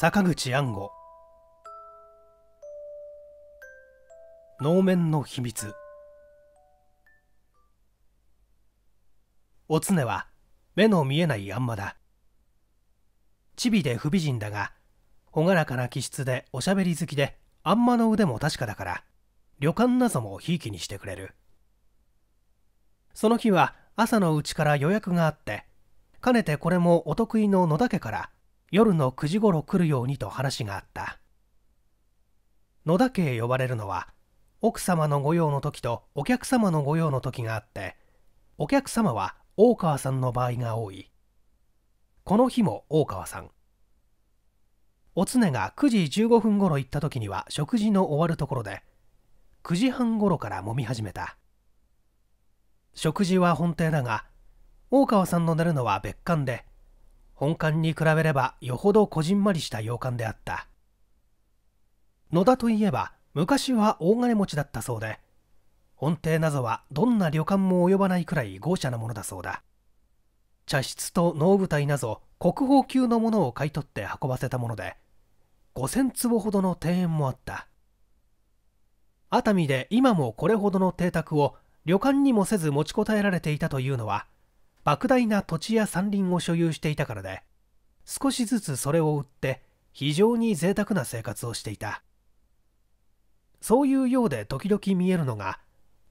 坂口安吾能面の秘密お常は目の見えないあんまだチビで不美人だが朗らかな気質でおしゃべり好きであんまの腕も確かだから旅館なぞもひいきにしてくれるその日は朝のうちから予約があってかねてこれもお得意の野田家から夜の9時ごろ来るようにと話があった野田家へ呼ばれるのは奥様の御用の時とお客様の御用の時があってお客様は大川さんの場合が多いこの日も大川さんおつねが9時15分ごろ行った時には食事の終わるところで9時半ごろから揉み始めた食事は本邸だが大川さんの寝るのは別館で本館に比べればよほどこじんまりした洋館であった野田といえば昔は大金持ちだったそうで本邸などはどんな旅館も及ばないくらい豪奢なものだそうだ茶室と能舞台など国宝級のものを買い取って運ばせたもので5000坪ほどの庭園もあった熱海で今もこれほどの邸宅を旅館にもせず持ちこたえられていたというのは莫大な土地や山林を所有していたからで少しずつそれを売って非常に贅沢な生活をしていたそういうようで時々見えるのが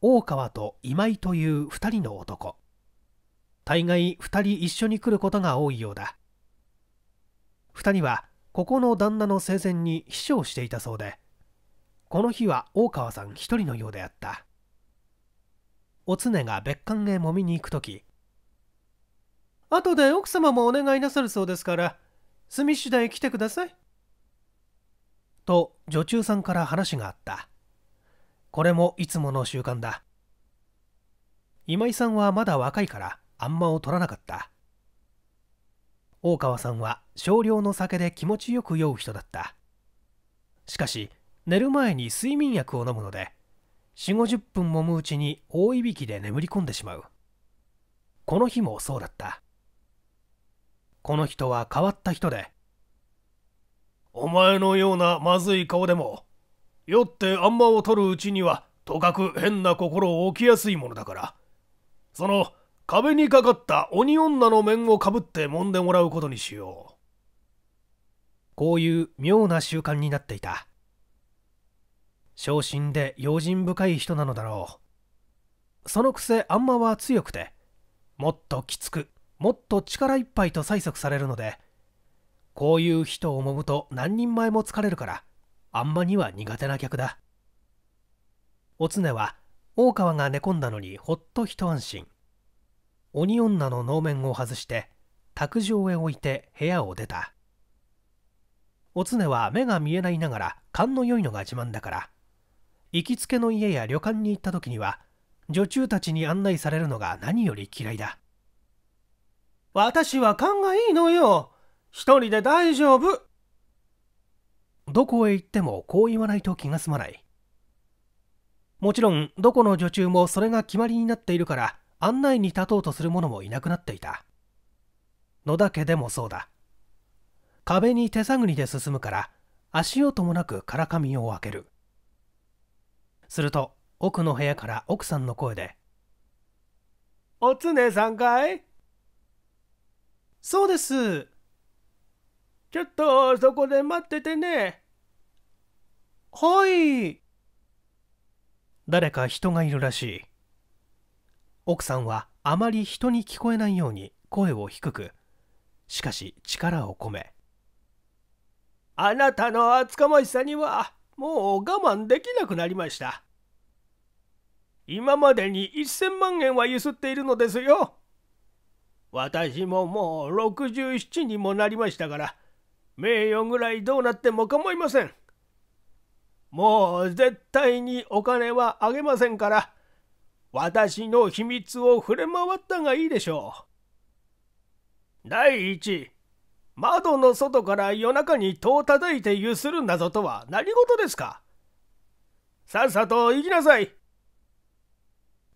大川と今井という2人の男大概2人一緒に来ることが多いようだ2人はここの旦那の生前に秘書をしていたそうでこの日は大川さん1人のようであったお常が別館へ揉みに行く時後で奥様もお願いなさるそうですから住み次第来てくださいと女中さんから話があったこれもいつもの習慣だ今井さんはまだ若いからあんまを取らなかった大川さんは少量の酒で気持ちよく酔う人だったしかし寝る前に睡眠薬を飲むので4 5 0分もむうちに大いびきで眠り込んでしまうこの日もそうだったこの人は変わった人でお前のようなまずい顔でも酔ってあんまを取るうちにはとかく変な心を起きやすいものだからその壁にかかった鬼女の面をかぶって揉んでもらうことにしようこういう妙な習慣になっていた昇進で用心深い人なのだろうそのくせあんまは強くてもっときつくもっと力いっぱいと催促されるのでこういう人を揉むと何人前も疲れるからあんまには苦手な客だおつねは大川が寝込んだのにほっと一安心鬼女の能面を外して卓上へ置いて部屋を出たおつねは目が見えないながら勘の良いのが自慢だから行きつけの家や旅館に行った時には女中たちに案内されるのが何より嫌いだ私は勘がいいのよ。一人で大丈夫。どこへ行ってもこう言わないと気が済まない。もちろん、どこの女中もそれが決まりになっているから、案内に立とうとする者もいなくなっていた。野田家でもそうだ。壁に手探りで進むから、足音もなくからかみを開ける。すると、奥の部屋から奥さんの声で、おつねさんかいそうです。ちょっとそこで待っててね。はい。誰か人がいるらしい。奥さんはあまり人に聞こえないように声を低く、しかし力を込め。あなたの厚かましさにはもう我慢できなくなりました。今までに1000万円はゆすっているのですよ。私ももう67にもなりましたから名誉ぐらいどうなっても構いませんもう絶対にお金はあげませんから私の秘密を触れ回ったがいいでしょう第一窓の外から夜中に戸を叩いてゆするなとは何事ですかさっさと行きなさい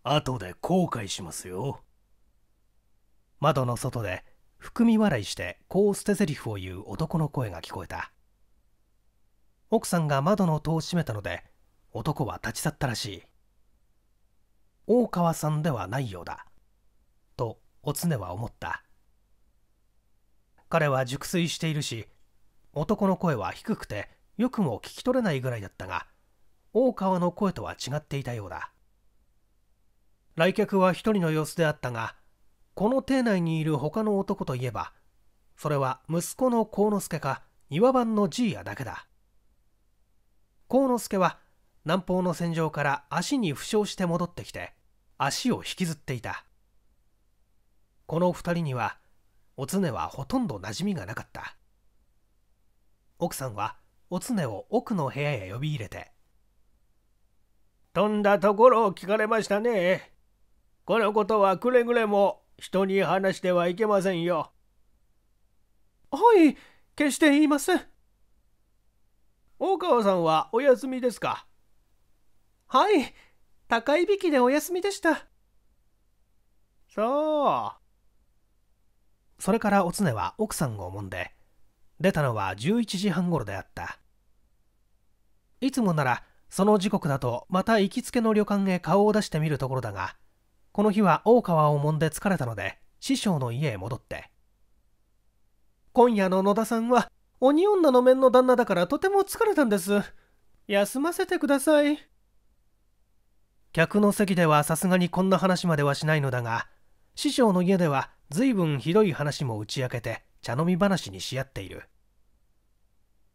後で後悔しますよ。窓の外で含み笑いしてこう捨て台詞を言う男の声が聞こえた奥さんが窓の戸を閉めたので男は立ち去ったらしい大川さんではないようだとお常は思った彼は熟睡しているし男の声は低くてよくも聞き取れないぐらいだったが大川の声とは違っていたようだ来客は一人の様子であったがこの邸内にいる他の男といえばそれは息子の幸之助か岩番のじいやだけだ幸之助は南方の戦場から足に負傷して戻ってきて足を引きずっていたこの2人にはお常はほとんど馴染みがなかった奥さんはお常を奥の部屋へ呼び入れて「とんだところを聞かれましたねこのことはくれぐれも人に話してはいけませんよ。はい、決して言いません。大川さんはお休みですかはい、高い引きでお休みでした。そう。それからおつねは奥さんをもんで、出たのは11時半ごろであった。いつもならその時刻だとまた行きつけの旅館へ顔を出してみるところだが、この日は大川を揉んで疲れたので師匠の家へ戻って今夜の野田さんは鬼女の面の旦那だからとても疲れたんです休ませてください客の席ではさすがにこんな話まではしないのだが師匠の家では随分ひどい話も打ち明けて茶飲み話にし合っている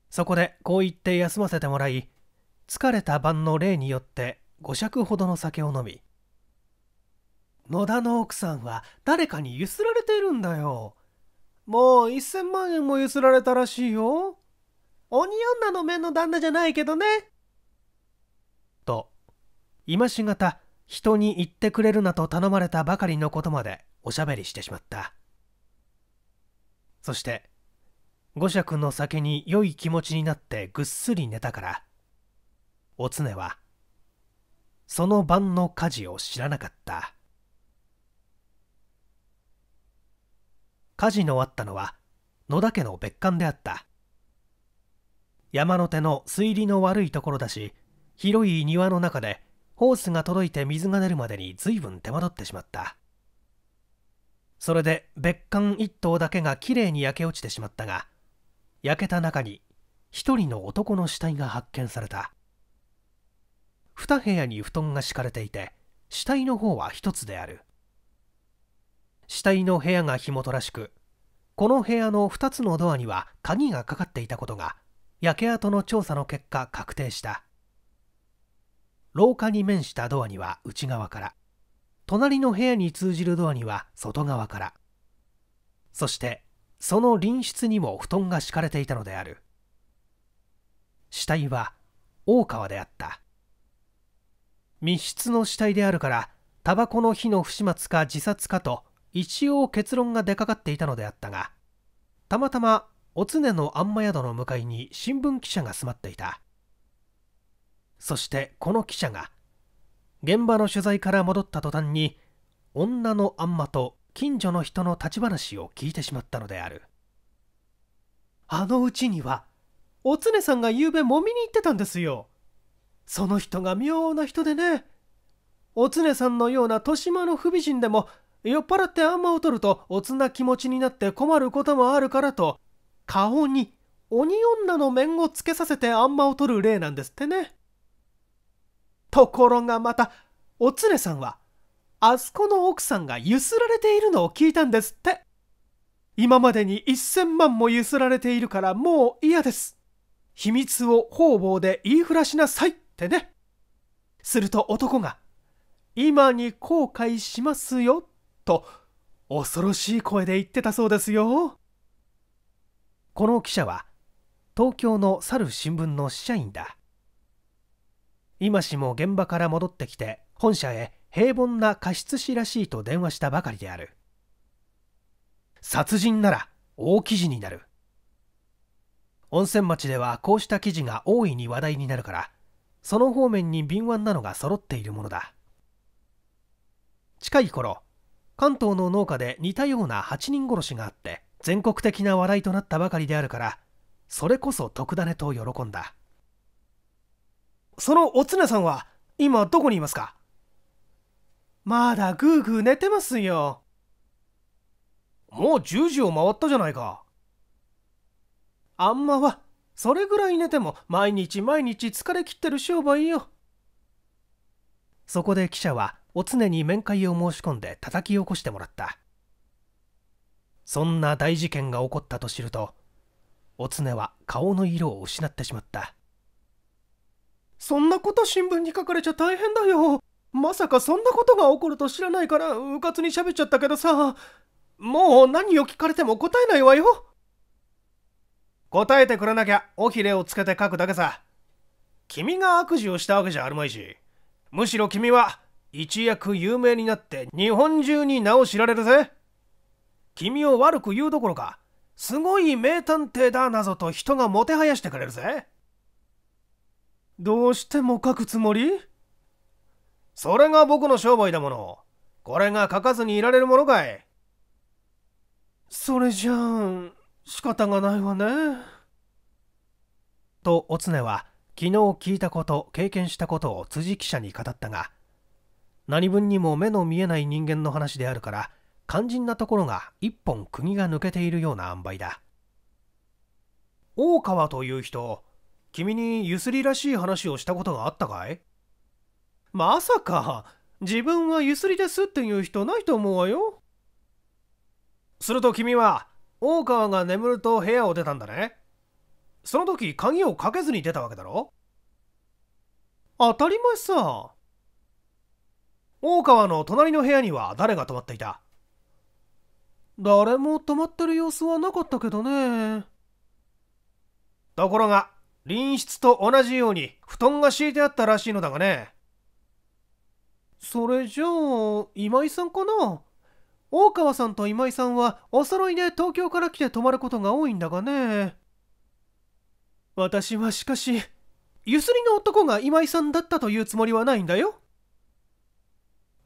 そこでこう言って休ませてもらい疲れた晩の霊によって5尺ほどの酒を飲み野田の奥さんは誰かにゆすられてるんだよ。もう1000万円もゆすられたらしいよ。鬼女の面の旦那じゃないけどね。と、今しがた人に言ってくれるなと頼まれたばかりのことまでおしゃべりしてしまった。そして、五尺の酒に良い気持ちになってぐっすり寝たから、おつねは、その晩の火事を知らなかった。火事のあったのは野田家の別館であった山の手の水利の悪いところだし広い庭の中でホースが届いて水が出るまでに随分手間取ってしまったそれで別館1棟だけがきれいに焼け落ちてしまったが焼けた中に1人の男の死体が発見された2部屋に布団が敷かれていて死体の方は1つである死体の部屋が火元らしくこの部屋の2つのドアには鍵がかかっていたことが焼け跡の調査の結果確定した廊下に面したドアには内側から隣の部屋に通じるドアには外側からそしてその隣室にも布団が敷かれていたのである死体は大川であった密室の死体であるからタバコの火の不始末か自殺かと一応結論が出かかっていたのであったがたまたまお常のあんま宿の向かいに新聞記者が住まっていたそしてこの記者が現場の取材から戻った途端に女のあんまと近所の人の立ち話を聞いてしまったのであるあのうちにはお常さんが昨べもみに行ってたんですよその人が妙な人でねお常さんのような豊島の不備人でも酔っ払ってあんまを取るとおつな気持ちになって困ることもあるからと顔に鬼女の面をつけさせてあんまを取る例なんですってねところがまたおつねさんはあそこの奥さんがゆすられているのを聞いたんですって今までに1000万もゆすられているからもう嫌です秘密を方々で言いふらしなさいってねすると男が今に後悔しますよと恐ろしい声で言ってたそうですよこの記者は東京の猿新聞の支社員だ今しも現場から戻ってきて本社へ平凡な過失死らしいと電話したばかりである殺人なら大記事になる温泉町ではこうした記事が大いに話題になるからその方面に敏腕なのが揃っているものだ近い頃関東の農家で似たような8人殺しがあって全国的な話題となったばかりであるからそれこそ特ダネと喜んだそのおつねさんは今どこにいますかまだぐーぐー寝てますよもう10時を回ったじゃないかあんまはそれぐらい寝ても毎日毎日疲れ切ってる商売よそこで記者はお常に面会を申し込んで叩き起こしてもらったそんな大事件が起こったと知るとお常は顔の色を失ってしまったそんなこと新聞に書かれちゃ大変だよまさかそんなことが起こると知らないからうかつに喋っちゃったけどさもう何を聞かれても答えないわよ答えてくれなきゃ尾ひれをつけて書くだけさ君が悪事をしたわけじゃあるまいしむしろ君は一躍有名になって日本中に名を知られるぜ君を悪く言うどころかすごい名探偵だなぞと人がもてはやしてくれるぜどうしても書くつもりそれが僕の商売だものこれが書かずにいられるものかいそれじゃあ仕方がないわねとお常は昨日聞いたこと経験したことを辻記者に語ったが何分にも目の見えない人間の話であるから肝心なところが一本釘が抜けているような塩梅だ大川という人君にゆすりらしい話をしたことがあったかいまさか自分はゆすりですっていう人ないと思うわよすると君は大川が眠ると部屋を出たんだねその時鍵をかけずに出たわけだろ当たり前さ大川の隣の部屋には誰が泊まっていた誰も泊まってる様子はなかったけどねところが隣室と同じように布団が敷いてあったらしいのだがねそれじゃあ今井さんかな大川さんと今井さんはお揃いで東京から来て泊まることが多いんだがね私はしかしゆすりの男が今井さんだったというつもりはないんだよ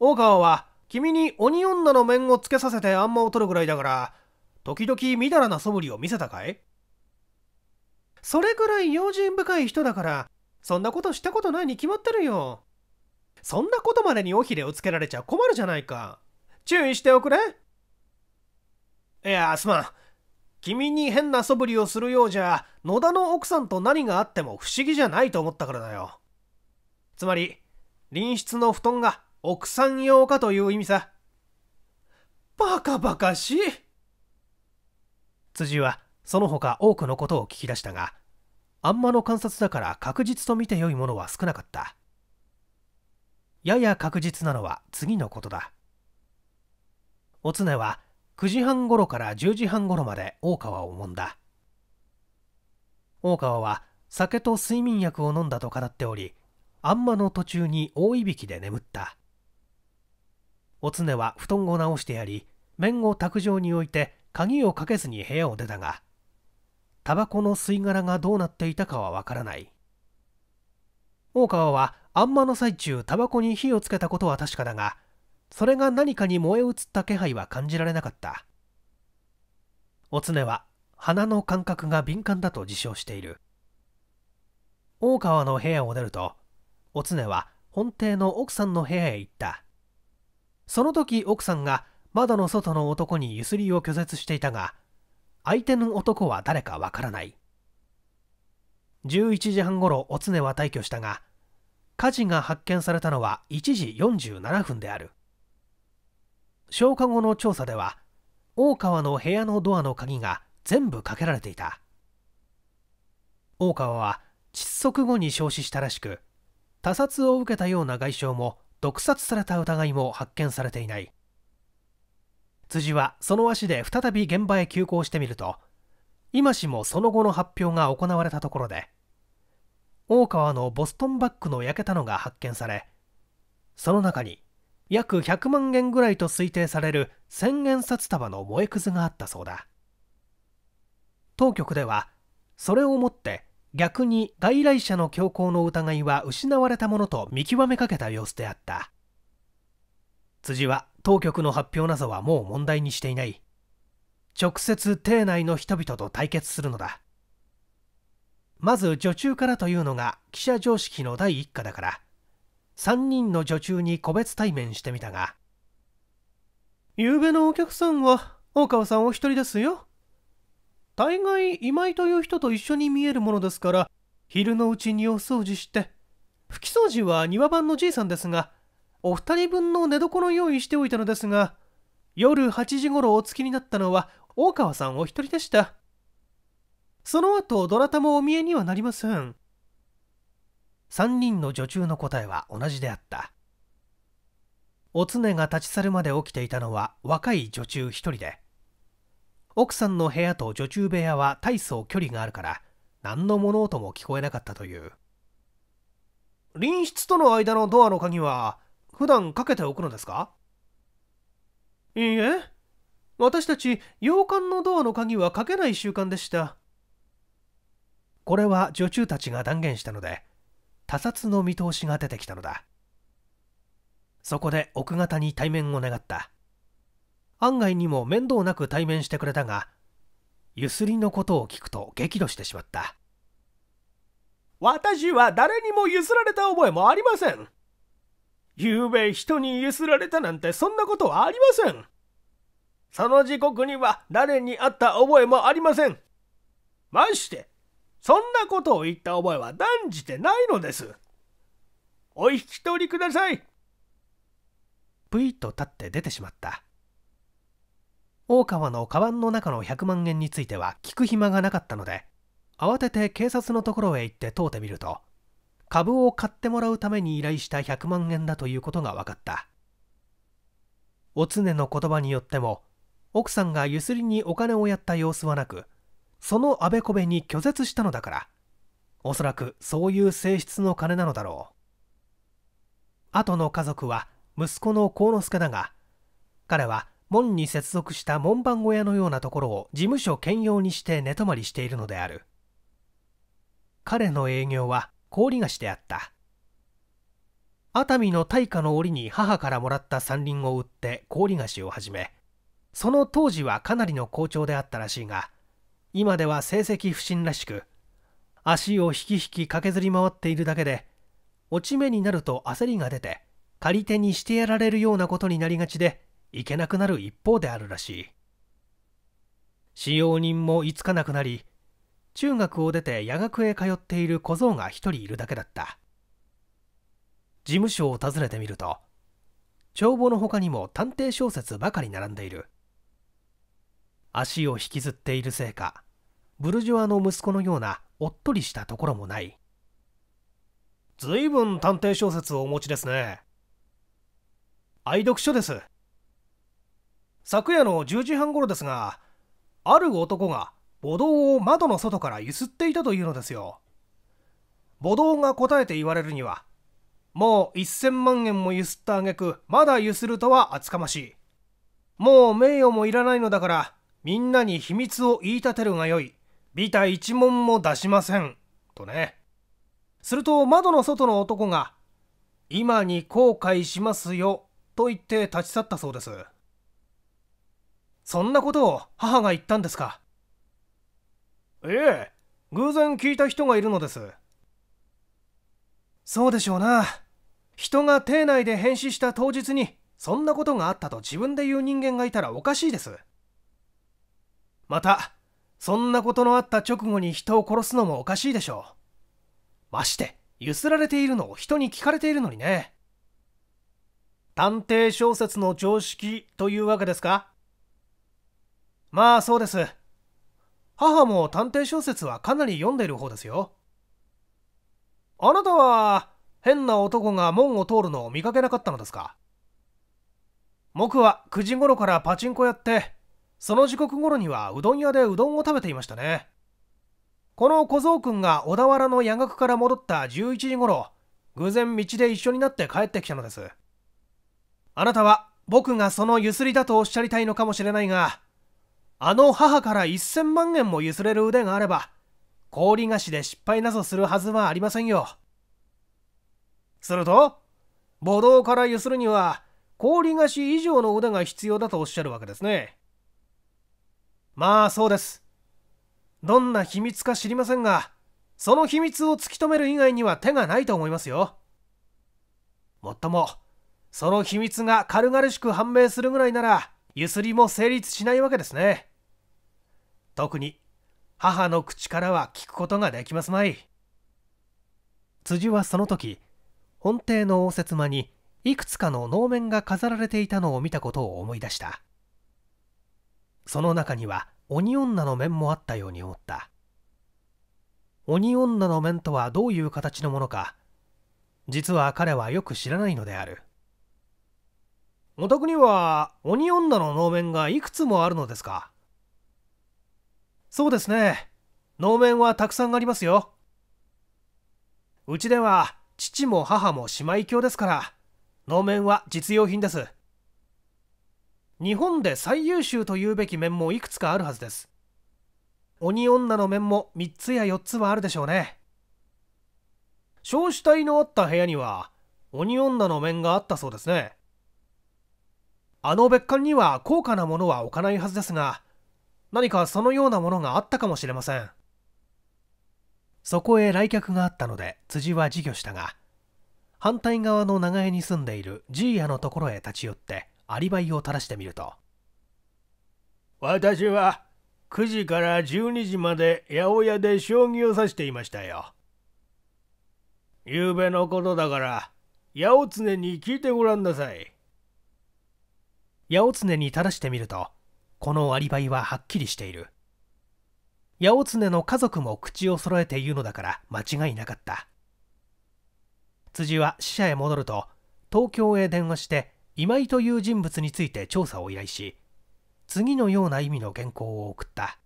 大川は君に鬼女の面をつけさせてあんまを取るぐらいだから時々みだらな素振りを見せたかいそれぐらい用心深い人だからそんなことしたことないに決まってるよそんなことまでに尾ひれをつけられちゃ困るじゃないか注意しておくれいやすまん君に変な素振りをするようじゃ野田の奥さんと何があっても不思議じゃないと思ったからだよつまり隣室の布団が奥さん用かという意味さ。バカバカしい辻はその他多くのことを聞き出したが、あんまの観察だから確実と見て良いものは少なかった。やや確実なのは次のことだ。おつねは9時半頃から10時半頃まで大川を揉んだ。大川は酒と睡眠薬を飲んだと語っており、あんまの途中に大いびきで眠った。お常は布団を直してやり面を卓上に置いて鍵をかけずに部屋を出たがタバコの吸い殻がどうなっていたかはわからない大川はあんまの最中タバコに火をつけたことは確かだがそれが何かに燃え移った気配は感じられなかったお常は鼻の感覚が敏感だと自称している大川の部屋を出るとお常は本邸の奥さんの部屋へ行ったその時奥さんが窓の外の男にゆすりを拒絶していたが相手の男は誰かわからない11時半ごろお常は退去したが火事が発見されたのは1時47分である消火後の調査では大川の部屋のドアの鍵が全部かけられていた大川は窒息後に焼死したらしく他殺を受けたような外傷も毒殺された疑いも発見されていない辻はその足で再び現場へ急行してみると今しもその後の発表が行われたところで大川のボストンバッグの焼けたのが発見されその中に約100万円ぐらいと推定される千円札束の燃えくずがあったそうだ当局ではそれをもって逆に外来者の強行の疑いは失われたものと見極めかけた様子であった辻は当局の発表などはもう問題にしていない直接邸内の人々と対決するのだまず女中からというのが記者常識の第一課だから3人の女中に個別対面してみたが「ゆうべのお客さんは大川さんお一人ですよ」大概今井という人と一緒に見えるものですから昼のうちにお掃除して拭き掃除は庭番のじいさんですがお二人分の寝床の用意しておいたのですが夜8時ごろお着きになったのは大川さんお一人でしたその後どなたもお見えにはなりません3人の女中の答えは同じであったお常が立ち去るまで起きていたのは若い女中一人で奥さんの部屋と女中部屋は大層距離があるから何の物音も聞こえなかったという隣室との間のドアの鍵は普段かけておくのですかいいえ私たち洋館のドアの鍵はかけない習慣でしたこれは女中たちが断言したので他殺の見通しが出てきたのだそこで奥方に対面を願った案外にも面倒なく対面してくれたがゆすりのことを聞くと激怒してしまった私は誰にもゆすられた覚えもありませんゆうべ人にゆすられたなんてそんなことはありませんその時刻には誰に会った覚えもありませんましてそんなことを言った覚えは断じてないのですお引き取りくださいぷいっと立って出てしまった大川のカバンの中の100万円については聞く暇がなかったので慌てて警察のところへ行って問うてみると株を買ってもらうために依頼した100万円だということが分かったお常の言葉によっても奥さんがゆすりにお金をやった様子はなくそのあべこべに拒絶したのだからおそらくそういう性質の金なのだろう後の家族は息子の幸之助だが彼は門に接続した門番小屋のようなところを事務所兼用にして寝泊まりしているのである彼の営業は氷菓子であった熱海の大化の折に母からもらった山林を売って氷菓子を始めその当時はかなりの好調であったらしいが今では成績不振らしく足をひきひき駆けずり回っているだけで落ち目になると焦りが出て借り手にしてやられるようなことになりがちで行けなくなる一方であるらしい使用人も居つかなくなり中学を出て夜学へ通っている小僧が一人いるだけだった事務所を訪ねてみると帳簿の他にも探偵小説ばかり並んでいる足を引きずっているせいかブルジョワの息子のようなおっとりしたところもない随分探偵小説をお持ちですね愛読書です昨夜の10時半頃ですが、ある男が母道を窓の外から揺すっていたというのですよ。母道が答えて言われるには、もう1000万円も揺すった挙句、まだ揺するとは厚かましい。もう名誉もいらないのだから、みんなに秘密を言い立てるがよい。ビタ一文も出しません。とね。すると窓の外の男が、今に後悔しますよ、と言って立ち去ったそうです。そんなことを母が言ったんですかええ偶然聞いた人がいるのですそうでしょうな人が邸内で変死した当日にそんなことがあったと自分で言う人間がいたらおかしいですまたそんなことのあった直後に人を殺すのもおかしいでしょうましてゆすられているのを人に聞かれているのにね探偵小説の常識というわけですかまあそうです。母も探偵小説はかなり読んでいる方ですよ。あなたは変な男が門を通るのを見かけなかったのですか僕は9時頃からパチンコやって、その時刻頃にはうどん屋でうどんを食べていましたね。この小僧くんが小田原の夜学から戻った11時頃、偶然道で一緒になって帰ってきたのです。あなたは僕がそのゆすりだとおっしゃりたいのかもしれないが、あの母から1000万円も譲れる腕があれば、氷菓子で失敗などするはずはありませんよ。すると、母道から譲るには、氷菓子以上の腕が必要だとおっしゃるわけですね。まあそうです。どんな秘密か知りませんが、その秘密を突き止める以外には手がないと思いますよ。もっとも、その秘密が軽々しく判明するぐらいなら、ゆすりも成立しないわけですね。特に母の口からは聞くことができますまい辻はその時本邸の応接間にいくつかの能面が飾られていたのを見たことを思い出したその中には鬼女の面もあったように思った鬼女の面とはどういう形のものか実は彼はよく知らないのであるお宅には鬼女の能面がいくつもあるのですかそうですね。能面はたくさんありますよ。うちでは父も母も姉妹教ですから、能面は実用品です。日本で最優秀というべき面もいくつかあるはずです。鬼女の面も3つや4つはあるでしょうね。焼死体のあった部屋には、鬼女の面があったそうですね。あの別館には高価なものは置かないはずですが、何かそのようなものがあったかもしれませんそこへ来客があったので辻は自業したが反対側の長屋に住んでいるじいやのところへ立ち寄ってアリバイを垂らしてみると私は9時から12時まで八百屋で将棋を指していましたよ昨べのことだから八百常に聞いてごらんなさい八百常に垂らしてみるとこのアリバイははっきりしている八百常の家族も口を揃えて言うのだから間違いなかった辻は死者へ戻ると東京へ電話して今井という人物について調査を依頼し次のような意味の原稿を送った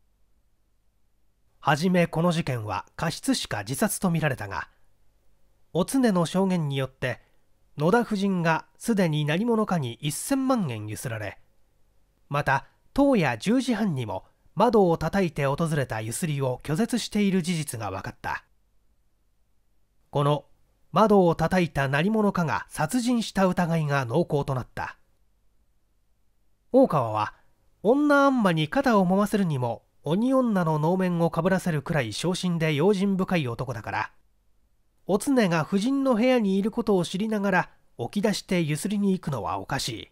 はじめこの事件は過失しか自殺とみられたがお常の証言によって野田夫人がすでに何者かに1000万円ゆすられまた当夜10時半にも窓を叩いて訪れたゆすりを拒絶している事実が分かったこの窓を叩いた何者かが殺人した疑いが濃厚となった大川は女あんまに肩をませるにも鬼女の能面をかぶらせるくらい昇進で用心深い男だからお常が夫人の部屋にいることを知りながら起き出してゆすりに行くのはおかしい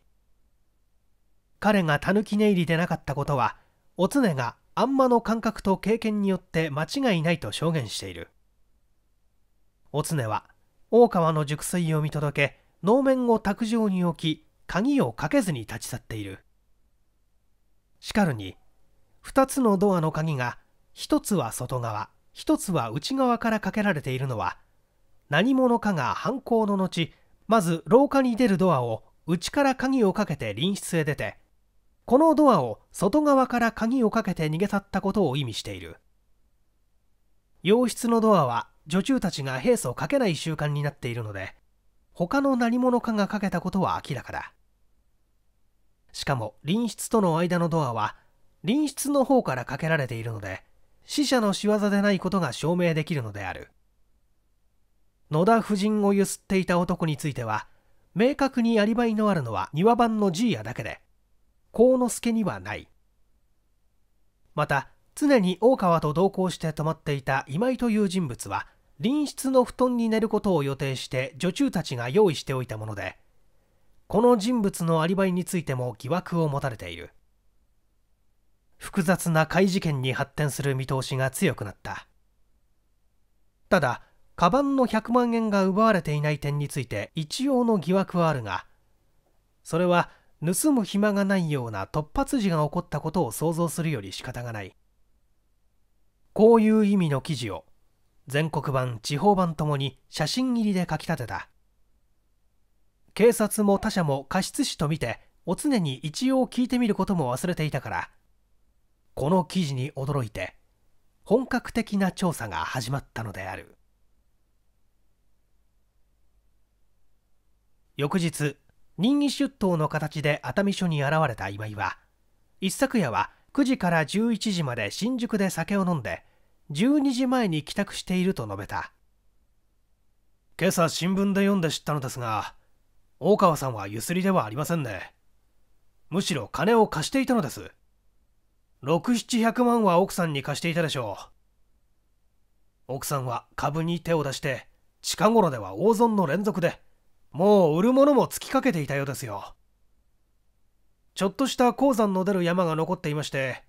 彼が狸寝入りでなかったことはお常があんまの感覚と経験によって間違いないと証言しているお常は大川の熟睡を見届け能面を卓上に置き鍵をかけずに立ち去っているしかるに2つのドアの鍵が1つは外側1つは内側からかけられているのは何者かが犯行の後まず廊下に出るドアを内から鍵をかけて隣室へ出てこのドアを外側から鍵をかけて逃げ去ったことを意味している洋室のドアは女中たちが兵素をかけない習慣になっているので他の何者かがかけたことは明らかだしかも隣室との間のドアは隣室の方からかけられているので死者の仕業でないことが証明できるのである野田夫人をゆすっていた男については明確にアリバイのあるのは庭番のじやだけで幸之助にはないまた常に大川と同行して泊まっていた今井という人物は隣室の布団に寝ることを予定して女中たちが用意しておいたものでこの人物のアリバイについても疑惑を持たれている複雑な怪事件に発展する見通しが強くなったただカバンの100万円が奪われていない点について一応の疑惑はあるがそれは盗む暇がないような突発時が起こったことを想像するより仕方がないこういう意味の記事を全国版地方版ともに写真入りで書き立てた警察も他社も過失死と見てお常に一応聞いてみることも忘れていたからこの記事に驚いて本格的な調査が始まったのである翌日任意出頭の形で熱海署に現れた今井は一昨夜は9時から11時まで新宿で酒を飲んで12時前に帰宅していると述べた今朝新聞で読んで知ったのですが大川さんはゆすりではありませんねむしろ金を貸していたのです6700万は奥さんに貸していたでしょう奥さんは株に手を出して近頃では大損の連続でもう売るものも尽きかけていたようですよちょっとした鉱山の出る山が残っていまして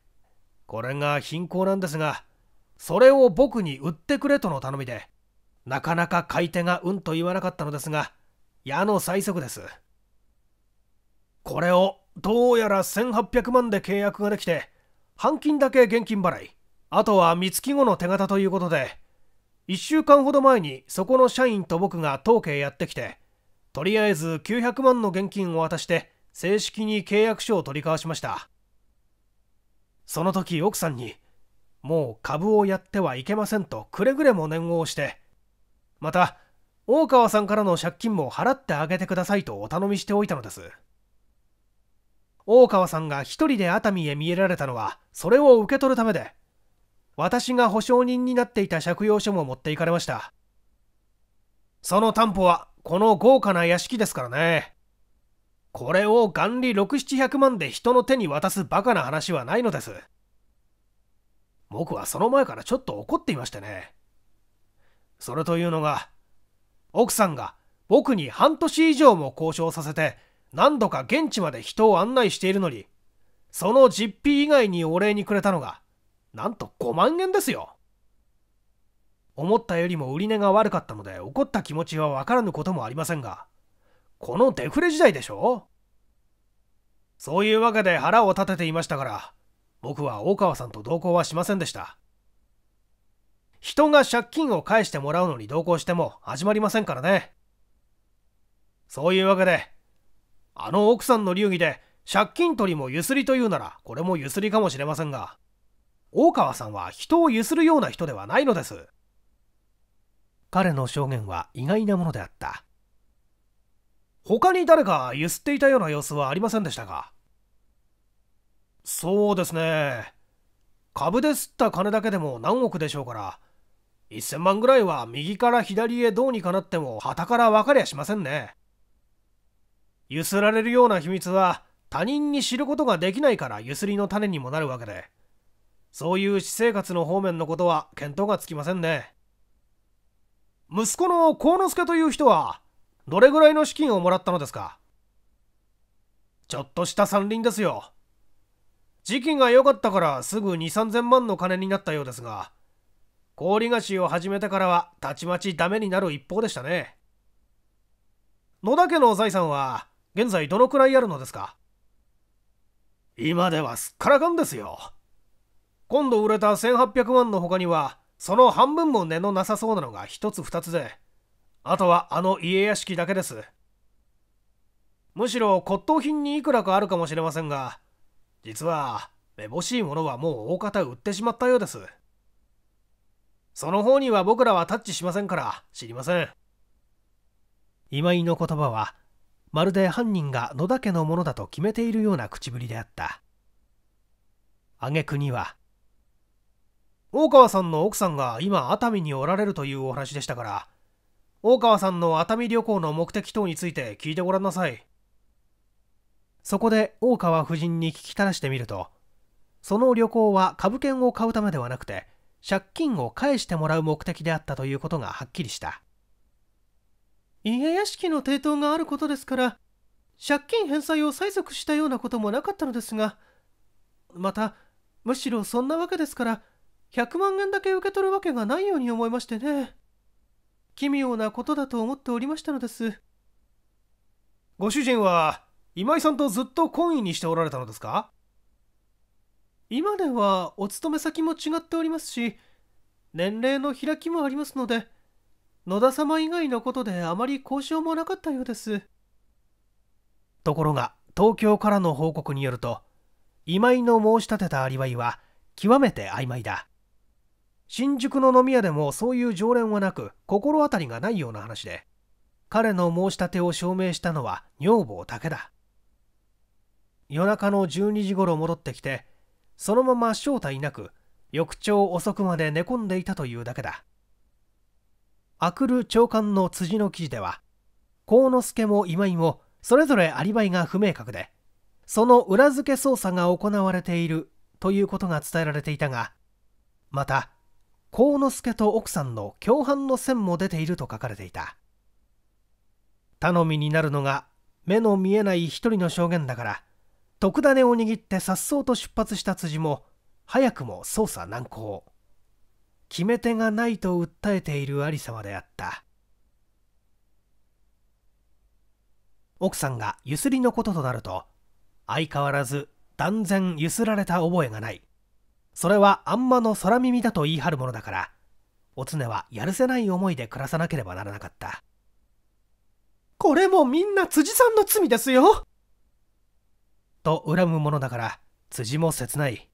これが貧困なんですがそれを僕に売ってくれとの頼みでなかなか買い手がうんと言わなかったのですが矢の最速ですこれをどうやら1800万で契約ができて半金だけ現金払いあとは三月後の手形ということで1週間ほど前にそこの社員と僕が当家へやってきてとりあえず900万の現金を渡して正式に契約書を取り交わしましたその時奥さんにもう株をやってはいけませんとくれぐれも念を押してまた大川さんからの借金も払ってあげてくださいとお頼みしておいたのです大川さんが一人で熱海へ見えられたのはそれを受け取るためで私が保証人になっていた借用書も持っていかれましたその担保はこの豪華な屋敷ですからねこれを元利6700万で人の手に渡すバカな話はないのです僕はその前からちょっと怒っていましてねそれというのが奥さんが僕に半年以上も交渉させて何度か現地まで人を案内しているのにその実費以外にお礼にくれたのがなんと5万円ですよ思ったよりも売り値が悪かったので怒った気持ちはわからぬこともありませんが、このデフレ時代でしょそういうわけで腹を立てていましたから、僕は大川さんと同行はしませんでした。人が借金を返してもらうのに同行しても始まりませんからね。そういうわけで、あの奥さんの流儀で借金取りもゆすりというならこれもゆすりかもしれませんが、大川さんは人をゆするような人ではないのです。彼の証言は意外なものであった他に誰かゆすっていたような様子はありませんでしたかそうですね株で吸った金だけでも何億でしょうから1000万ぐらいは右から左へどうにかなってもたから分かりゃしませんねゆすられるような秘密は他人に知ることができないからゆすりの種にもなるわけでそういう私生活の方面のことは見当がつきませんね息子の幸之助という人は、どれぐらいの資金をもらったのですかちょっとした山林ですよ。時期が良かったからすぐ2、3000万の金になったようですが、氷菓子を始めてからはたちまちダメになる一方でしたね。野田家の財産は現在どのくらいあるのですか今ではすっからかんですよ。今度売れた1800万の他にはその半分も根のなさそうなのが一つ二つで、あとはあの家屋敷だけです。むしろ骨董品にいくらかあるかもしれませんが、実は、めぼしいものはもう大方売ってしまったようです。その方には僕らはタッチしませんから知りません。今井の言葉は、まるで犯人が野田家のものだと決めているような口ぶりであった。挙句には、大川さんの奥さんが今熱海におられるというお話でしたから大川さんの熱海旅行の目的等について聞いてごらんなさいそこで大川夫人に聞き垂らしてみるとその旅行は株券を買うためではなくて借金を返してもらう目的であったということがはっきりした家屋敷の抵当があることですから借金返済を催促したようなこともなかったのですがまたむしろそんなわけですから100万円だけ受け取るわけがないように思いましてね奇妙なことだと思っておりましたのですご主人は今井さんとずっと懇意にしておられたのですか今ではお勤め先も違っておりますし年齢の開きもありますので野田様以外のことであまり交渉もなかったようですところが東京からの報告によると今井の申し立てたアリバイは極めて曖昧だ新宿の飲み屋でもそういう常連はなく心当たりがないような話で彼の申し立てを証明したのは女房だけだ夜中の12時頃戻ってきてそのまま正体なく翌朝遅くまで寝込んでいたというだけだあくる長官の辻の記事では幸之助も今井もそれぞれアリバイが不明確でその裏付け捜査が行われているということが伝えられていたがまた幸之助と奥さんの共犯の線も出ていると書かれていた頼みになるのが目の見えない一人の証言だから特ダネを握って颯爽と出発した辻も早くも捜査難航決め手がないと訴えている有様であった奥さんがゆすりのこととなると相変わらず断然ゆすられた覚えがないそれはあんまの空耳だと言い張るものだからお常はやるせない思いで暮らさなければならなかったこれもみんな辻さんの罪ですよと恨むものだから辻も切ない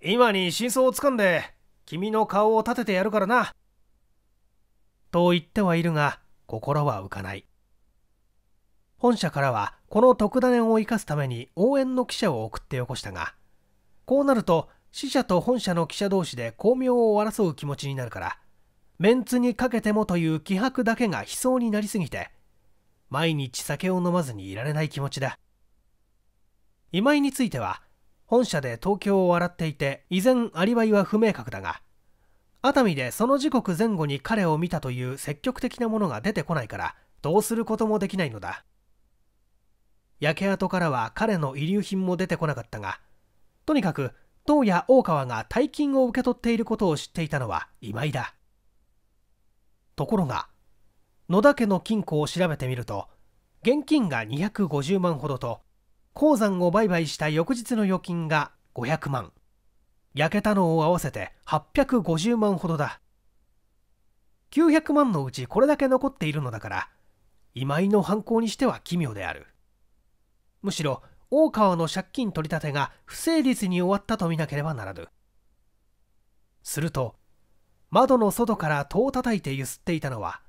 今に真相をつかんで君の顔を立ててやるからなと言ってはいるが心は浮かない本社からはこの特ダネを生かすために応援の記者を送ってよこしたがこうなると死者と本社の記者同士で巧妙を争う気持ちになるからメンツにかけてもという気迫だけが悲壮になりすぎて毎日酒を飲まずにいられない気持ちだ今井については本社で東京を洗っていて依然アリバイは不明確だが熱海でその時刻前後に彼を見たという積極的なものが出てこないからどうすることもできないのだ焼け跡からは彼の遺留品も出てこなかったがとにかく当や大川が大金を受け取っていることを知っていたのは今井だところが野田家の金庫を調べてみると現金が250万ほどと鉱山を売買した翌日の預金が500万焼けたのを合わせて850万ほどだ900万のうちこれだけ残っているのだから今井の犯行にしては奇妙であるむしろ大川の借金取り立てが不成立に終わったと見なければならぬすると窓の外から戸を叩いて揺すっていたのは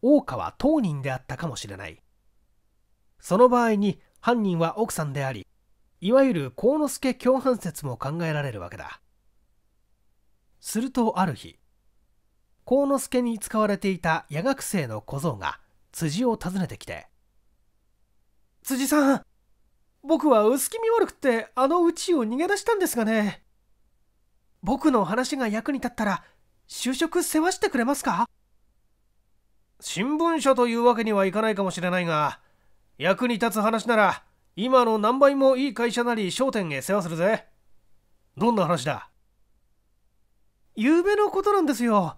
大川当人であったかもしれないその場合に犯人は奥さんでありいわゆる幸之助共犯説も考えられるわけだするとある日幸之助に使われていた夜学生の小僧が辻を訪ねてきて「辻さん僕は薄気味悪くってあの家を逃げ出したんですがね。僕の話が役に立ったら就職世話してくれますか新聞社というわけにはいかないかもしれないが、役に立つ話なら今の何倍もいい会社なり商店へ世話するぜ。どんな話だ昨べのことなんですよ。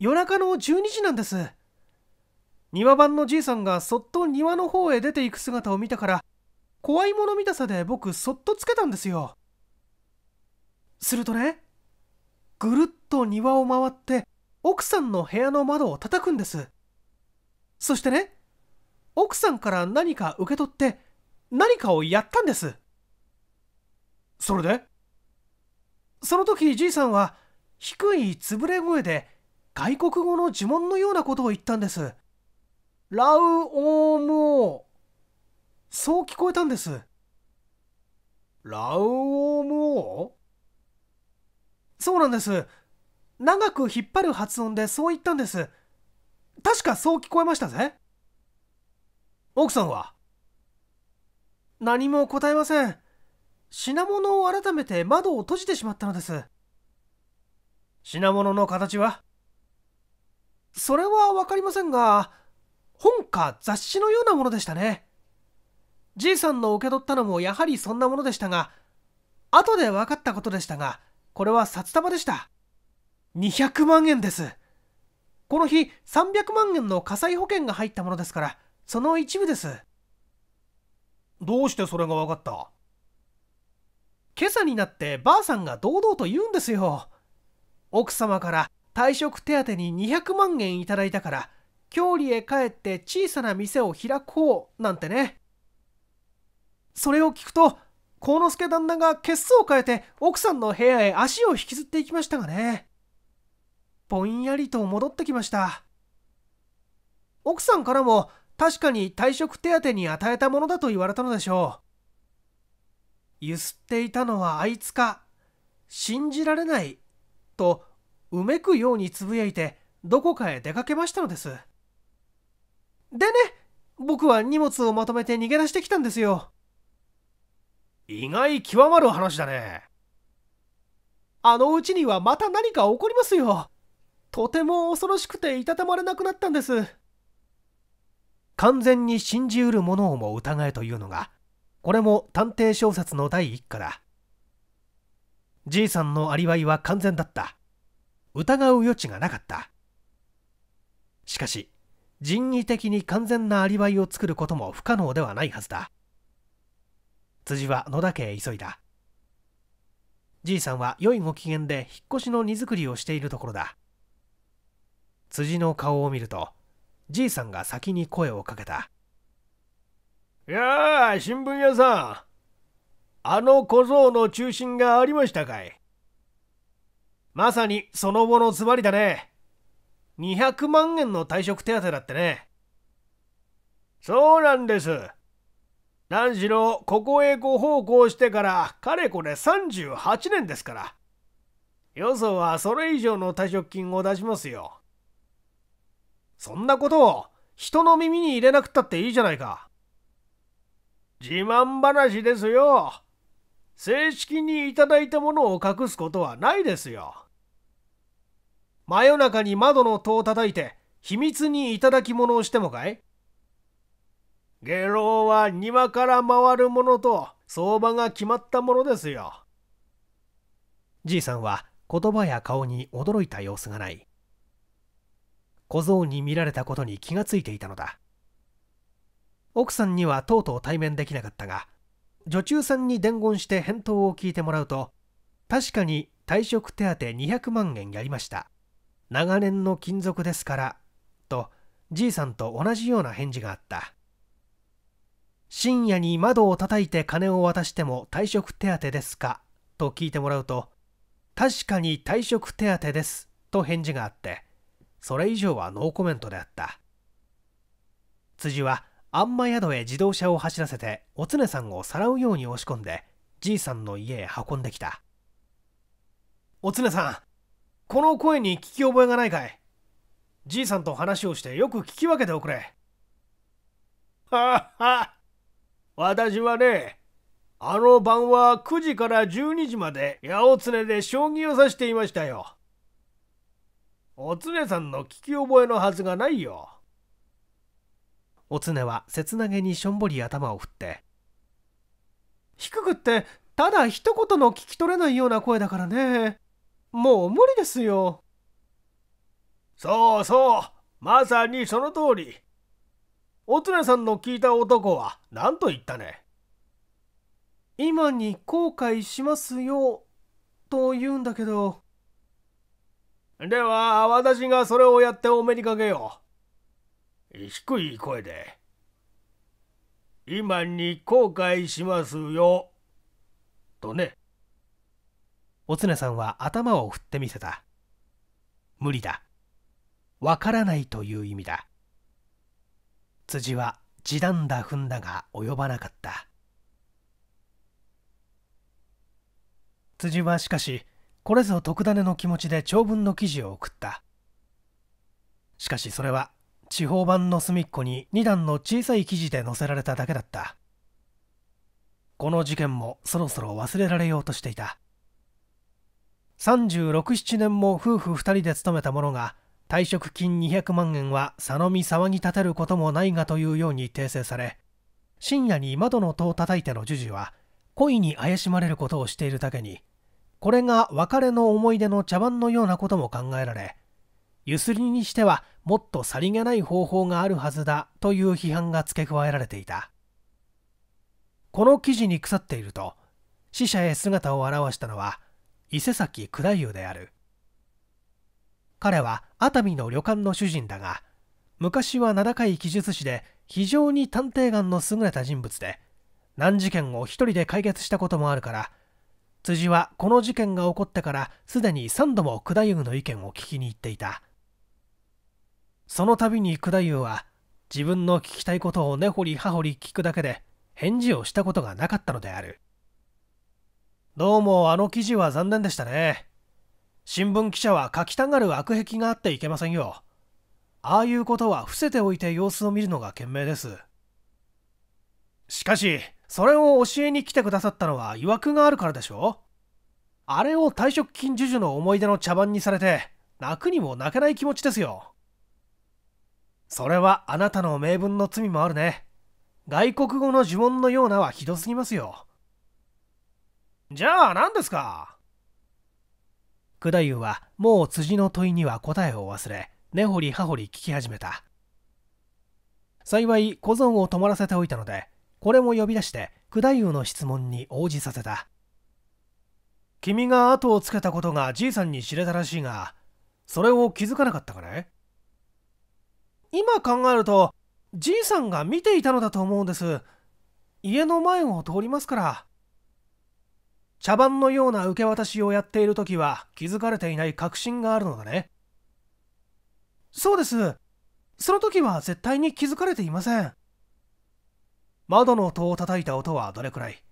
夜中の12時なんです。庭番のじいさんがそっと庭の方へ出ていく姿を見たから怖いもの見たさで僕そっとつけたんですよするとねぐるっと庭を回って奥さんの部屋の窓を叩くんですそしてね奥さんから何か受け取って何かをやったんですそれでその時じいさんは低いつぶれ声で外国語の呪文のようなことを言ったんですラウオームーそう聞こえたんですラウオムオそうなんです長く引っ張る発音でそう言ったんです確かそう聞こえましたぜ奥さんは何も答えません品物を改めて窓を閉じてしまったのです品物の形はそれは分かりませんが本か雑誌のようなものでしたね G さんの受け取ったのもやはりそんなものでしたが後で分かったことでしたがこれは札束でした200万円ですこの日300万円の火災保険が入ったものですからその一部ですどうしてそれが分かった今朝になってばあさんが堂々と言うんですよ奥様から退職手当に200万円いただいたから郷里へ帰って小さな店を開こうなんてねそれを聞くと幸之助旦那が血相を変えて奥さんの部屋へ足を引きずっていきましたがねぼんやりと戻ってきました奥さんからも確かに退職手当に与えたものだと言われたのでしょうゆすっていたのはあいつか信じられないとうめくようにつぶやいてどこかへ出かけましたのですでね僕は荷物をまとめて逃げ出してきたんですよ意外極まる話だねあのうちにはまた何か起こりますよとても恐ろしくていたたまれなくなったんです完全に信じうるものをも疑えというのがこれも探偵小説の第一課だじいさんのアリバイは完全だった疑う余地がなかったしかし人為的に完全なアリバイを作ることも不可能ではないはずだ辻は野田家へ急いだじいさんは良いご機嫌で引っ越しの荷造りをしているところだ辻の顔を見るとじいさんが先に声をかけたいやあ新聞屋さんあの小僧の中心がありましたかいまさにその後のつまりだね200万円の退職手当だってねそうなんです何しろここへご奉公してからかれこれ38年ですからよそはそれ以上の退職金を出しますよそんなことを人の耳に入れなくたっていいじゃないか自慢話ですよ正式にいただいたものを隠すことはないですよ真夜中に窓の戸を叩いて秘密に頂き物をしてもかい下郎は庭から回るものと相場が決まったものですよ。じいさんは言葉や顔に驚いた様子がない。小僧に見られたことに気がついていたのだ。奥さんにはとうとう対面できなかったが、女中さんに伝言して返答を聞いてもらうと、確かに退職手当200万円やりました。長年の勤続ですから、と、じいさんと同じような返事があった。深夜に窓を叩いて金を渡しても退職手当ですかと聞いてもらうと確かに退職手当ですと返事があってそれ以上はノーコメントであった辻はあんま宿へ自動車を走らせておつねさんをさらうように押し込んでじいさんの家へ運んできたおつねさんこの声に聞き覚えがないかいじいさんと話をしてよく聞き分けておくれはっはっ私はね、あの晩は9時から12時まで八百常で将棋を指していましたよ。お常さんの聞き覚えのはずがないよ。お常は切なげにしょんぼり頭を振って。低くってただ一言の聞き取れないような声だからね。もう無理ですよ。そうそう、まさにその通り。おつねさんの聞いた男は何と言ったね今に後悔しますよと言うんだけどでは私がそれをやってお目にかけよう低い声で今に後悔しますよとねおつねさんは頭を振ってみせた無理だわからないという意味だ辻は地団だ踏んだが及ばなかった辻はしかしこれぞ特ダネの気持ちで長文の記事を送ったしかしそれは地方版の隅っこに2段の小さい記事で載せられただけだったこの事件もそろそろ忘れられようとしていた367年も夫婦2人で勤めた者が退職金200万円は佐野見騒ぎ立てることもないがというように訂正され深夜に窓の戸を叩いてのジュジは恋に怪しまれることをしているだけにこれが別れの思い出の茶番のようなことも考えられゆすりにしてはもっとさりげない方法があるはずだという批判が付け加えられていたこの記事に腐っていると死者へ姿を現したのは伊勢崎九太夫である。彼は熱海の旅館の主人だが昔は名高い記術師で非常に探偵眼の優れた人物で難事件を一人で解決したこともあるから辻はこの事件が起こってからすでに3度も九太夫の意見を聞きに行っていたその度に九太夫は自分の聞きたいことを根掘り葉掘り聞くだけで返事をしたことがなかったのであるどうもあの記事は残念でしたね新聞記者は書きたがる悪癖があっていけませんよ。ああいうことは伏せておいて様子を見るのが賢明です。しかし、それを教えに来てくださったのは曰くがあるからでしょあれを退職金授受の思い出の茶番にされて、泣くにも泣けない気持ちですよ。それはあなたの名分の罪もあるね。外国語の呪文のようなはひどすぎますよ。じゃあ何ですか九太夫はもう辻の問いには答えを忘れ根掘り葉掘り聞き始めた幸い小僧を泊まらせておいたのでこれも呼び出して九太夫の質問に応じさせた君が後をつけたことがじいさんに知れたらしいがそれを気づかなかったかね今考えるとじいさんが見ていたのだと思うんです家の前を通りますから茶番のような受け渡しをやっている時は気づかれていない確信があるのだねそうですその時は絶対に気づかれていません窓の音を叩いた音はどれくらい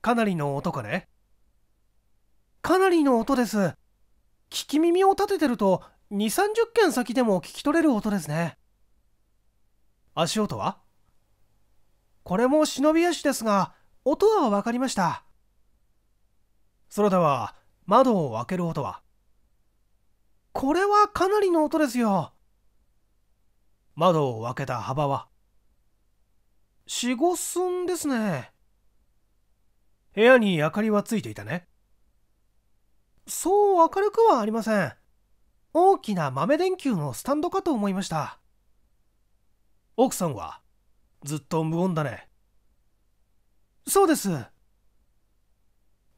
かなりの音かねかなりの音です聞き耳を立ててると2 3 0軒先でも聞き取れる音ですね足音はこれも忍び足ですが音は分かりましたそれでは窓を開ける音はこれはかなりの音ですよ窓を開けた幅は45寸ですね部屋に明かりはついていたねそう明るくはありません大きな豆電球のスタンドかと思いました奥さんはずっと無言だねそうです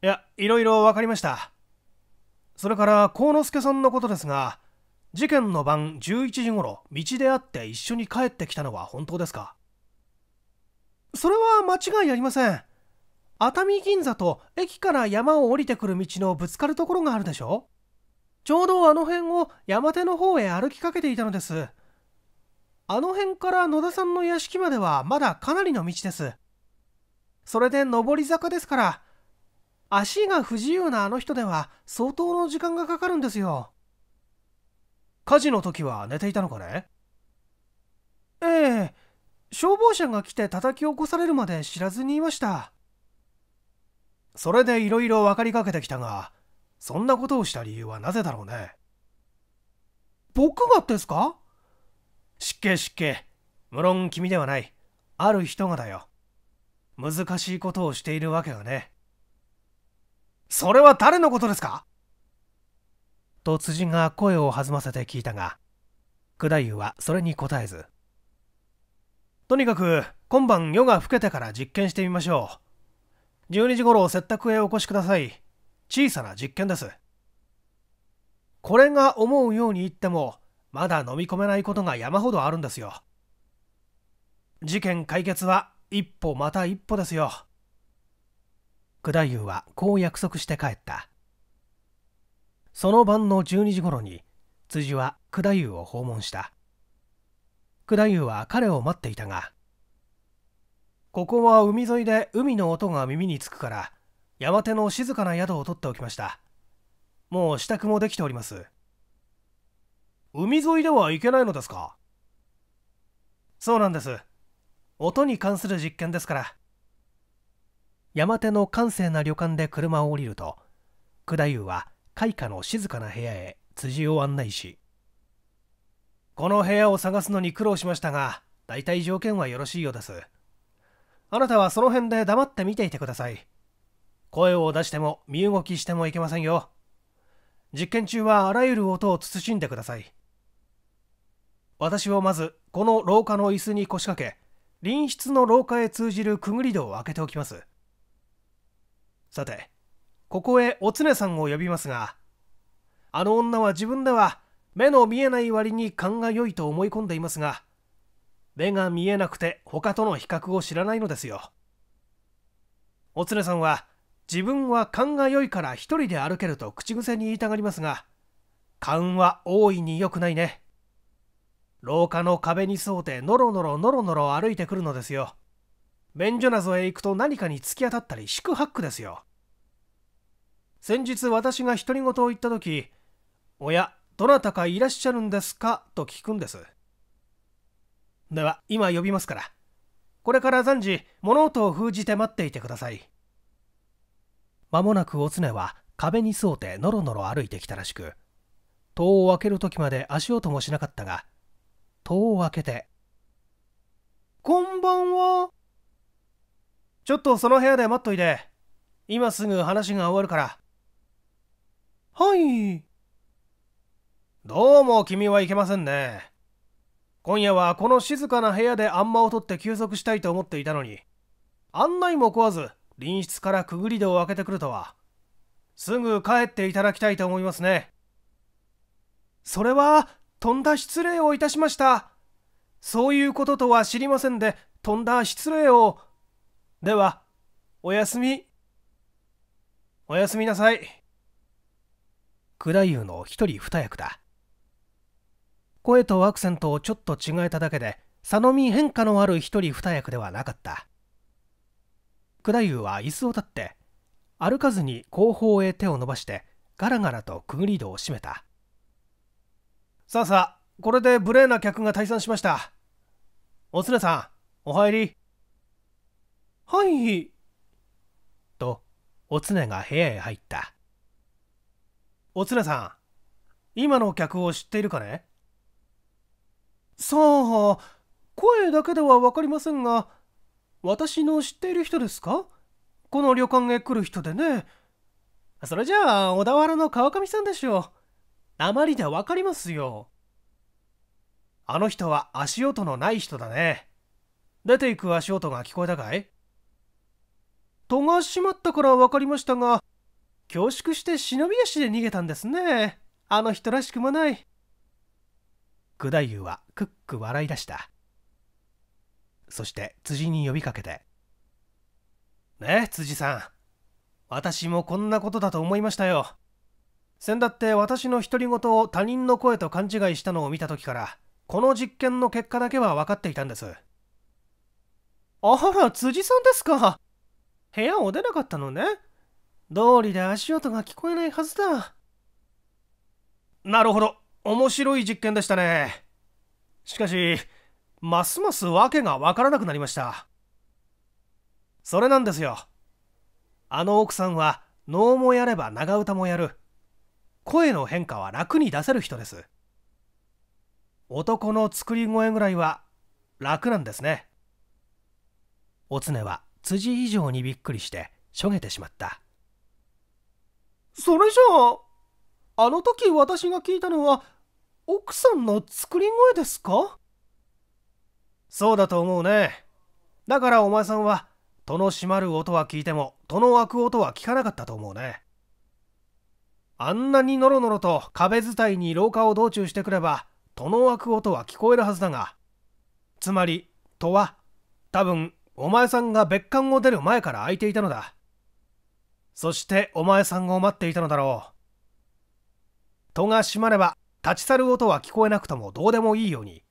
いや、いろいろ分かりました。それから、幸之助さんのことですが、事件の晩11時頃、道で会って一緒に帰ってきたのは本当ですかそれは間違いありません。熱海銀座と駅から山を降りてくる道のぶつかるところがあるでしょちょうどあの辺を山手の方へ歩きかけていたのです。あの辺から野田さんの屋敷まではまだかなりの道です。それで上り坂ですから、足が不自由なあの人では相当の時間がかかるんですよ火事の時は寝ていたのかねええ消防車が来て叩き起こされるまで知らずにいましたそれでいろいろ分かりかけてきたがそんなことをした理由はなぜだろうね僕がですか失敬失敬無論君ではないある人がだよ難しいことをしているわけがねそれは誰のことですかと辻が声を弾ませて聞いたが九太夫はそれに答えずとにかく今晩夜が更けてから実験してみましょう12時頃接客へお越しください小さな実験ですこれが思うように言ってもまだ飲み込めないことが山ほどあるんですよ事件解決は一歩また一歩ですよ九太夫はこう約束して帰ったその晩の12時頃に辻は九太夫を訪問した九太夫は彼を待っていたがここは海沿いで海の音が耳につくから山手の静かな宿を取っておきましたもう支度もできております海沿いでは行けないのですかそうなんです音に関する実験ですから山手の閑静な旅館で車を降りると九太夫は開花の静かな部屋へ辻を案内し「この部屋を探すのに苦労しましたが大体条件はよろしいようですあなたはその辺で黙って見ていてください声を出しても身動きしてもいけませんよ実験中はあらゆる音を慎んでください私をまずこの廊下の椅子に腰掛け隣室の廊下へ通じるくぐり戸を開けておきますさてここへお常さんを呼びますがあの女は自分では目の見えない割に勘が良いと思い込んでいますが目が見えなくて他との比較を知らないのですよお常さんは自分は勘が良いから一人で歩けると口癖に言いたがりますが勘は大いに良くないね廊下の壁に沿うてのろのろのろのろ歩いてくるのですよ便所謎へ行くと何かに突き当たったり四苦八苦ですよ先日私が独り言を言った時「おやどなたかいらっしゃるんですか?」と聞くんですでは今呼びますからこれから暫時物音を封じて待っていてください間もなくお常は壁に沿うてのろのろ歩いてきたらしく戸を開ける時まで足音もしなかったが戸を開けて「こんばんは」ちょっとその部屋で待っといて。今すぐ話が終わるから。はい。どうも君はいけませんね。今夜はこの静かな部屋であんまを取って休息したいと思っていたのに、案内も食わず、隣室からくぐり戸を開けてくるとは。すぐ帰っていただきたいと思いますね。それは、とんだ失礼をいたしました。そういうこととは知りませんで、とんだ失礼を。では、おやすみ。おやすみなさい。九太夫の一人二役だ。声とアクセントをちょっと違えただけで、佐野見変化のある一人二役ではなかった。九太夫は椅子を立って、歩かずに後方へ手を伸ばして、ガラガラとくぐり戸を閉めた。さあさあ、これで無礼な客が退散しました。お連れさん、お入り。はい。と、おつねが部屋へ入った。おつねさん、今の客を知っているかねさあ、声だけではわかりませんが、私の知っている人ですかこの旅館へ来る人でね。それじゃあ、小田原の川上さんでしょう。あまりでわかりますよ。あの人は足音のない人だね。出ていく足音が聞こえたかい戸が閉まったから分かりましたが恐縮して忍び足で逃げたんですねあの人らしくもない九太夫はクック笑い出したそして辻に呼びかけて「ねえ辻さん私もこんなことだと思いましたよ先だって私の独り言を他人の声と勘違いしたのを見た時からこの実験の結果だけは分かっていたんですあら辻さんですか部屋を出なかったのね。道理で足音が聞こえないはずだ。なるほど。面白い実験でしたね。しかし、ますます訳が分からなくなりました。それなんですよ。あの奥さんは、能もやれば長唄もやる。声の変化は楽に出せる人です。男の作り声ぐらいは楽なんですね。おつねは辻以上にびっくりしてしょげてしまったそれじゃああの時私が聞いたのは奥さんの作り声ですかそうだと思うねだからお前さんは戸の閉まる音は聞いても戸の開く音は聞かなかったと思うねあんなにノロノロと壁伝いに廊下を道中してくれば戸の開く音は聞こえるはずだがつまり戸は多分お前さんが別館を出る前から空いていたのだ。そしてお前さんを待っていたのだろう。戸が閉まれば立ち去る音は聞こえなくともどうでもいいように、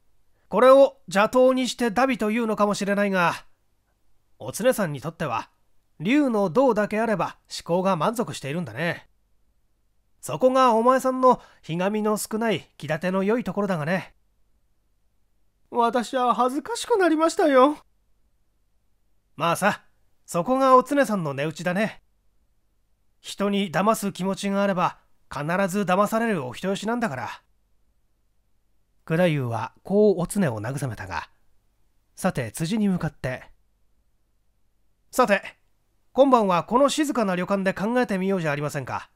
これを邪道にしてダビというのかもしれないが、お常さんにとっては、竜の銅だけあれば思考が満足しているんだね。そこがお前さんのひがみの少ない気立ての良いところだがね。私は恥ずかしくなりましたよ。まあさそこがお常さんの値打ちだね人に騙す気持ちがあれば必ず騙されるお人よしなんだから倉太夫はこうお常を慰めたがさて辻に向かってさて今晩はこの静かな旅館で考えてみようじゃありませんか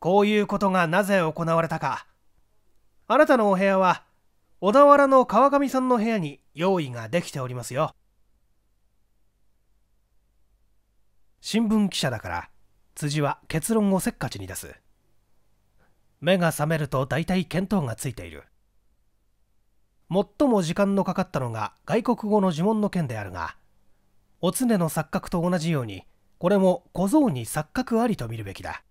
こういうことがなぜ行われたかあなたのお部屋は小田原の川上さんの部屋に用意ができておりますよ。新聞記者だから辻は結論をせっかちに出す目が覚めると大体見当がついている最も時間のかかったのが外国語の呪文の件であるがお常の錯覚と同じようにこれも小僧に錯覚ありと見るべきだ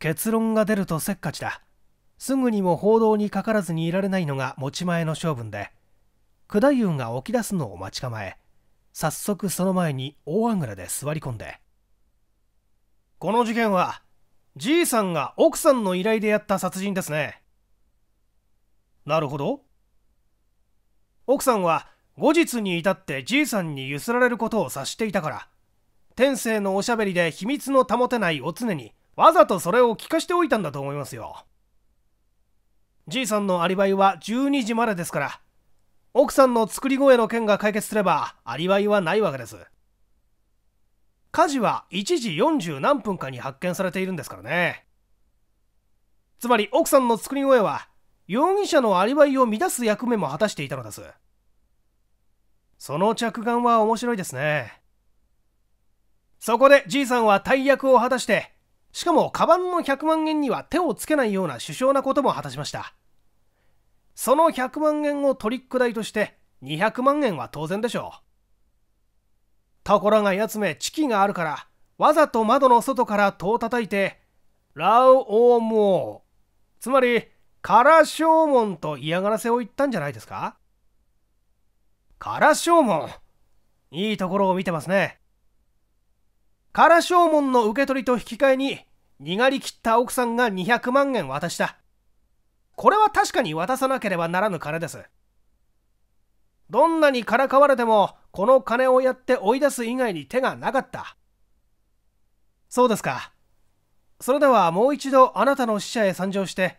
結論が出るとせっかちだすぐにも報道にかからずにいられないのが持ち前の性分で九太夫が起き出すのを待ち構え早速その前に大あぐらで座り込んでこの事件はじいさんが奥さんの依頼でやった殺人ですねなるほど奥さんは後日に至ってじいさんにゆすられることを察していたから天性のおしゃべりで秘密の保てないお常にわざとそれを聞かしておいたんだと思いますよじいさんのアリバイは12時までですから奥さんの作り声の件が解決すればアリバイはないわけです火事は1時40何分かに発見されているんですからねつまり奥さんの作り声は容疑者のアリバイを乱す役目も果たしていたのですその着眼は面白いですねそこでじいさんは大役を果たしてしかもカバンの100万円には手をつけないような首相なことも果たしましたその100万円をトリック代として200万円は当然でしょうところがやつめチキがあるからわざと窓の外から戸を叩いてラウオーモーつまりーモンと嫌がらせを言ったんじゃないですかーモンいいところを見てますねーモンの受け取りと引き換えに逃がりきった奥さんが200万円渡したこれは確かに渡さなければならぬ金です。どんなにからかわれても、この金をやって追い出す以外に手がなかった。そうですか。それではもう一度あなたの死者へ参上して、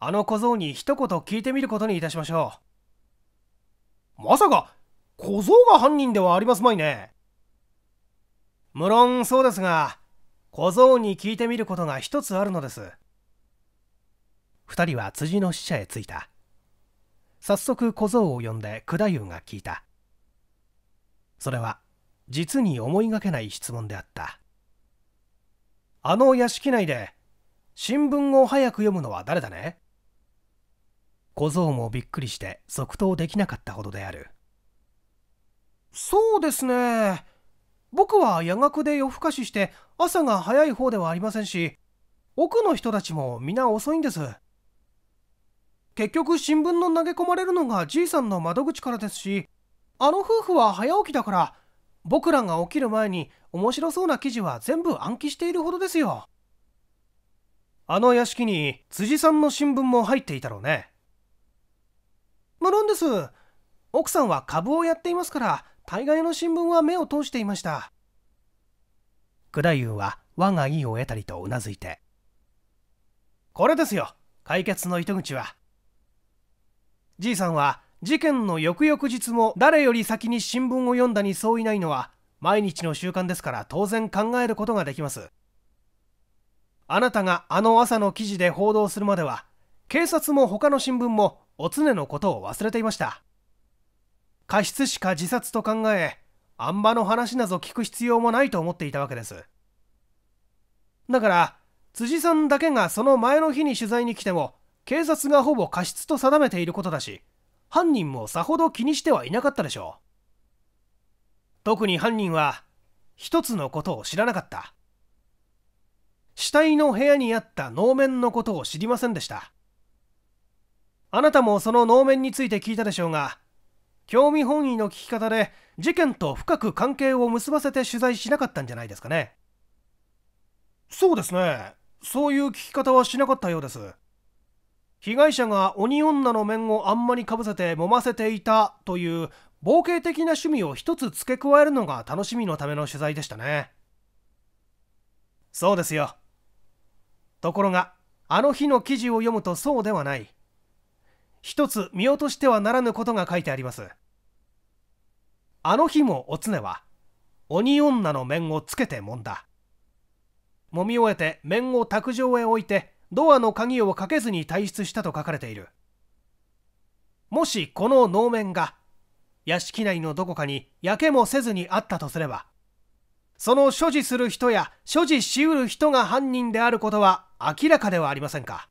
あの小僧に一言聞いてみることにいたしましょう。まさか、小僧が犯人ではありますまいね。無論そうですが、小僧に聞いてみることが一つあるのです。2人は辻の使者へ着いた早速小僧を呼んで九太夫が聞いたそれは実に思いがけない質問であったあの屋敷内で新聞を早く読むのは誰だね小僧もびっくりして即答できなかったほどであるそうですね僕は夜学で夜更かしして朝が早い方ではありませんし奥の人たちも皆遅いんです結局新聞の投げ込まれるのがじいさんの窓口からですしあの夫婦は早起きだから僕らが起きる前に面白そうな記事は全部暗記しているほどですよあの屋敷に辻さんの新聞も入っていたろうね無論です奥さんは株をやっていますから大概の新聞は目を通していました九太夫は我が意を得たりとうなずいてこれですよ解決の糸口はじいさんは事件の翌々日も誰より先に新聞を読んだに相違ないのは毎日の習慣ですから当然考えることができますあなたがあの朝の記事で報道するまでは警察も他の新聞もお常のことを忘れていました過失しか自殺と考えあん馬の話など聞く必要もないと思っていたわけですだから辻さんだけがその前の日に取材に来ても警察がほぼ過失と定めていることだし犯人もさほど気にしてはいなかったでしょう特に犯人は一つのことを知らなかった死体の部屋にあった能面のことを知りませんでしたあなたもその能面について聞いたでしょうが興味本位の聞き方で事件と深く関係を結ばせて取材しなかったんじゃないですかねそうですねそういう聞き方はしなかったようです被害者が鬼女の面をあんまりかぶせて揉ませていたという冒険的な趣味を一つ付け加えるのが楽しみのための取材でしたねそうですよところがあの日の記事を読むとそうではない一つ見落としてはならぬことが書いてありますあの日もおつねは鬼女の面をつけてもんだ揉み終えて面を卓上へ置いてドアの鍵をかけずに退出したと書かれているもしこの能面が屋敷内のどこかに焼けもせずにあったとすればその所持する人や所持しうる人が犯人であることは明らかではありませんか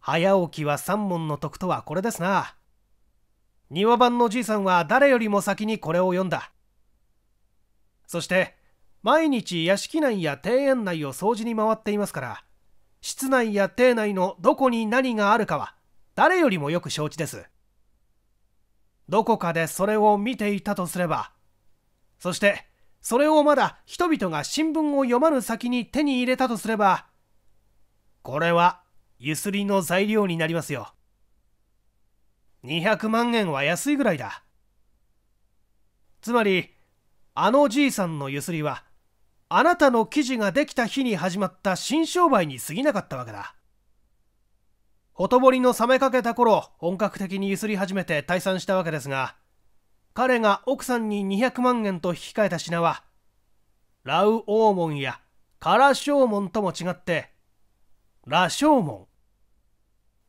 早起きは三問の徳とはこれですな庭番のじいさんは誰よりも先にこれを読んだそして毎日屋敷内や庭園内を掃除に回っていますから室内や邸内のどこに何があるかは誰よりもよく承知ですどこかでそれを見ていたとすればそしてそれをまだ人々が新聞を読まぬ先に手に入れたとすればこれはゆすりの材料になりますよ200万円は安いぐらいだつまりあのじいさんのゆすりはあなたの記事ができた日に始まった新商売に過ぎなかったわけだほとぼりの冷めかけた頃本格的にゆすり始めて退散したわけですが彼が奥さんに200万円と引き換えた品はラウオーモンやカラショウモンとも違ってラショウモン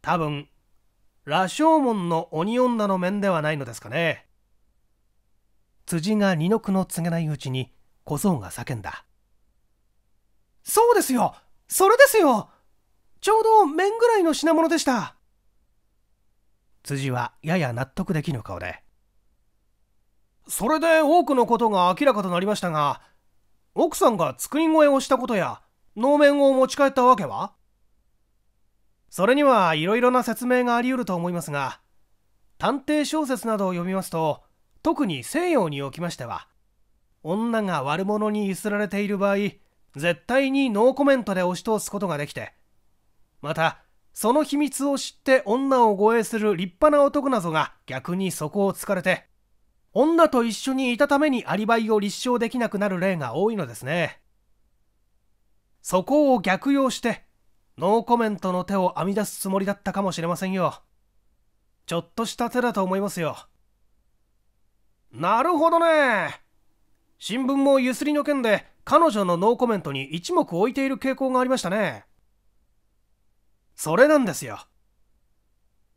多分羅生門の鬼女の面ではないのですかね辻が二の句の告げないうちに小僧が叫んだそうですよそれですよちょうど麺ぐらいの品物でした辻はやや納得できぬ顔でそれで多くのことが明らかとなりましたが奥さんが作り声をしたことや能面を持ち帰ったわけはそれにはいろいろな説明があり得ると思いますが探偵小説などを読みますと特に西洋におきましては女が悪者にゆすられている場合絶対にノーコメントで押し通すことができてまたその秘密を知って女を護衛する立派な男などが逆にそこを突かれて女と一緒にいたためにアリバイを立証できなくなる例が多いのですねそこを逆用してノーコメントの手を編み出すつもりだったかもしれませんよちょっとした手だと思いますよなるほどね新聞もゆすりの件で彼女のノーコメントに一目置いている傾向がありましたねそれなんですよ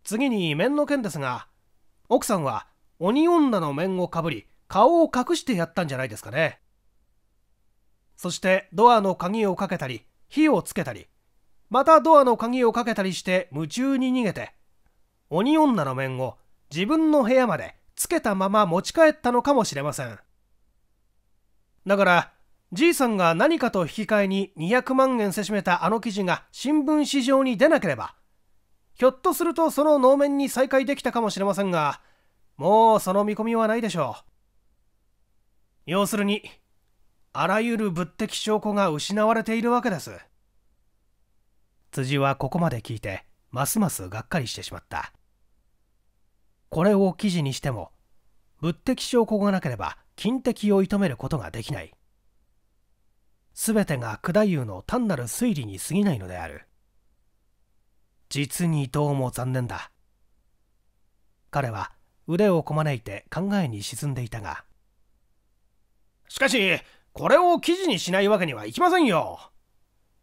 次に面の件ですが奥さんは鬼女の面をかぶり顔を隠してやったんじゃないですかねそしてドアの鍵をかけたり火をつけたりまたドアの鍵をかけたりして夢中に逃げて鬼女の面を自分の部屋までつけたまま持ち帰ったのかもしれませんだから G さんが何かと引き換えに200万円せしめたあの記事が新聞紙上に出なければひょっとするとその能面に再開できたかもしれませんがもうその見込みはないでしょう要するにあらゆる物的証拠が失われているわけです辻はここまで聞いてますますがっかりしてしまったこれを記事にしても物的証拠がなければ金的を射止めることができない全てが九太夫の単なる推理に過ぎないのである実にどうも残念だ彼は腕をこまねいて考えに沈んでいたがしかしこれを記事にしないわけにはいきませんよ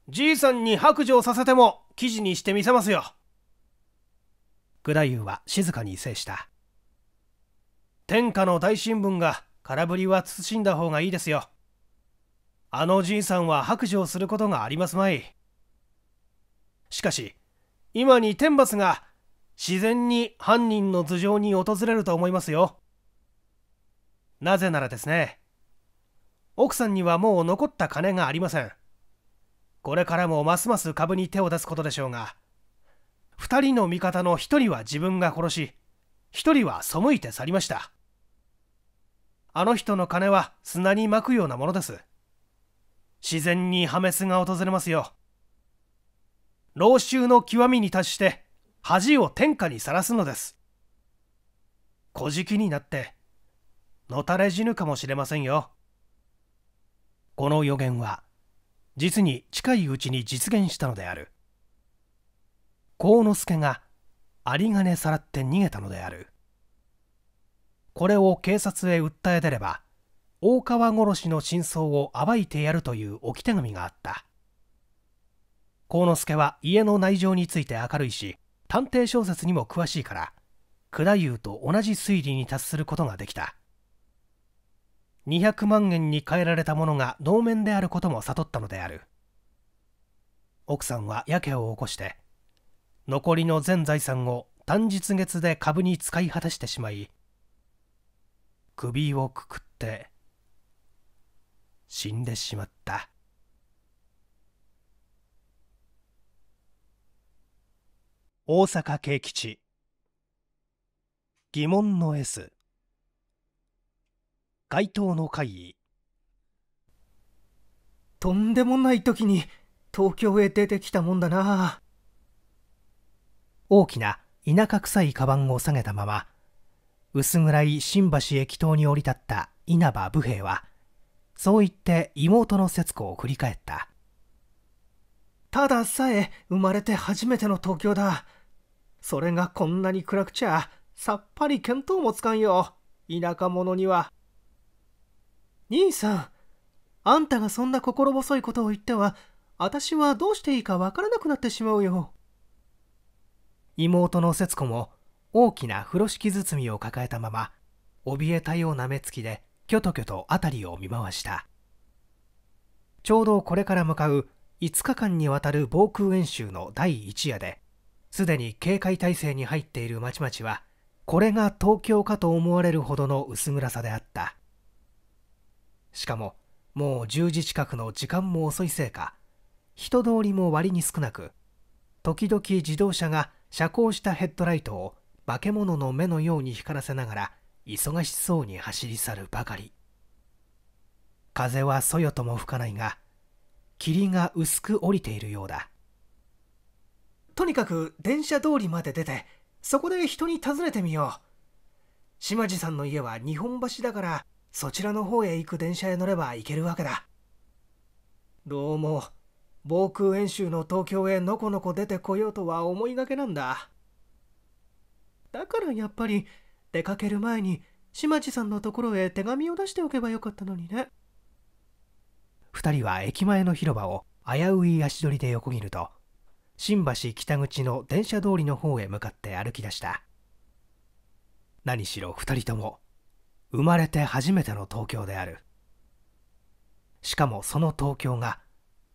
じいさんに白状させても記事にしてみせますよ九太夫は静かに制した天下の大新聞が空振りは慎んだ方がいいですよあのじいさんは白状することがありますまいしかし今に天罰が自然に犯人の頭上に訪れると思いますよなぜならですね奥さんにはもう残った金がありませんこれからもますます株に手を出すことでしょうが2人の味方の1人は自分が殺し1人は背いて去りましたあの人の金は砂に巻くようなものです自然に破滅が訪れますよ老朽の極みに達して恥を天下にさらすのです小じになってのたれ死ぬかもしれませんよこの予言は実に近いうちに実現したのである幸之助が有金さらって逃げたのであるこれを警察へ訴え出れば大川殺しの真相を暴いてやるという置き手紙があった幸之助は家の内情について明るいし探偵小説にも詳しいから九太夫と同じ推理に達することができた200万円に換えられたものが同面であることも悟ったのである奥さんはやけを起こして残りの全財産を単日月で株に使い果たしてしまい首をくくって死んでしまった大阪慶吉疑問の S 街頭の会議とんでもない時に東京へ出てきたもんだな大きな田舎臭いカバンを下げたまま薄暗い新橋駅頭に降り立った稲葉武兵衛はそう言って妹の節子を振り返ったたださえ生まれて初めての東京だそれがこんなに暗くちゃさっぱり見当もつかんよ田舎者には兄さんあんたがそんな心細いことを言っては私はどうしていいかわからなくなってしまうよ妹の節子も大きな風呂敷包みを抱えたまま怯えたような目つきでキョトキョと辺りを見回したちょうどこれから向かう5日間にわたる防空演習の第1夜ですでに警戒態勢に入っている町々はこれが東京かと思われるほどの薄暗さであったしかももう10時近くの時間も遅いせいか人通りも割に少なく時々自動車が遮光したヘッドライトを化け物の目のように光らせながら忙しそうに走り去るばかり風はそよとも吹かないが霧が薄く降りているようだとにかく電車通りまで出てそこで人に尋ねてみよう島地さんの家は日本橋だからそちらの方へ行く電車へ乗れば行けるわけだどうも防空演習の東京へのこのこ出てこようとは思いがけなんだだからやっぱり出かける前に島地さんのところへ手紙を出しておけばよかったのにね2人は駅前の広場を危うい足取りで横切ると新橋北口の電車通りの方へ向かって歩き出した何しろ2人とも生まれて初めての東京であるしかもその東京が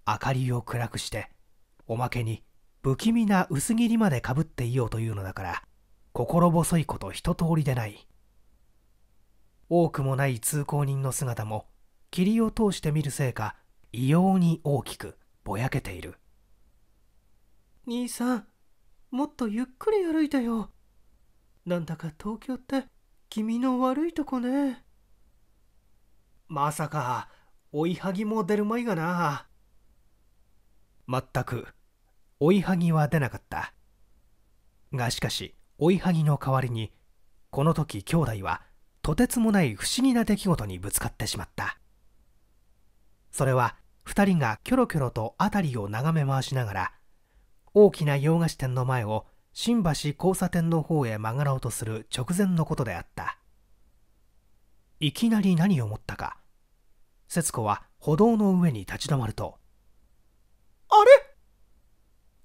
明かりを暗くしておまけに不気味な薄切りまでかぶっていようというのだから心細いこと一通りでない多くもない通行人の姿も霧を通して見るせいか異様に大きくぼやけている兄さんもっとゆっくり歩いたよなんだか東京って君の悪いとこねまさか追いはぎも出るまいがな全く追いはぎは出なかったがしかし追いはぎの代わりにこの時兄弟はとてつもない不思議な出来事にぶつかってしまったそれは2人がキョロキョロと辺りを眺め回しながら大きな洋菓子店の前を新橋交差点の方へ曲がろうとする直前のことであったいきなり何を思ったか節子は歩道の上に立ち止まると「あれ?」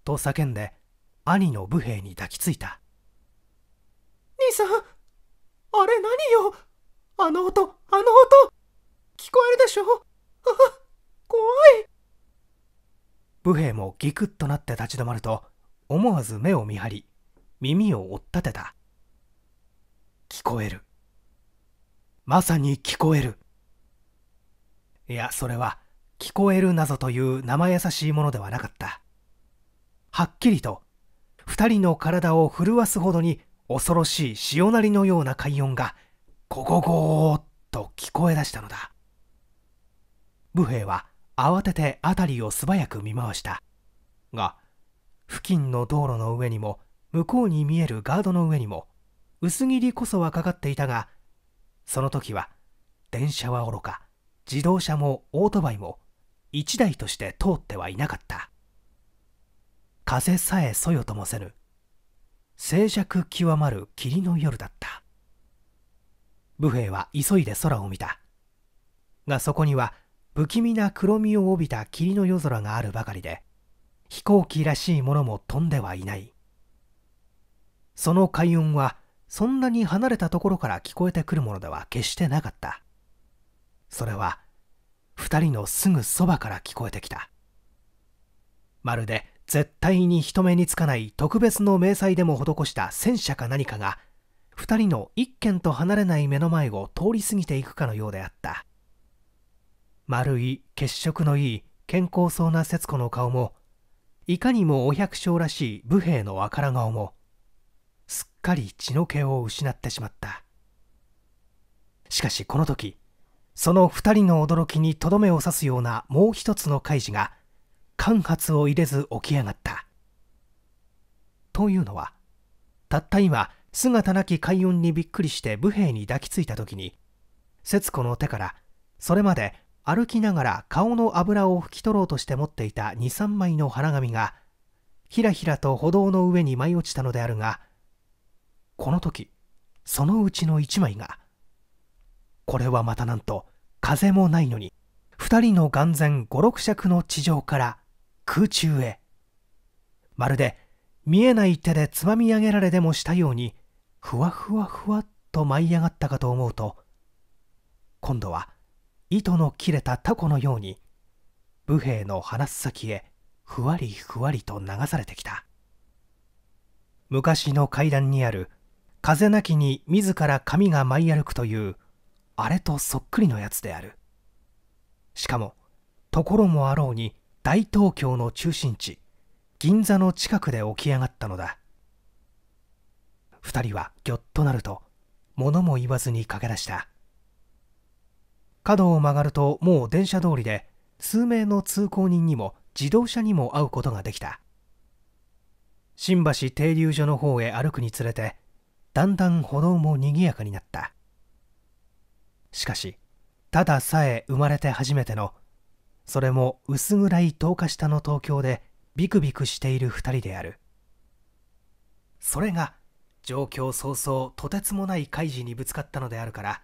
と叫んで兄の武兵に抱きついた兄さん、あれ何よあの音、あの音聞こえるでしょあ、怖い武兵衛もギクッとなって立ち止まると、思わず目を見張り、耳を追っ立てた。聞こえる。まさに聞こえる。いや、それは、聞こえる謎という生優しいものではなかった。はっきりと、二人の体を震わすほどに恐ろしい潮鳴りのような快音がゴゴゴーっと聞こえ出したのだ武兵衛は慌てて辺りを素早く見回したが付近の道路の上にも向こうに見えるガードの上にも薄切りこそはかかっていたがその時は電車はおろか自動車もオートバイも1台として通ってはいなかった風さえそよともせぬ静寂極まる霧の夜だった武兵衛は急いで空を見たがそこには不気味な黒みを帯びた霧の夜空があるばかりで飛行機らしいものも飛んではいないその快音はそんなに離れたところから聞こえてくるものでは決してなかったそれは2人のすぐそばから聞こえてきたまるで絶対に人目につかない特別の明細でも施した戦車か何かが2人の一軒と離れない目の前を通り過ぎていくかのようであった丸い血色のいい健康そうな節子の顔もいかにもお百姓らしい武兵のから顔もすっかり血の気を失ってしまったしかしこの時その2人の驚きにとどめを刺すようなもう一つの怪事が間髪を入れず起き上がったというのはたった今姿なき海音にびっくりして武兵衛に抱きついた時に節子の手からそれまで歩きながら顔の油を拭き取ろうとして持っていた23枚の花紙がひらひらと歩道の上に舞い落ちたのであるがこの時そのうちの1枚がこれはまたなんと風もないのに2人の眼前56尺の地上から空中へまるで見えない手でつまみ上げられでもしたようにふわふわふわっと舞い上がったかと思うと今度は糸の切れたタコのように武兵の鼻先へふわりふわりと流されてきた昔の階段にある風なきに自ら髪が舞い歩くというあれとそっくりのやつであるしかもところもあろうに大東京の中心地銀座の近くで起き上がったのだ2人はぎょっとなると物も言わずに駆け出した角を曲がるともう電車通りで数名の通行人にも自動車にも会うことができた新橋停留所の方へ歩くにつれてだんだん歩道も賑やかになったしかしたださえ生まれて初めてのそれも薄暗い10日下の東京でビクビクしている2人であるそれが状況早々とてつもない開示にぶつかったのであるから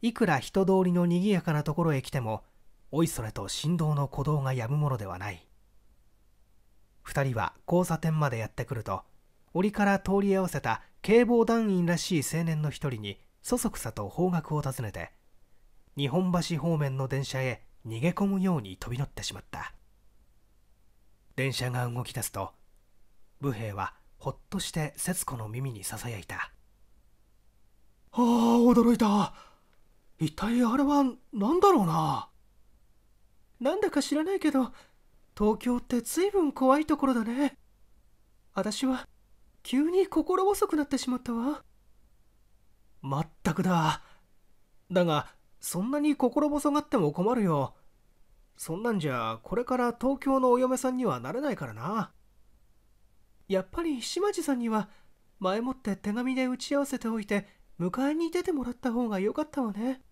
いくら人通りの賑やかなところへ来てもおいそれと振動の鼓動がやむものではない2人は交差点までやってくると折から通り合わせた警防団員らしい青年の一人にそそくさと方角を尋ねて日本橋方面の電車へ逃げ込むように飛び乗ってしまった電車が動き出すと武兵衛はほっとして節子の耳にささやいたあ驚いた一体あれは何だろうななんだか知らないけど東京って随分怖いところだね私は急に心細くなってしまったわ全くだだがそんなに心細がっても困るよ。そんなんじゃ、これから東京のお嫁さんにはなれないからな。やっぱり島地さんには、前もって手紙で打ち合わせておいて、迎えに出てもらった方がよかったわね。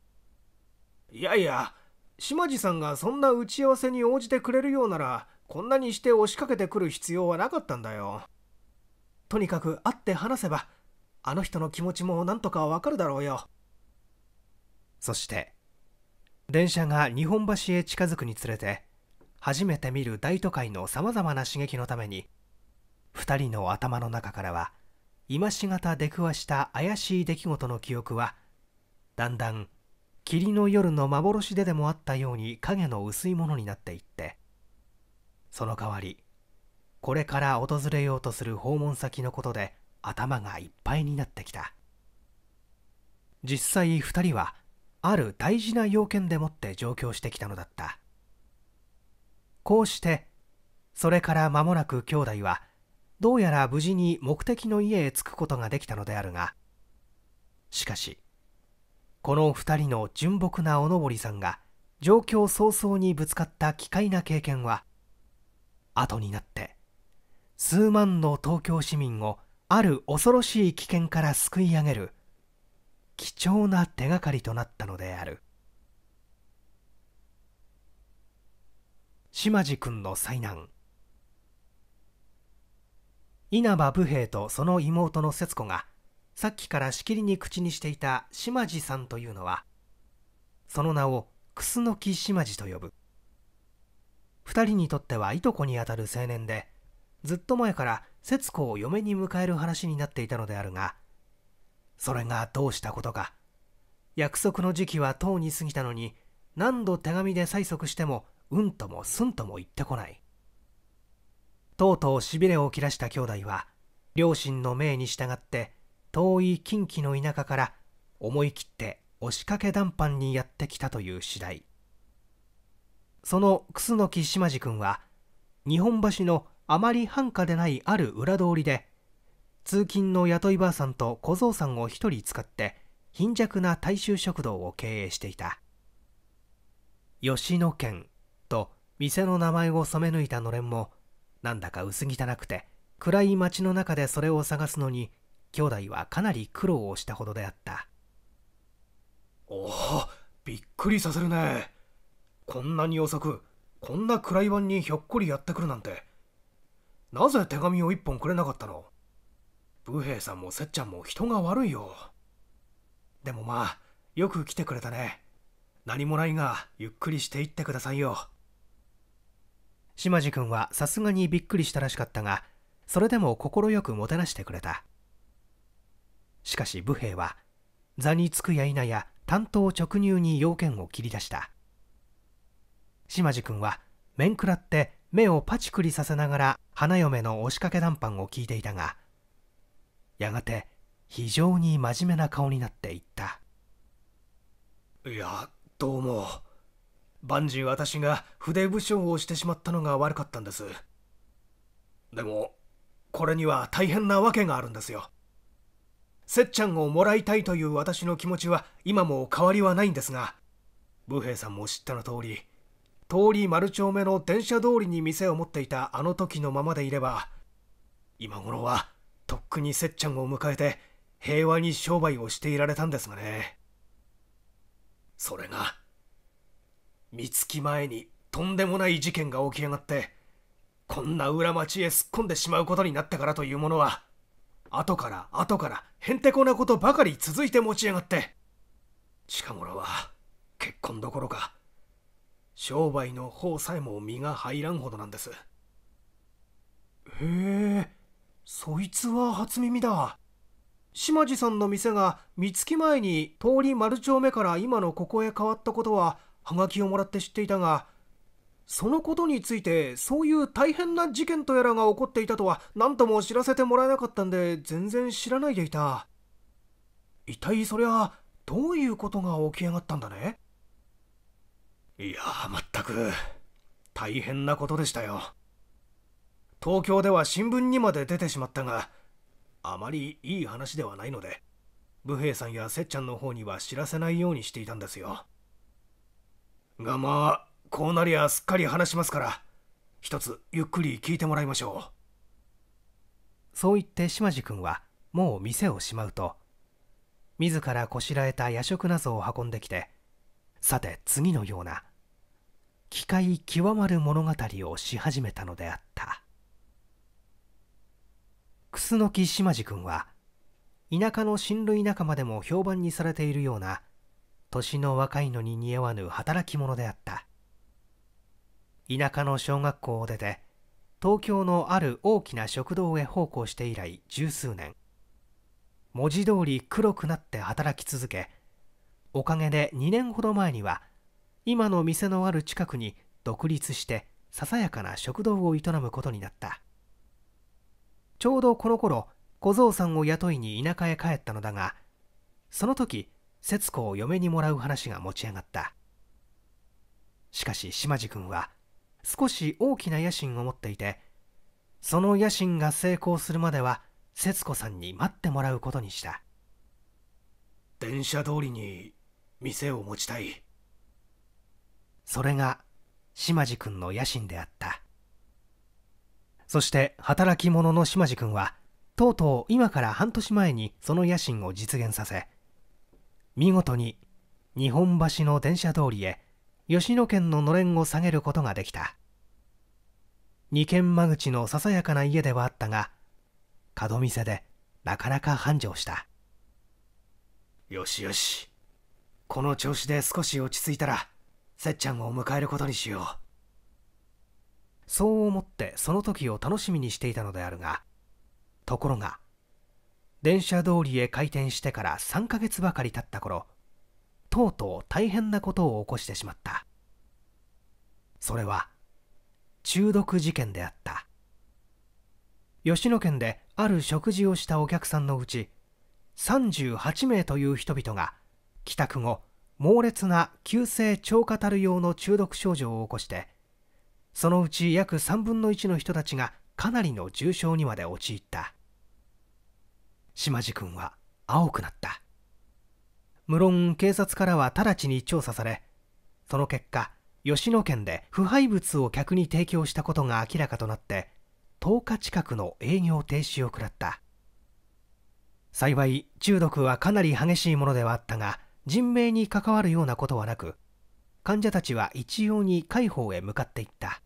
いやいや、島地さんがそんな打ち合わせに応じてくれるようなら、こんなにして押しかけてくる必要はなかったんだよ。とにかく会って話せば、あの人の気持ちもなんとかわかるだろうよ。そして電車が日本橋へ近づくにつれて初めて見る大都会のさまざまな刺激のために2人の頭の中からは今しがた出くわした怪しい出来事の記憶はだんだん霧の夜の幻ででもあったように影の薄いものになっていってその代わりこれから訪れようとする訪問先のことで頭がいっぱいになってきた実際2人はある大事な要件でもって上京してきたのだったこうしてそれから間もなく兄弟はどうやら無事に目的の家へ着くことができたのであるがしかしこの2人の純朴なおのぼりさんが状況早々にぶつかった奇怪な経験は後になって数万の東京市民をある恐ろしい危険から救い上げる貴重な手がかりとなったのである島地君の災難稲葉武兵衛とその妹の節子がさっきからしきりに口にしていた島地さんというのはその名を楠木島地と呼ぶ2人にとってはいとこにあたる青年でずっと前から節子を嫁に迎える話になっていたのであるがそれがどうしたことか約束の時期はとうに過ぎたのに何度手紙で催促してもうんともすんとも言ってこないとうとうしびれを切らした兄弟は両親の命に従って遠い近畿の田舎から思い切って押しかけ談判にやってきたという次第その楠木島地君は日本橋のあまり繁華でないある裏通りで通勤の雇いばあさんと小僧さんを1人使って貧弱な大衆食堂を経営していた吉野県と店の名前を染め抜いたのれんもなんだか薄汚くて暗い町の中でそれを探すのに兄弟はかなり苦労をしたほどであったおおびっくりさせるねこんなに遅くこんな暗い晩にひょっこりやってくるなんてなぜ手紙を一本くれなかったの武兵さんもせっちゃんも人が悪いよでもまあよく来てくれたね何もないがゆっくりしていってくださいよ島地君はさすがにびっくりしたらしかったがそれでも快くもてなしてくれたしかし武兵は座につくや否や担当直入に要件を切り出した島地君は面食らって目をパチクリさせながら花嫁の押しかけ談判を聞いていたがやがて非常に真面目な顔になっていったいやどうも万事私が筆不詳をしてしまったのが悪かったんですでもこれには大変なわけがあるんですよせっちゃんをもらいたいという私の気持ちは今も変わりはないんですが武兵衛さんも知ったの通り通り丸丁目の電車通りに店を持っていたあの時のままでいれば今頃はとっくにせっちゃんを迎えて平和に商売をしていられたんですがねそれが三月前にとんでもない事件が起き上がってこんな裏町へ突っ込んでしまうことになったからというものは後から後からへんてこなことばかり続いて持ち上がって近頃は結婚どころか商売の方さえも身が入らんほどなんですへえそいつは初耳だ。島地さんの店が三月前に通り丸丁目から今のここへ変わったことはハガキをもらって知っていたが、そのことについてそういう大変な事件とやらが起こっていたとは何とも知らせてもらえなかったんで全然知らないでいた。一体そりゃどういうことが起き上がったんだねいや、全く大変なことでしたよ。東京では新聞にまで出てしまったがあまりいい話ではないので武兵衛さんやせっちゃんの方には知らせないようにしていたんですよがまあこうなりゃすっかり話しますから一つゆっくり聞いてもらいましょうそう言って島地君はもう店をしまうと自らこしらえた夜食謎を運んできてさて次のような機械極まる物語をし始めたのであった楠木島地君は田舎の親類仲間でも評判にされているような年の若いのに似合わぬ働き者であった田舎の小学校を出て東京のある大きな食堂へ奉公して以来十数年文字通り黒くなって働き続けおかげで2年ほど前には今の店のある近くに独立してささやかな食堂を営むことになったちょうどこの頃小僧さんを雇いに田舎へ帰ったのだがその時節子を嫁にもらう話が持ち上がったしかし島地君は少し大きな野心を持っていてその野心が成功するまでは節子さんに待ってもらうことにした電車通りに店を持ちたいそれが島地君の野心であったそして働き者の島地君はとうとう今から半年前にその野心を実現させ見事に日本橋の電車通りへ吉野県ののれんを下げることができた二軒間口のささやかな家ではあったが角店でなかなか繁盛したよしよしこの調子で少し落ち着いたらせっちゃんを迎えることにしようそう思ってその時を楽しみにしていたのであるがところが電車通りへ開店してから3ヶ月ばかり経った頃とうとう大変なことを起こしてしまったそれは中毒事件であった吉野県である食事をしたお客さんのうち38名という人々が帰宅後猛烈な急性腸化たる用の中毒症状を起こしてそのうち約3分の1の人たちがかなりの重傷にまで陥った島地君は青くなった無論警察からは直ちに調査されその結果吉野県で腐敗物を客に提供したことが明らかとなって10日近くの営業停止を食らった幸い中毒はかなり激しいものではあったが人命に関わるようなことはなく患者たちは一様に海堡へ向かっていった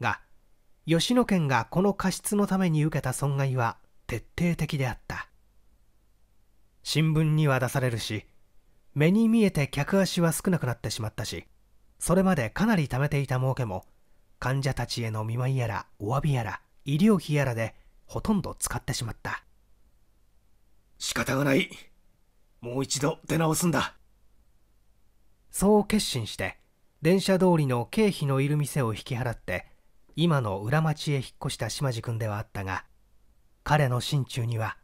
が吉野県がこの過失のために受けた損害は徹底的であった新聞には出されるし目に見えて客足は少なくなってしまったしそれまでかなり貯めていた儲けも患者たちへの見舞いやらお詫びやら医療費やらでほとんど使ってしまった仕方がないもう一度出直すんだそう決心して電車通りの経費のいる店を引き払って今の裏町へ引っ越した島地君ではあったが彼の心中には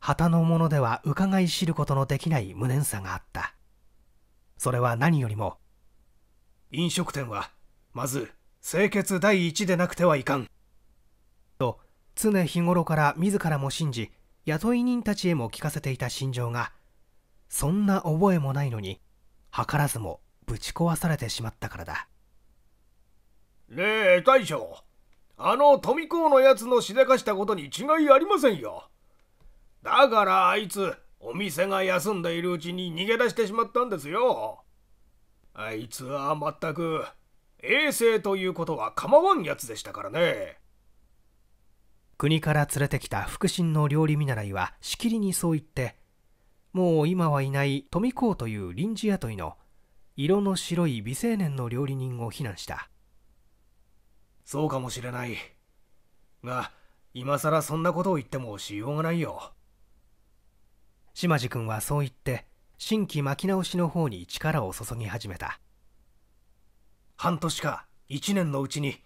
旗の者ではうかがい知ることのできない無念さがあったそれは何よりも飲食店はまず清潔第一でなくてはいかんと常日頃から自らも信じ雇い人たちへも聞かせていた心情がそんな覚えもないのに図らずもぶち壊されてしまったからだねえ大将あの富公のやつのしでかしたことに違いありませんよだからあいつお店が休んでいるうちに逃げ出してしまったんですよあいつは全く衛生ということは構わんやつでしたからね国から連れてきた腹心の料理見習いはしきりにそう言ってもう今はいない富子という臨時雇いの色の白い未成年の料理人を非難したそうかもしれないが今さらそんなことを言ってもしようがないよ島地君はそう言って新規巻き直しの方に力を注ぎ始めた半年か1年のうちに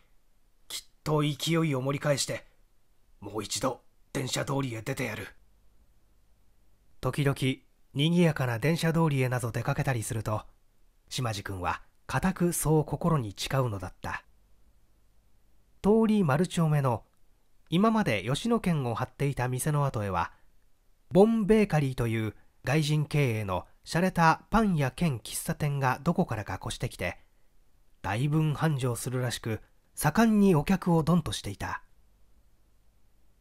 きっと勢いを盛り返してもう一度電車通りへ出てやる時々賑やかな電車通りへなど出かけたりすると島地君は固くそう心に誓うのだった通り丸丁目の今まで吉野県を張っていた店の跡へはボンベーカリーという外人経営の洒落たパン屋兼喫茶店がどこからか越してきて大分繁盛するらしく盛んにお客をドンとしていた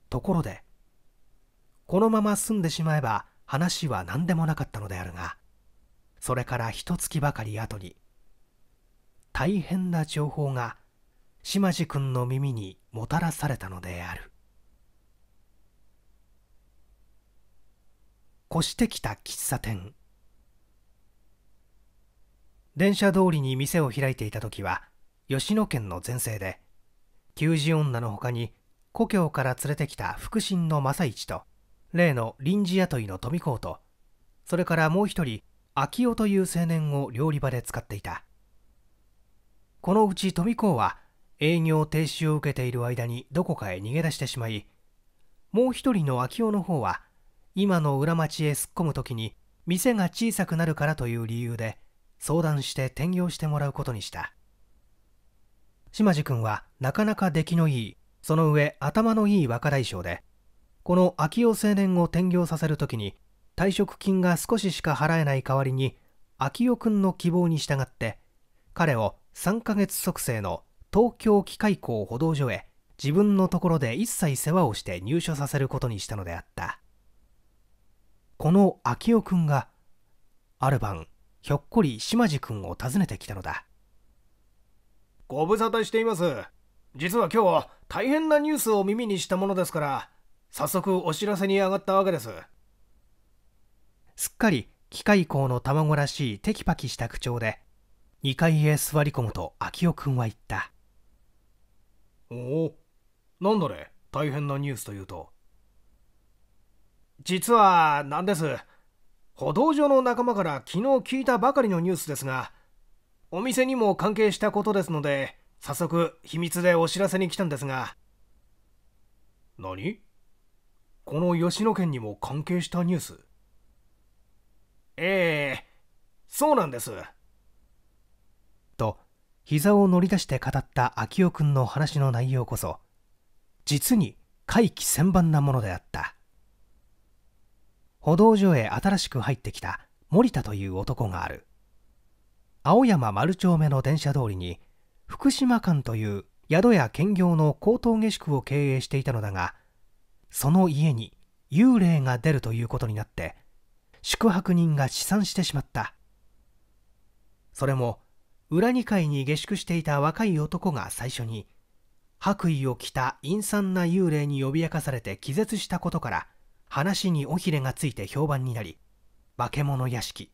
ところでこのまま住んでしまえば話は何でもなかったのであるがそれから一月ばかり後に大変な情報が島地君の耳にもたらされたのである越してきた喫茶店電車通りに店を開いていた時は吉野県の前世で給仕女のほかに故郷から連れてきた腹心の正一と例の臨時雇いの富子とそれからもう一人昭夫という青年を料理場で使っていたこのうち富子は営業停止を受けている間にどこかへ逃げ出してしまいもう一人の昭夫の方は今の裏町へ突っ込む時に店が小さくなるからという理由で相談して転業してもらうことにした島地君はなかなか出来のいいその上頭のいい若大将でこの秋夫青年を転業させるときに退職金が少ししか払えない代わりに秋夫君の希望に従って彼を3ヶ月即成の東京機械工歩道所へ自分のところで一切世話をして入所させることにしたのであったこの昭夫君がある晩ひょっこり島地君を訪ねてきたのだご無沙汰しています実は今日大変なニュースを耳にしたものですから早速お知らせに上がったわけですすっかり機械工の卵らしいテキパキした口調で2階へ座り込むと昭夫君は言ったおおなんだれ大変なニュースというと実は何です歩道上の仲間から昨日聞いたばかりのニュースですがお店にも関係したことですので早速秘密でお知らせに来たんですが何この吉野県にも関係したニュースええそうなんですと膝を乗り出して語った昭代君の話の内容こそ実に怪奇千万なものであった歩道所へ新しく入ってきた森田という男がある青山丸丁目の電車通りに福島館という宿や兼業の高等下宿を経営していたのだがその家に幽霊が出るということになって宿泊人が試算してしまったそれも裏2階に下宿していた若い男が最初に白衣を着た陰惨な幽霊に脅かされて気絶したことから話に尾ひれがついて評判になり化け物屋敷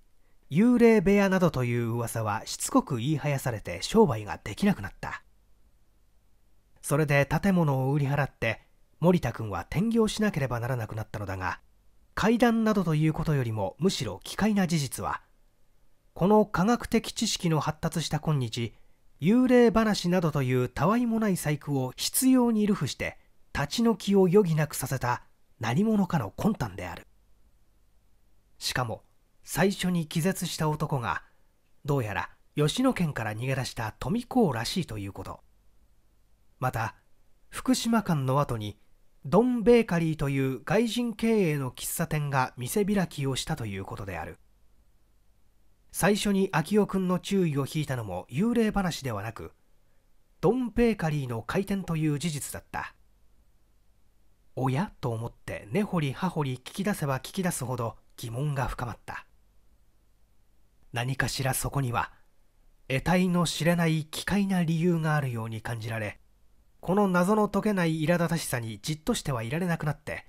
幽霊部屋などという噂はしつこく言いはやされて商売ができなくなったそれで建物を売り払って森田君は転業しなければならなくなったのだが階段などということよりもむしろ奇怪な事実はこの科学的知識の発達した今日幽霊話などというたわいもない細工を執拗に流布して立ち退きを余儀なくさせた何者かの魂胆であるしかも最初に気絶した男がどうやら吉野県から逃げ出した富子らしいということまた福島間の後にドン・ベーカリーという外人経営の喫茶店が店開きをしたということである最初に昭夫君の注意を引いたのも幽霊話ではなくドン・ベーカリーの開店という事実だったおやと思って根掘り葉掘り聞き出せば聞き出すほど疑問が深まった何かしらそこには得体の知れない奇怪な理由があるように感じられこの謎の解けない苛立たしさにじっとしてはいられなくなって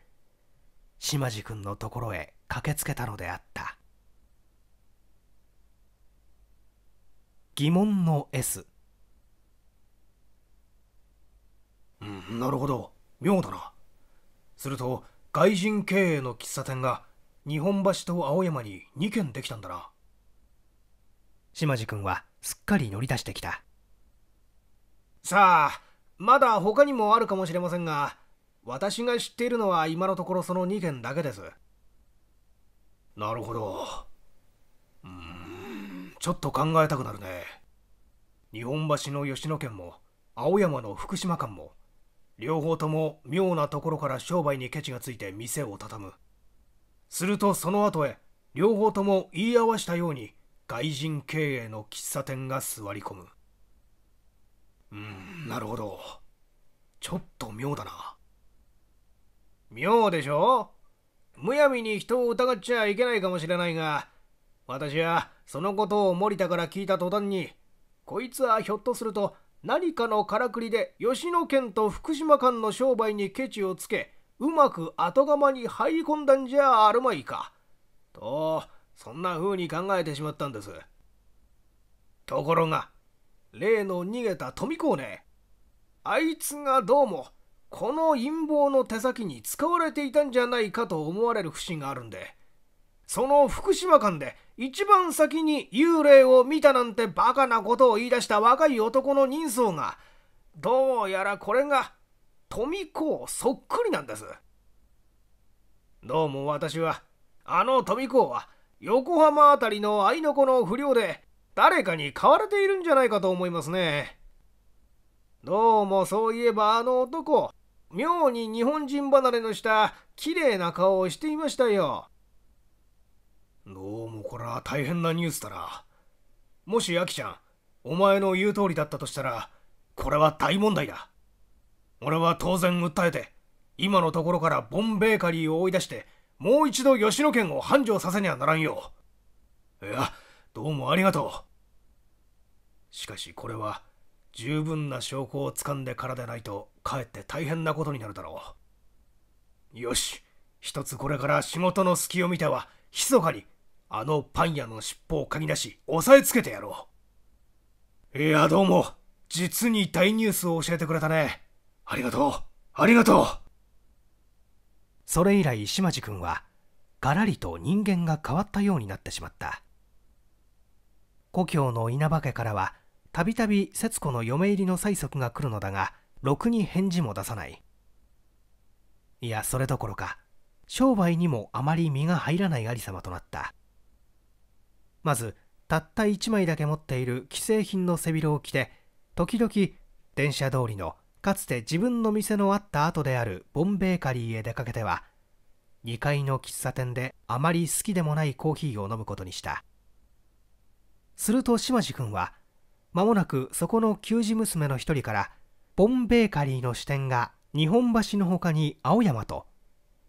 島地君のところへ駆けつけたのであった疑問の S うんなるほど妙だなすると外人経営の喫茶店が日本橋と青山に2軒できたんだな島地君はすっかり乗り出してきたさあまだ他にもあるかもしれませんが、私が知っているのは今のところその2件だけです。なるほど。うーん、ちょっと考えたくなるね。日本橋の吉野県も、青山の福島間も、両方とも妙なところから商売にケチがついて店を畳む。するとその後へ、両方とも言い合わしたように、外人経営の喫茶店が座り込む。うんなるほどちょっと妙だな妙でしょむやみに人を疑っちゃいけないかもしれないが私はそのことを森田から聞いた途端にこいつはひょっとすると何かのからくりで吉野県と福島間の商売にケチをつけうまく後釜に入り込んだんじゃあるまいかとそんな風に考えてしまったんですところが例の逃げた富子ねあいつがどうもこの陰謀の手先に使われていたんじゃないかと思われる節があるんでその福島間で一番先に幽霊を見たなんてバカなことを言い出した若い男の人相がどうやらこれが富子そっくりなんですどうも私はあの富子は横浜辺りの愛いの子の不良で誰かに買われているんじゃないかと思いますね。どうもそういえばあの男、妙に日本人離れのした綺麗な顔をしていましたよ。どうもこれは大変なニュースだな。もしアキちゃん、お前の言う通りだったとしたら、これは大問題だ。俺は当然訴えて、今のところからボンベーカリーを追い出して、もう一度吉野県を繁盛させにはならんよ。いや、どうもありがとう。しかしこれは十分な証拠をつかんでからでないとかえって大変なことになるだろうよし一つこれから仕事の隙を見ては密かにあのパン屋の尻尾を嗅ぎ出し押さえつけてやろういやどうも実に大ニュースを教えてくれたねありがとうありがとうそれ以来島地君はがらりと人間が変わったようになってしまった故郷の稲葉家からはたびたび節子の嫁入りの催促が来るのだがろくに返事も出さないいやそれどころか商売にもあまり身が入らない有様となったまずたった1枚だけ持っている既製品の背広を着て時々電車通りのかつて自分の店のあった後であるボンベーカリーへ出かけては2階の喫茶店であまり好きでもないコーヒーを飲むことにしたすると島地君はまもなくそこの給仕娘の一人からボンベーカリーの支店が日本橋のほかに青山と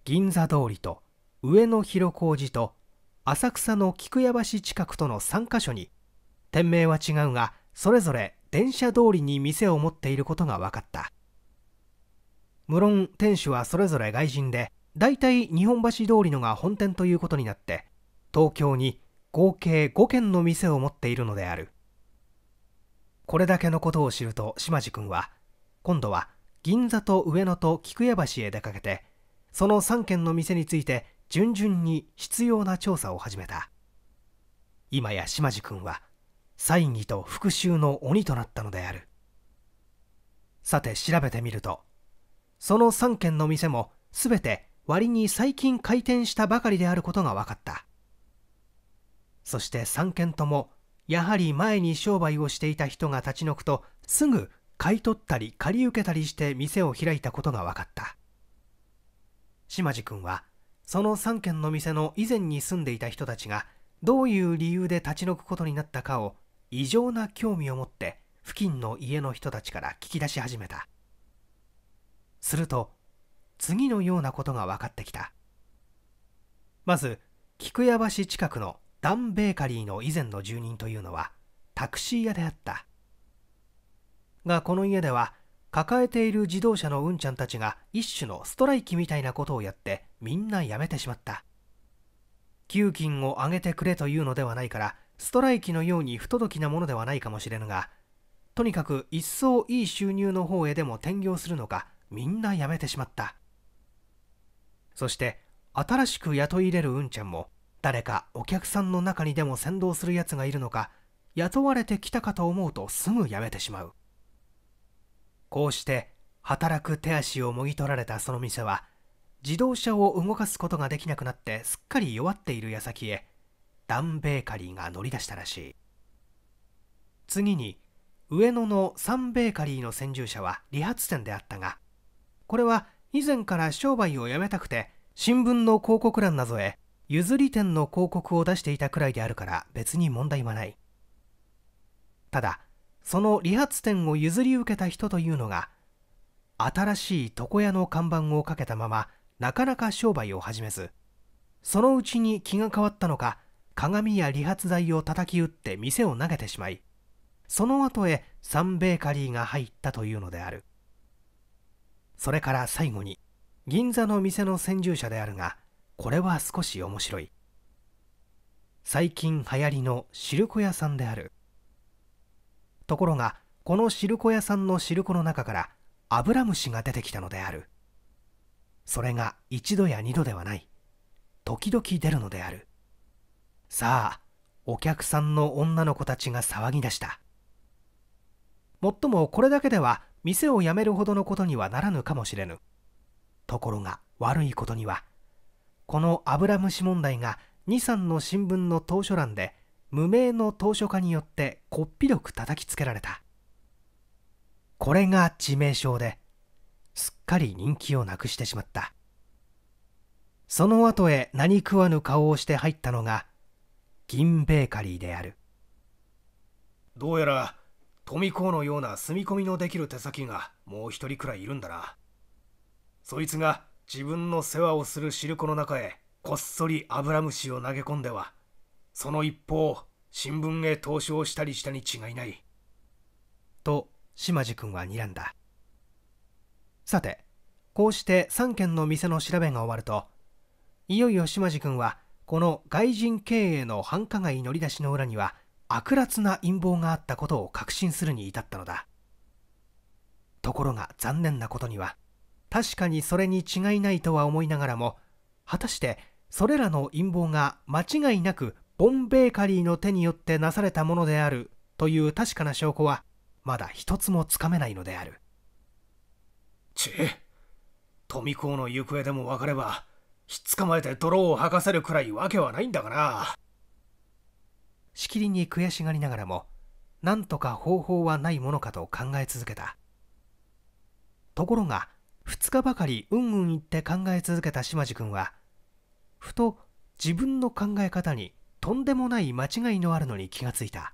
銀座通りと上野広小路と浅草の菊屋橋近くとの3か所に店名は違うがそれぞれ電車通りに店を持っていることが分かった無論店主はそれぞれ外人で大体日本橋通りのが本店ということになって東京に合計5軒の店を持っているのであるこれだけのことを知ると島地君は今度は銀座と上野と菊屋橋へ出かけてその3軒の店について順々に必要な調査を始めた今や島地君は猜疑と復讐の鬼となったのであるさて調べてみるとその3軒の店も全て割に最近開店したばかりであることが分かったそして3軒ともやはり前に商売をしていた人が立ち退くとすぐ買い取ったり借り受けたりして店を開いたことが分かった島地君はその3軒の店の以前に住んでいた人たちがどういう理由で立ち退くことになったかを異常な興味を持って付近の家の人たちから聞き出し始めたすると次のようなことが分かってきたまず菊屋橋近くのダン・ベーカリーの以前の住人というのはタクシー屋であったがこの家では抱えている自動車のうんちゃんたちが一種のストライキみたいなことをやってみんな辞めてしまった給金を上げてくれというのではないからストライキのように不届きなものではないかもしれぬがとにかく一層いい収入の方へでも転業するのかみんな辞めてしまったそして新しく雇い入れるうんちゃんも誰かお客さんの中にでも先導するやつがいるのか雇われてきたかと思うとすぐ辞めてしまうこうして働く手足をもぎ取られたその店は自動車を動かすことができなくなってすっかり弱っている矢先へダン・ベーカリーが乗り出したらしい次に上野のサン・ベーカリーの先住者は理髪店であったがこれは以前から商売をやめたくて新聞の広告欄などへ譲り店の広告を出していたくらいであるから別に問題はないただその理髪店を譲り受けた人というのが新しい床屋の看板をかけたままなかなか商売を始めずそのうちに気が変わったのか鏡や理髪剤を叩き打って店を投げてしまいその後へサンベーカリーが入ったというのであるそれから最後に銀座の店の先住者であるがこれは少し面白い最近流行りの汁粉屋さんであるところがこの汁粉屋さんの汁粉の中からアブラムシが出てきたのであるそれが一度や二度ではない時々出るのであるさあお客さんの女の子たちが騒ぎ出したもっともこれだけでは店を辞めるほどのことにはならぬかもしれぬところが悪いことにはこの油虫問題が23の新聞の投書欄で無名の投書家によってこっぴどく叩きつけられたこれが致命傷ですっかり人気をなくしてしまったその後へ何食わぬ顔をして入ったのが銀ベーカリーであるどうやら富子のような住み込みのできる手先がもう一人くらいいるんだなそいつが自分の世話をするシル粉の中へこっそりアブラムシを投げ込んではその一方新聞へ投書をしたりしたに違いないと島地君は睨んださてこうして3軒の店の調べが終わるといよいよ島地君はこの外人経営の繁華街乗り出しの裏には悪辣な陰謀があったことを確信するに至ったのだところが残念なことには確かにそれに違いないとは思いながらも果たしてそれらの陰謀が間違いなくボンベーカリーの手によってなされたものであるという確かな証拠はまだ一つもつかめないのであるちえ富子の行方でも分かればひっ捕まえて泥を吐かせるくらいわけはないんだがなしきりに悔しがりながらもなんとか方法はないものかと考え続けたところが2日ばかりうんうん言って考え続けた島地君はふと自分の考え方にとんでもない間違いのあるのに気がついた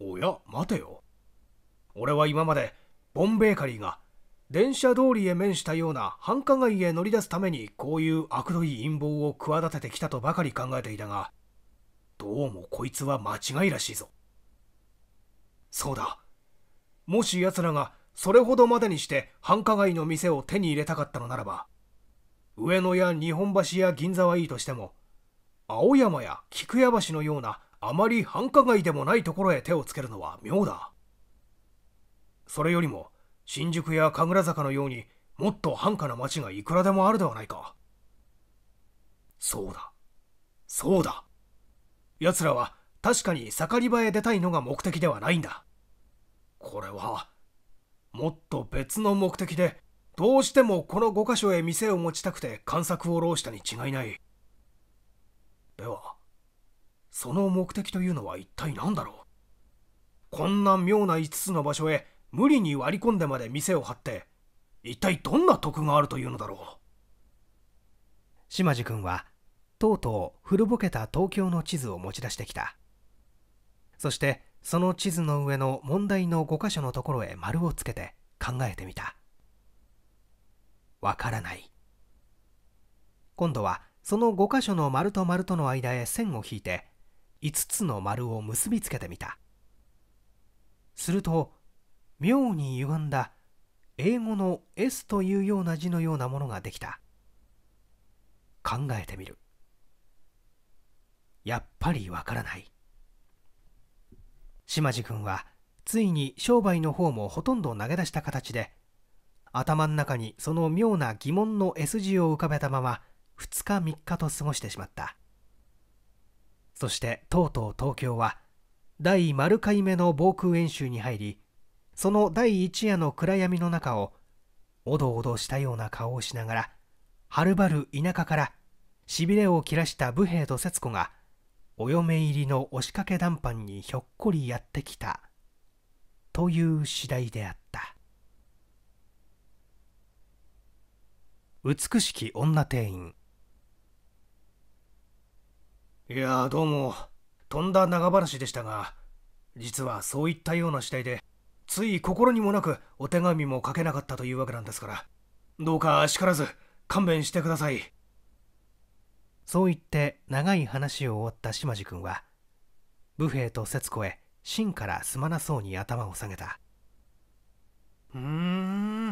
おや待てよ俺は今までボンベーカリーが電車通りへ面したような繁華街へ乗り出すためにこういう悪どい陰謀を企ててきたとばかり考えていたがどうもこいつは間違いらしいぞそうだもし奴らがそれほどまでにして繁華街の店を手に入れたかったのならば上野や日本橋や銀座はいいとしても青山や菊屋橋のようなあまり繁華街でもないところへ手をつけるのは妙だそれよりも新宿や神楽坂のようにもっと繁華な街がいくらでもあるではないかそうだそうだ奴らは確かに盛り場へ出たいのが目的ではないんだこれはもっと別の目的でどうしてもこの5箇所へ店を持ちたくて探索を浪したに違いないではその目的というのは一体何だろうこんな妙な5つの場所へ無理に割り込んでまで店を張って一体どんな得があるというのだろう島地君はとうとう古ぼけた東京の地図を持ち出してきたそしてその地図の上の問題の5箇所のところへ丸をつけて考えてみたわからない今度はその5箇所の丸と丸との間へ線を引いて5つの丸を結びつけてみたすると妙に歪んだ英語の S というような字のようなものができた考えてみるやっぱりわからない島地君はついに商売の方もほとんど投げ出した形で頭の中にその妙な疑問の S 字を浮かべたまま2日3日と過ごしてしまったそしてとうとう東京は第丸回目の防空演習に入りその第一夜の暗闇の中をおどおどしたような顔をしながらはるばる田舎からしびれを切らした武兵と節子がお嫁入りの押しかけ談判にひょっこりやってきたという次第であった美しき女店員いやどうもとんだ長話でしたが実はそういったような次第でつい心にもなくお手紙も書けなかったというわけなんですからどうか叱からず勘弁してくださいそう言って長い話を終わった島地君は武兵衛と節子へ芯からすまなそうに頭を下げたうーん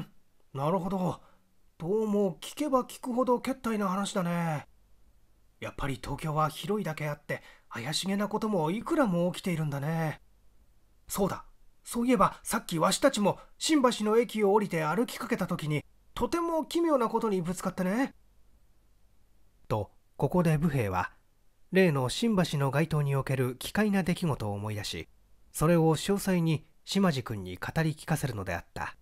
なるほどどうも聞けば聞くほどけったいな話だねやっぱり東京は広いだけあって怪しげなこともいくらも起きているんだねそうだそういえばさっきわしたちも新橋の駅を降りて歩きかけた時にとても奇妙なことにぶつかってねここで武兵衛は例の新橋の街頭における奇怪な出来事を思い出しそれを詳細に島地君に語り聞かせるのであった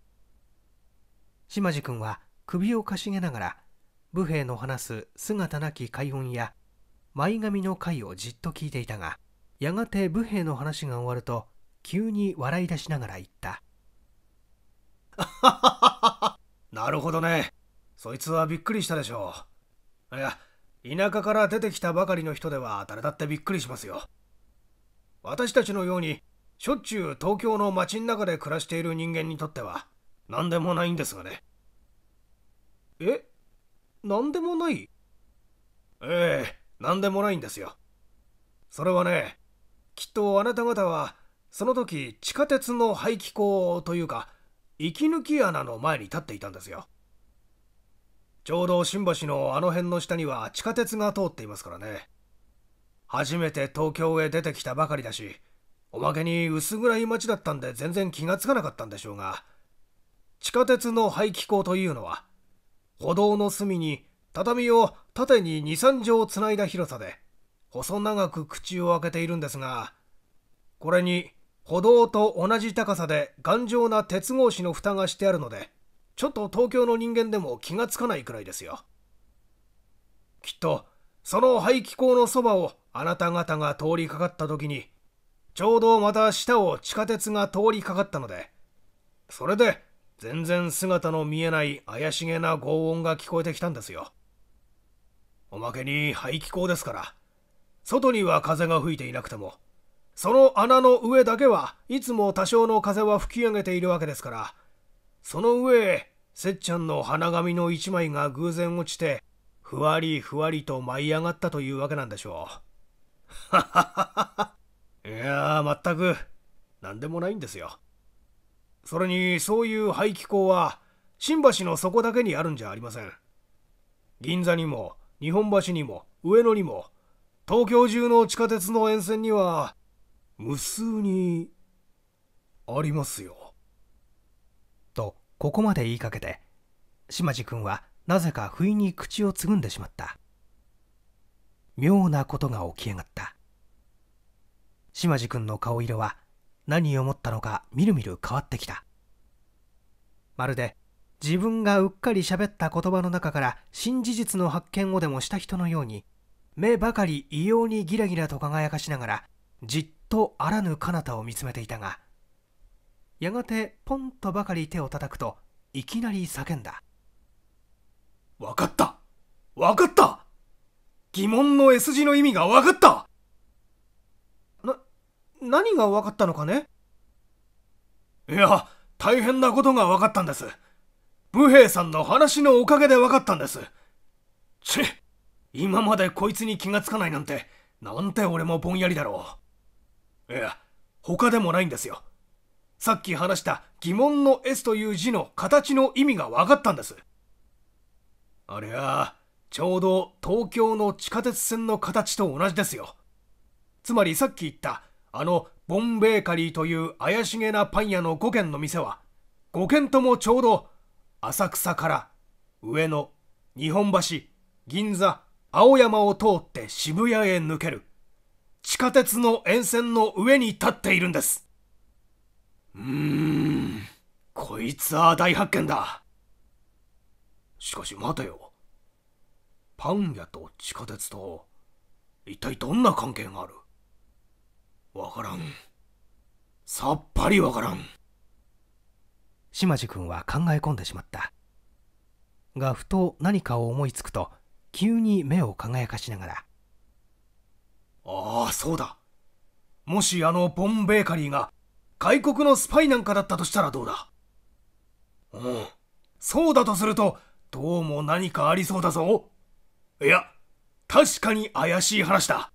島地君は首をかしげながら武兵衛の話す姿なき快音や前髪の回をじっと聞いていたがやがて武兵衛の話が終わると急に笑い出しながら言った「なるほどねそいつはびっくりしたでしょういや田舎から出てきたばかりの人では誰だってびっくりしますよ私たちのようにしょっちゅう東京の街の中で暮らしている人間にとっては何でもないんですがねえ何でもないええ何でもないんですよそれはねきっとあなた方はその時地下鉄の排気口というか息抜き穴の前に立っていたんですよちょうど新橋のあの辺の下には地下鉄が通っていますからね。初めて東京へ出てきたばかりだし、おまけに薄暗い街だったんで全然気がつかなかったんでしょうが、地下鉄の排気口というのは、歩道の隅に畳を縦に2、3畳つないだ広さで、細長く口を開けているんですが、これに歩道と同じ高さで頑丈な鉄格子の蓋がしてあるので、ちょっと東京の人間でも気がつかないくらいですよ。きっと、その排気口のそばをあなた方が通りかかった時に、ちょうどまた下を地下鉄が通りかかったので、それで全然姿の見えない怪しげな轟音が聞こえてきたんですよ。おまけに排気口ですから、外には風が吹いていなくても、その穴の上だけはいつも多少の風は吹き上げているわけですから、その上せっちゃんの花紙の一枚が偶然落ちて、ふわりふわりと舞い上がったというわけなんでしょう。いやー、全く、なんでもないんですよ。それに、そういう排気口は、新橋の底だけにあるんじゃありません。銀座にも、日本橋にも、上野にも、東京中の地下鉄の沿線には、無数に、ありますよ。ここまで言いかけて島地君はなぜか不意に口をつぐんでしまった妙なことが起き上がった島地君の顔色は何を思ったのかみるみる変わってきたまるで自分がうっかり喋った言葉の中から新事実の発見をでもした人のように目ばかり異様にギラギラと輝かしながらじっとあらぬ彼方を見つめていたがやがてポンとばかり手を叩くといきなり叫んだ分かった分かった疑問の S 字の意味が分かったな何が分かったのかねいや大変なことが分かったんです武兵衛さんの話のおかげで分かったんですち今までこいつに気がつかないなんてなんて俺もぼんやりだろういや他でもないんですよさっき話した疑問の S という字の形の意味が分かったんです。あれは、ちょうど東京の地下鉄線の形と同じですよ。つまりさっき言ったあのボンベーカリーという怪しげなパン屋の5軒の店は5軒ともちょうど浅草から上野日本橋銀座青山を通って渋谷へ抜ける地下鉄の沿線の上に立っているんですうーんこいつは大発見だしかし待てよパン屋と地下鉄と一体どんな関係があるわからんさっぱりわからん島地君は考え込んでしまったがふと何かを思いつくと急に目を輝かしながらああそうだもしあのボンベーカリーが外国のスパイなんかだったとしたらどうだうん。そうだとすると、どうも何かありそうだぞ。いや、確かに怪しい話だ。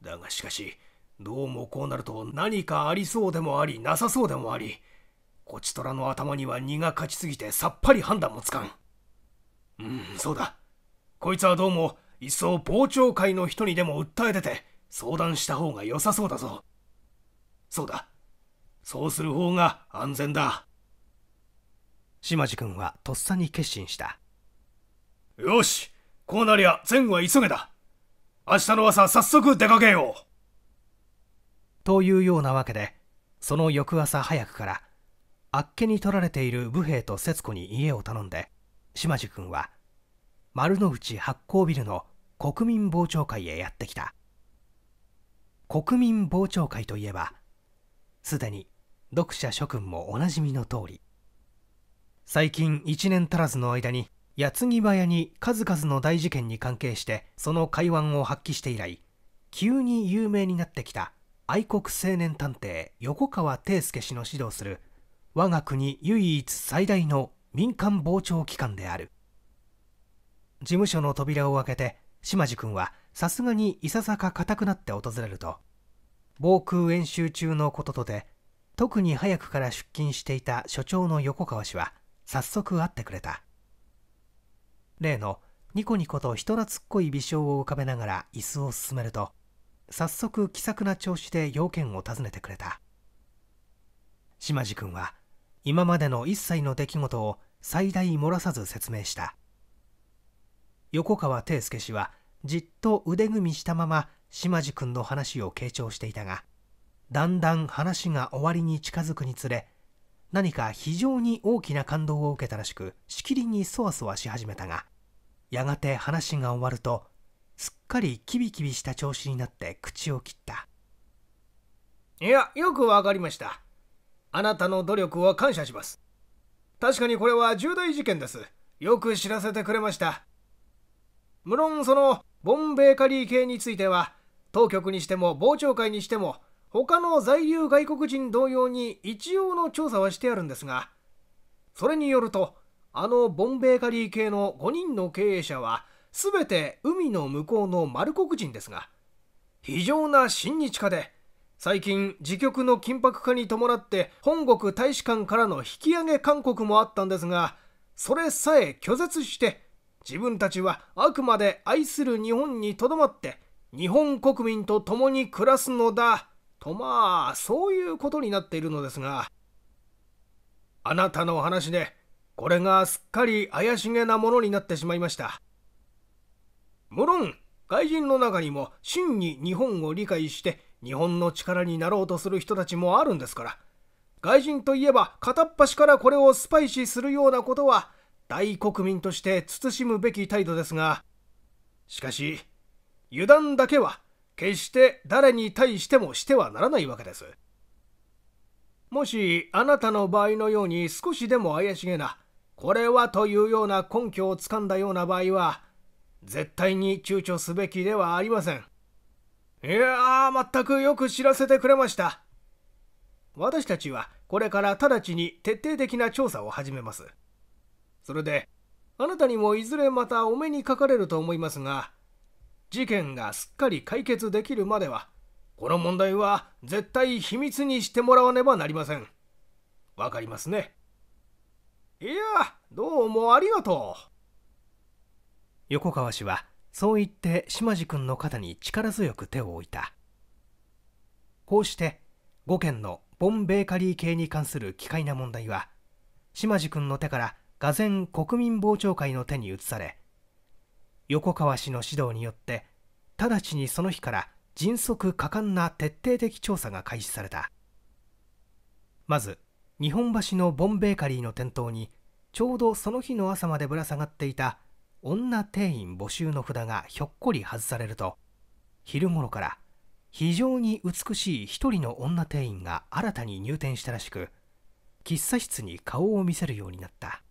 だがしかし、どうもこうなると何かありそうでもあり、なさそうでもあり、こちとらの頭には荷が勝ちすぎてさっぱり判断もつかん。うん、そうだ。こいつはどうも、いっそ傍聴会の人にでも訴え出て、相談した方が良さそうだぞ。そうだそうする方が安全だ島地君はとっさに決心したよしこうなりゃ前後は急げだ明日の朝早速出かけようというようなわけでその翌朝早くからあっけに取られている武兵と節子に家を頼んで島地君は丸の内発行ビルの国民傍聴会へやってきた国民傍聴会といえばすでに読者諸君もおなじみの通り最近1年足らずの間に矢継ぎ早に数々の大事件に関係してその会話を発揮して以来急に有名になってきた愛国青年探偵横川貞介氏の指導する我が国唯一最大の民間傍聴機関である事務所の扉を開けて島地君はさすがにいささか硬くなって訪れると防空演習中のこととで特に早くから出勤していた所長の横川氏は早速会ってくれた例のニコニコと人懐っこい微笑を浮かべながら椅子を進めると早速気さくな調子で要件を尋ねてくれた島地君は今までの一切の出来事を最大漏らさず説明した横川貞介氏はじっと腕組みしたまま島地君の話を傾聴していたがだんだん話が終わりに近づくにつれ何か非常に大きな感動を受けたらしくしきりにそわそわし始めたがやがて話が終わるとすっかりキビキビした調子になって口を切ったいやよくわかりましたあなたの努力は感謝します確かにこれは重大事件ですよく知らせてくれました無論そのボンベーカリー系については当局にしても傍聴会にしても他の在留外国人同様に一応の調査はしてあるんですがそれによるとあのボンベーカリー系の5人の経営者は全て海の向こうの丸国人ですが非常な親日家で最近自局の緊迫化に伴って本国大使館からの引き上げ勧告もあったんですがそれさえ拒絶して自分たちはあくまで愛する日本にとどまって日本国民と共に暮らすのだとまあそういうことになっているのですがあなたの話でこれがすっかり怪しげなものになってしまいました無論外人の中にも真に日本を理解して日本の力になろうとする人たちもあるんですから外人といえば片っ端からこれをスパイシーするようなことは大国民として慎むべき態度ですがしかし油断だけは決して誰に対してもしてはならないわけですもしあなたの場合のように少しでも怪しげなこれはというような根拠をつかんだような場合は絶対に躊躇すべきではありませんいやー全くよく知らせてくれました私たちはこれから直ちに徹底的な調査を始めますそれであなたにもいずれまたお目にかかれると思いますが事件がすっかり解決できるまではこの問題は絶対秘密にしてもらわねばなりませんわかりますねいやどうもありがとう横川氏はそう言って島地君の肩に力強く手を置いたこうして5件のボンベーカリー系に関する奇怪な問題は島地君の手から俄然国民傍聴会の手に移され横川氏の指導によって直ちにその日から迅速果敢な徹底的調査が開始されたまず日本橋のボンベーカリーの店頭にちょうどその日の朝までぶら下がっていた女店員募集の札がひょっこり外されると昼頃から非常に美しい一人の女店員が新たに入店したらしく喫茶室に顔を見せるようになった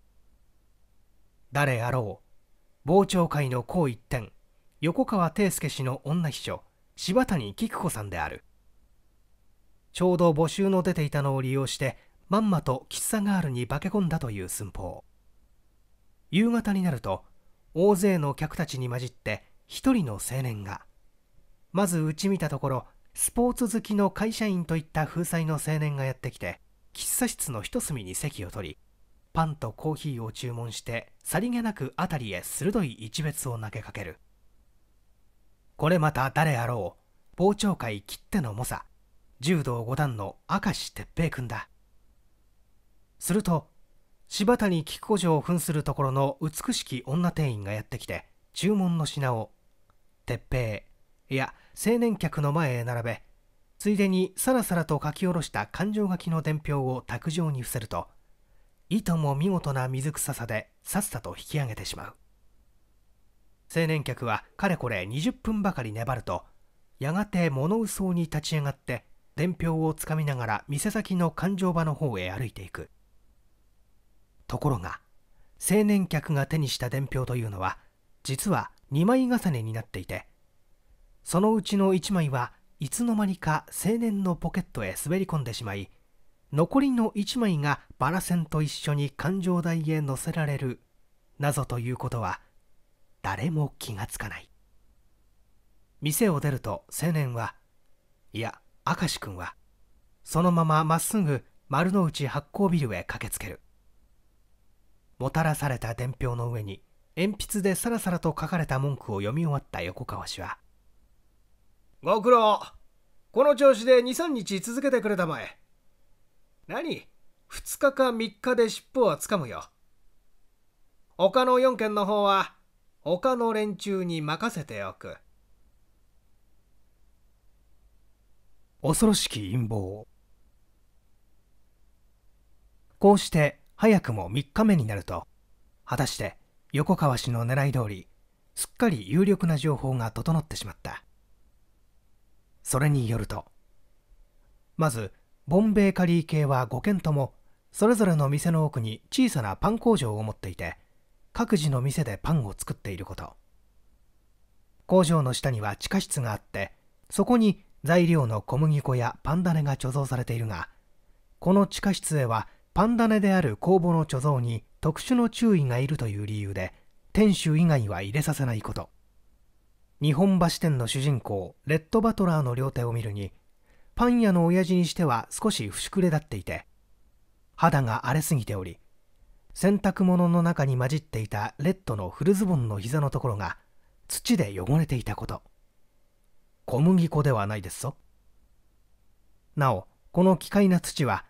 誰あろう傍聴会の甲一点横川貞介氏の女秘書柴谷菊子さんであるちょうど募集の出ていたのを利用してまんまと喫茶ガールに化け込んだという寸法夕方になると大勢の客たちに混じって一人の青年がまずうち見たところスポーツ好きの会社員といった風采の青年がやってきて喫茶室の一隅に席を取りパンとコーヒーを注文してさりげなく辺りへ鋭い一別を投げかけるこれまた誰あろう傍聴会きっての猛者柔道五段の明石哲平君だすると柴谷菊子城を扮するところの美しき女店員がやってきて注文の品を鉄平いや青年客の前へ並べついでにさらさらと書き下ろした勘定書きの伝票を卓上に伏せると糸も見事な水臭さでさっさと引き上げてしまう青年客はかれこれ20分ばかり粘るとやがて物そうに立ち上がって伝票をつかみながら店先の勘定場の方へ歩いていくところが青年客が手にした伝票というのは実は2枚重ねになっていてそのうちの1枚はいつの間にか青年のポケットへ滑り込んでしまい残りの1枚がバラ線と一緒に感情台へ乗せられるなぞということは誰も気がつかない店を出ると青年はいや明石君はそのまままっすぐ丸の内発行ビルへ駆けつけるもたらされた伝票の上に鉛筆でさらさらと書かれた文句を読み終わった横川氏は「ご苦労この調子で23日続けてくれたまえ何2日か3日で尻尾はつかむよ。他の4件の方は他の連中に任せておく。恐ろしき陰謀こうして早くも3日目になると果たして横川氏の狙い通りすっかり有力な情報が整ってしまったそれによるとまずボンベイカリー系は5軒ともそれぞれの店の奥に小さなパン工場を持っていて各自の店でパンを作っていること工場の下には地下室があってそこに材料の小麦粉やパン種が貯蔵されているがこの地下室へはパン種である酵母の貯蔵に特殊の注意がいるという理由で店主以外は入れさせないこと日本橋店の主人公レッド・バトラーの両手を見るにパン屋の親父にしては少し節くれっていて肌が荒れすぎており洗濯物の中に混じっていたレッドの古ズボンの膝のところが土で汚れていたこと小麦粉ではないですぞなおこの奇怪な土は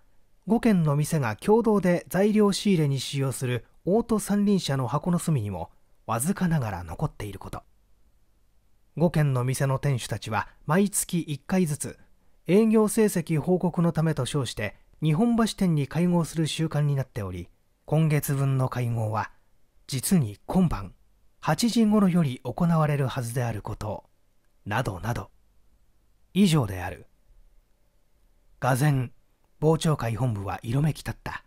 5軒の店が共同で材料仕入れに使用するオート三輪車の箱の隅にもわずかながら残っていること5軒の店の店主たちは毎月1回ずつ営業成績報告のためと称して日本橋店に会合する習慣になっており今月分の会合は実に今晩8時頃より行われるはずであることなどなど以上である俄然傍聴会本部は色めき立った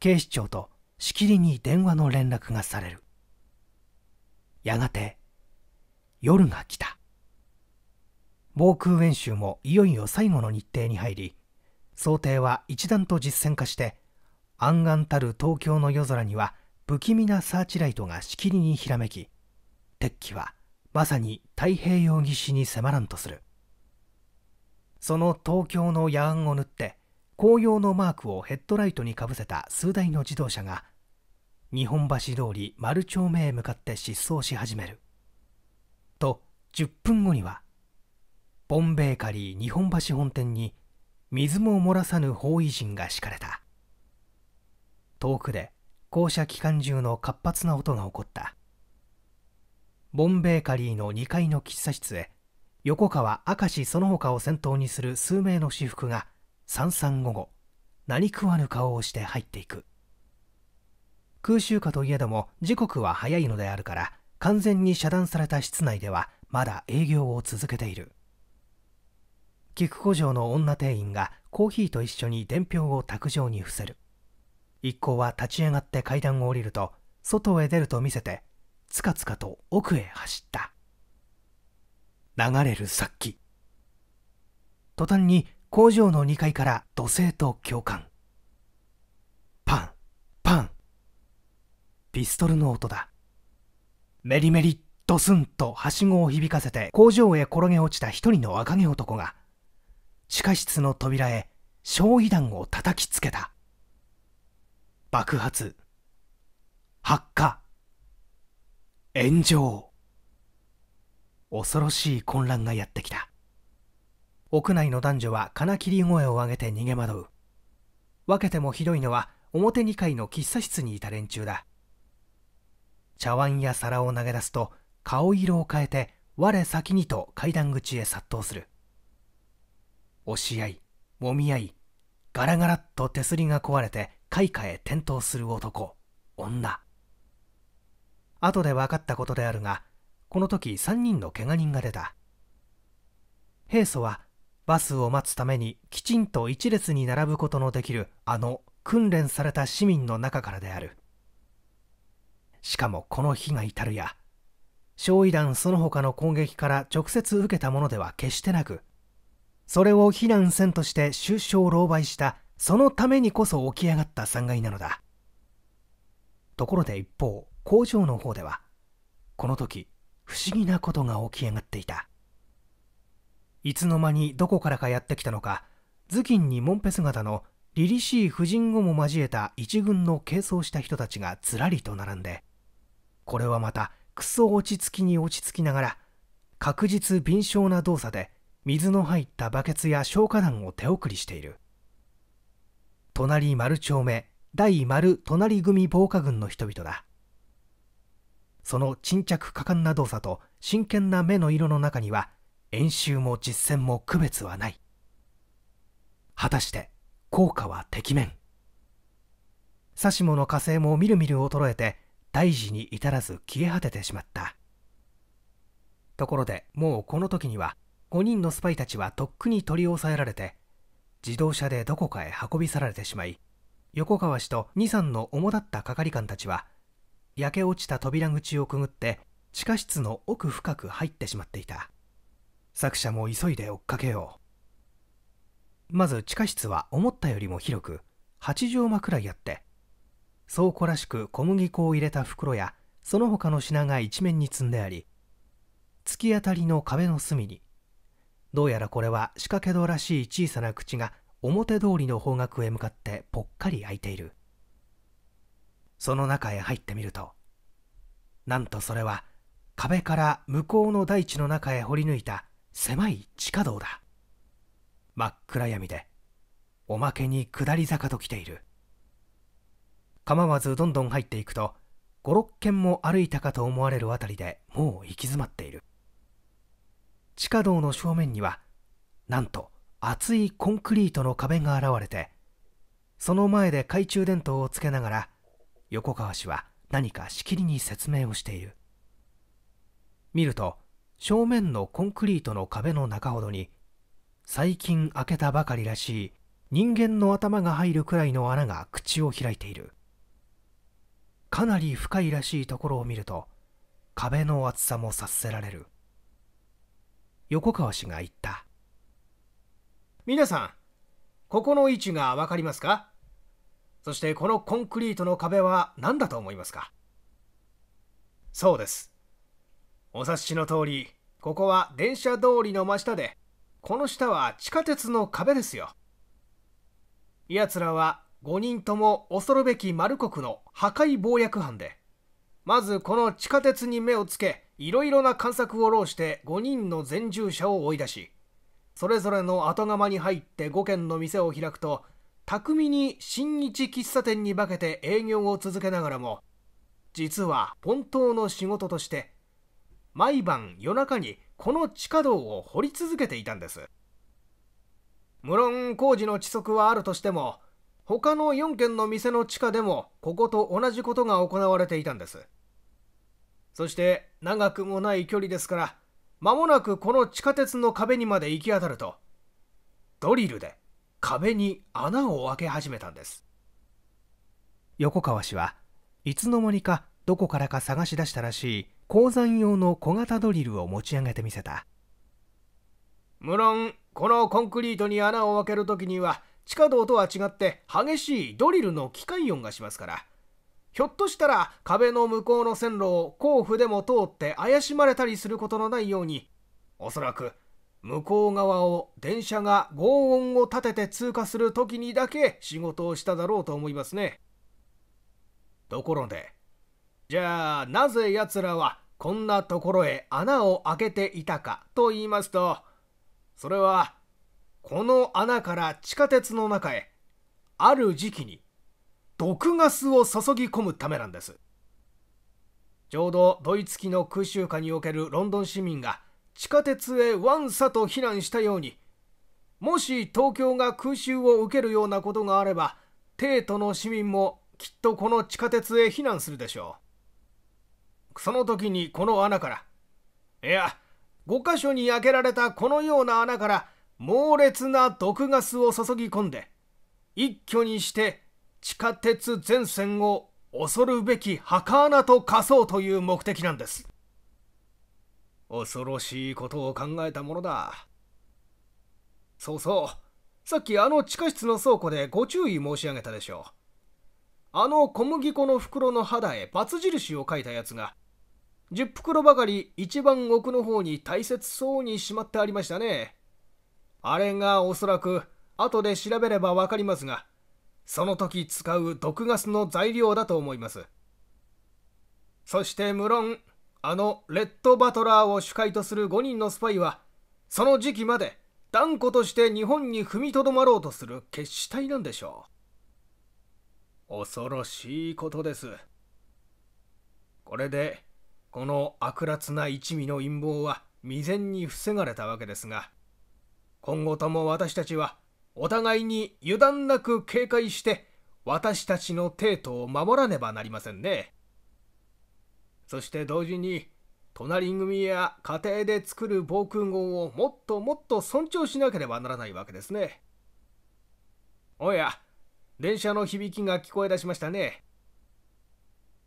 警視庁としきりに電話の連絡がされるやがて夜が来た防空演習もいよいよ最後の日程に入り想定は一段と実践化して安安たる東京の夜空には不気味なサーチライトがしきりにひらめき鉄器はまさに太平洋岸に迫らんとするその東京の野暗を縫って紅葉のマークをヘッドライトにかぶせた数台の自動車が日本橋通り丸丁目へ向かって疾走し始めると10分後にはボンベーカリー日本橋本店に水も漏らさぬ包囲陣が敷かれた遠くで校舎期間中の活発な音が起こったボンベーカリーの2階の喫茶室へ横川明石その他を先頭にする数名の私服が三三午後何食わぬ顔をして入っていく空襲下といえども時刻は早いのであるから完全に遮断された室内ではまだ営業を続けている菊古城の女店員がコーヒーと一緒に伝票を卓上に伏せる一行は立ち上がって階段を降りると外へ出ると見せてつかつかと奥へ走った流れる殺気途端に工場の2階から土星と共感パンパンピストルの音だメリメリドスンとはしごを響かせて工場へ転げ落ちた一人の若毛男が地下室の扉へ焼夷弾を叩きつけた爆発発火炎上恐ろしい混乱がやってきた屋内の男女は金切り声を上げて逃げ惑う分けてもひどいのは表2階の喫茶室にいた連中だ茶碗や皿を投げ出すと顔色を変えて我先にと階段口へ殺到する押し合いもみ合いガラガラっと手すりが壊れて開花へ転倒する男女後で分かったことであるがこの時3人のけが人が出た平素はバスを待つためにきちんと一列に並ぶことのできるあの訓練された市民の中からであるしかもこの日が至るや焼夷弾その他の攻撃から直接受けたものでは決してなくそれを非難せんとして終生狼狽したそのためにこそ起き上がった3階なのだところで一方工場の方ではこの時不思議なことが起き上がっていたいつの間にどこからかやってきたのか頭巾にモンぺ姿の凛々しい婦人をも交えた一軍の軽装した人たちがずらりと並んでこれはまたクソ落ち着きに落ち着きながら確実敏捷な動作で水の入ったバケツや消火弾を手送りしている隣丸丁目第丸隣組防火軍の人々だその沈着果敢な動作と真剣な目の色の中には演習も実践も区別はない果たして効果はてきめん指しの火星もみるみる衰えて大事に至らず消え果ててしまったところでもうこの時には5人のスパイたちはとっくに取り押さえられて自動車でどこかへ運び去られてしまい横川氏と2、3の主だった係官たちは焼け落ちた扉口をくぐって地下室の奥深く入ってしまっていた作者も急いで追っかけようまず地下室は思ったよりも広く8畳間くらいあって倉庫らしく小麦粉を入れた袋やその他の品が一面に積んであり突き当たりの壁の隅にどうやらこれは仕掛け戸らしい小さな口が表通りの方角へ向かってぽっかり開いているその中へ入ってみるとなんとそれは壁から向こうの大地の中へ掘り抜いた狭い地下道だ真っ暗闇でおまけに下り坂と来ている構わずどんどん入っていくと56軒も歩いたかと思われる辺りでもう行き詰まっている地下道の正面にはなんと厚いコンクリートの壁が現れてその前で懐中電灯をつけながら横川氏は何かしきりに説明をしている見ると正面のコンクリートの壁の中ほどに最近開けたばかりらしい人間の頭が入るくらいの穴が口を開いているかなり深いらしいところを見ると壁の厚さも察せられる横川氏が言った皆さんここの位置が分かりますかそしてこのコンクリートの壁は何だと思いますかそうですお察しの通りここは電車通りの真下でこの下は地下鉄の壁ですよ奴らは5人とも恐るべきマル国の破壊暴虐犯でまずこの地下鉄に目をつけいろいろな観察を労して5人の前住者を追い出しそれぞれの後釜に入って5軒の店を開くと巧みに新一喫茶店に化けて営業を続けながらも実は本当の仕事として毎晩夜中にこの地下道を掘り続けていたんです無論工事の遅速はあるとしても他の4軒の店の地下でもここと同じことが行われていたんですそして長くもない距離ですから間もなくこの地下鉄の壁にまで行き当たるとドリルで壁に穴を開け始めたんです横川氏はいつの間にかどこからか探し出したらしい鉱山用の小型ドリルを持ち上げてみせた無論このコンクリートに穴を開ける時には地下道とは違って激しいドリルの機械音がしますからひょっとしたら壁の向こうの線路を甲府でも通って怪しまれたりすることのないようにおそらく向こう側を電車が轟音を立てて通過する時にだけ仕事をしただろうと思いますねところでじゃあなぜやつらはこんなところへ穴を開けていたかと言いますとそれはこの穴から地下鉄の中へある時期に毒ガスを注ぎ込むためなんですちょうどドイツ機の空襲下におけるロンドン市民が地下鉄へワンサと避難したようにもし東京が空襲を受けるようなことがあれば帝都の市民もきっとこの地下鉄へ避難するでしょうその時にこの穴からいや5箇所に開けられたこのような穴から猛烈な毒ガスを注ぎ込んで一挙にして地下鉄全線を恐るべき墓穴と化そうという目的なんです恐ろしいことを考えたものだそうそうさっきあの地下室の倉庫でご注意申し上げたでしょうあの小麦粉の袋の肌へ×印を書いたやつが10袋ばかり一番奥の方に大切そうにしまってありましたねあれがおそらく後で調べればわかりますが、その時使う毒ガスの材料だと思います。そして無論、あのレッドバトラーを主会とする5人のスパイは、その時期まで断固として日本に踏みとどまろうとする決死隊なんでしょう。恐ろしいことです。これで、この悪辣な一味の陰謀は未然に防がれたわけですが、今後とも私たちはお互いに油断なく警戒して私たちの帝都を守らねばなりませんねそして同時に隣組や家庭で作る防空壕をもっともっと尊重しなければならないわけですねおや電車の響きが聞こえ出しましたね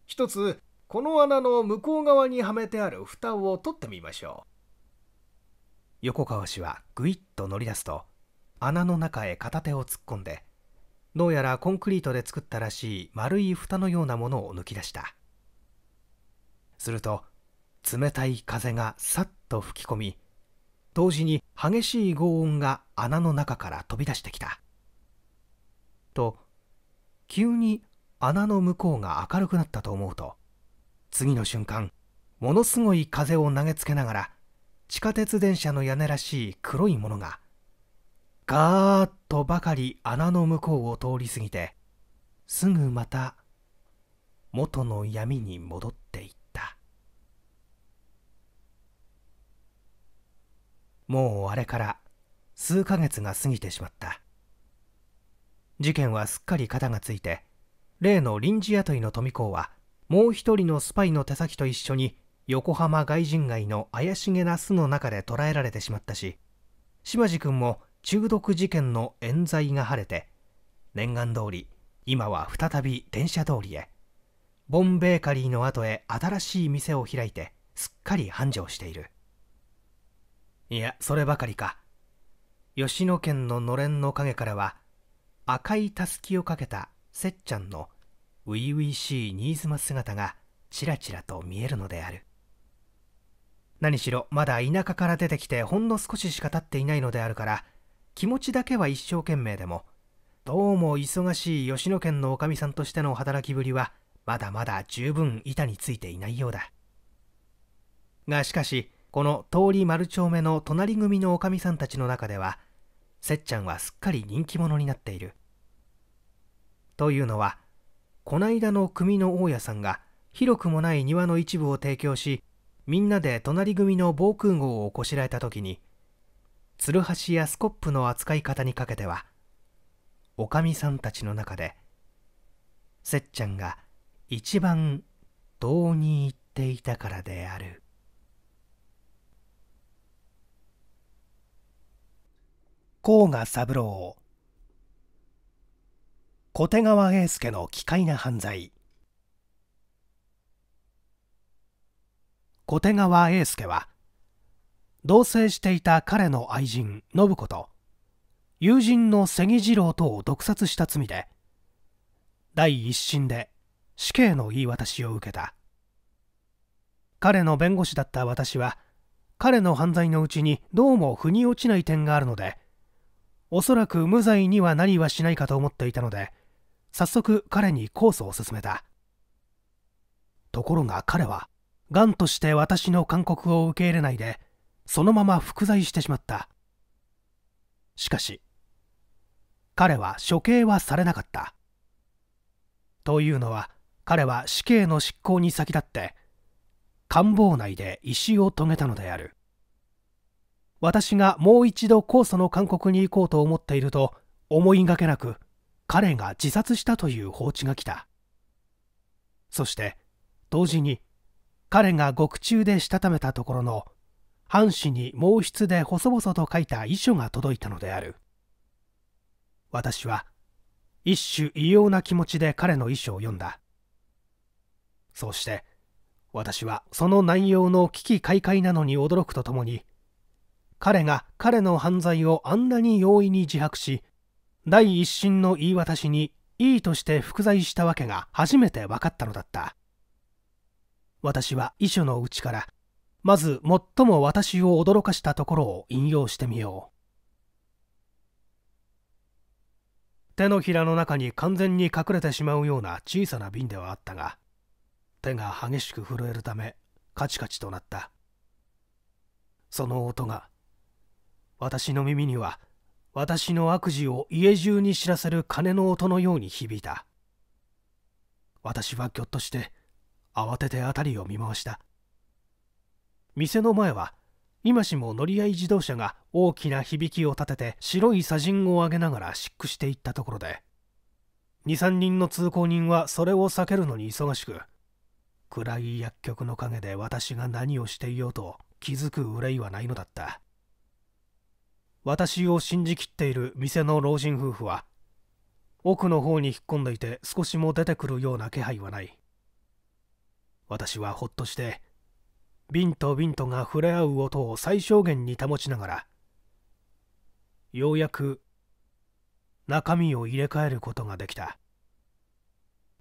一つこの穴の向こう側にはめてある蓋を取ってみましょう横川氏はぐいっと乗り出すと穴の中へ片手を突っ込んでどうやらコンクリートで作ったらしい丸い蓋のようなものを抜き出したすると冷たい風がさっと吹き込み同時に激しい轟音が穴の中から飛び出してきたと急に穴の向こうが明るくなったと思うと次の瞬間ものすごい風を投げつけながら地下鉄電車の屋根らしい黒いものがガーッとばかり穴の向こうを通り過ぎてすぐまた元の闇に戻っていったもうあれから数ヶ月が過ぎてしまった事件はすっかり肩がついて例の臨時雇いの富子はもう一人のスパイの手先と一緒に横浜外人街の怪しげな巣の中で捕らえられてしまったし島地君も中毒事件の冤罪が晴れて念願通り今は再び電車通りへボンベーカリーの後へ新しい店を開いてすっかり繁盛しているいやそればかりか吉野県ののれんの陰からは赤いたすきをかけたせっちゃんの初々しい新妻姿がちらちらと見えるのである何しろまだ田舎から出てきてほんの少ししか経っていないのであるから気持ちだけは一生懸命でもどうも忙しい吉野県のおかみさんとしての働きぶりはまだまだ十分板についていないようだがしかしこの通り丸丁目の隣組のおかみさんたちの中ではせっちゃんはすっかり人気者になっているというのはこないだの組の大家さんが広くもない庭の一部を提供しみんなで隣組の防空壕をこしらえた時に鶴橋やスコップの扱い方にかけてはおかみさんたちの中でせっちゃんが一番遠に行っていたからである。甲賀三郎小手川英介の奇怪な犯罪小手川英介は同棲していた彼の愛人信子と友人の関次郎とを毒殺した罪で第一審で死刑の言い渡しを受けた彼の弁護士だった私は彼の犯罪のうちにどうも腑に落ちない点があるのでおそらく無罪にはなりはしないかと思っていたので早速彼に控訴を勧めたところが彼はがんとして私の勧告を受け入れないでそのまま服罪してしまったしかし彼は処刑はされなかったというのは彼は死刑の執行に先立って官房内で石を遂げたのである私がもう一度控訴の勧告に行こうと思っていると思いがけなく彼が自殺したという報知が来たそして同時に彼が獄中でしたためたところの藩士に毛筆で細々と書いた遺書が届いたのである私は一種異様な気持ちで彼の遺書を読んだそうして私はその内容の危機開会なのに驚くとともに彼が彼の犯罪をあんなに容易に自白し第一審の言い渡しにいいとして服罪したわけが初めて分かったのだった私は遺書のうちからまず最も私を驚かしたところを引用してみよう手のひらの中に完全に隠れてしまうような小さな瓶ではあったが手が激しく震えるためカチカチとなったその音が私の耳には私の悪事を家中に知らせる鐘の音のように響いた私はぎょっとして慌てて辺りを見回した店の前は今しも乗り合い自動車が大きな響きを立てて白い砂塵を上げながら漆喰していったところで23人の通行人はそれを避けるのに忙しく暗い薬局の陰で私が何をしていようと気づく憂いはないのだった私を信じきっている店の老人夫婦は奥の方に引っ込んでいて少しも出てくるような気配はない私はほっとして瓶と瓶とが触れ合う音を最小限に保ちながらようやく中身を入れ替えることができた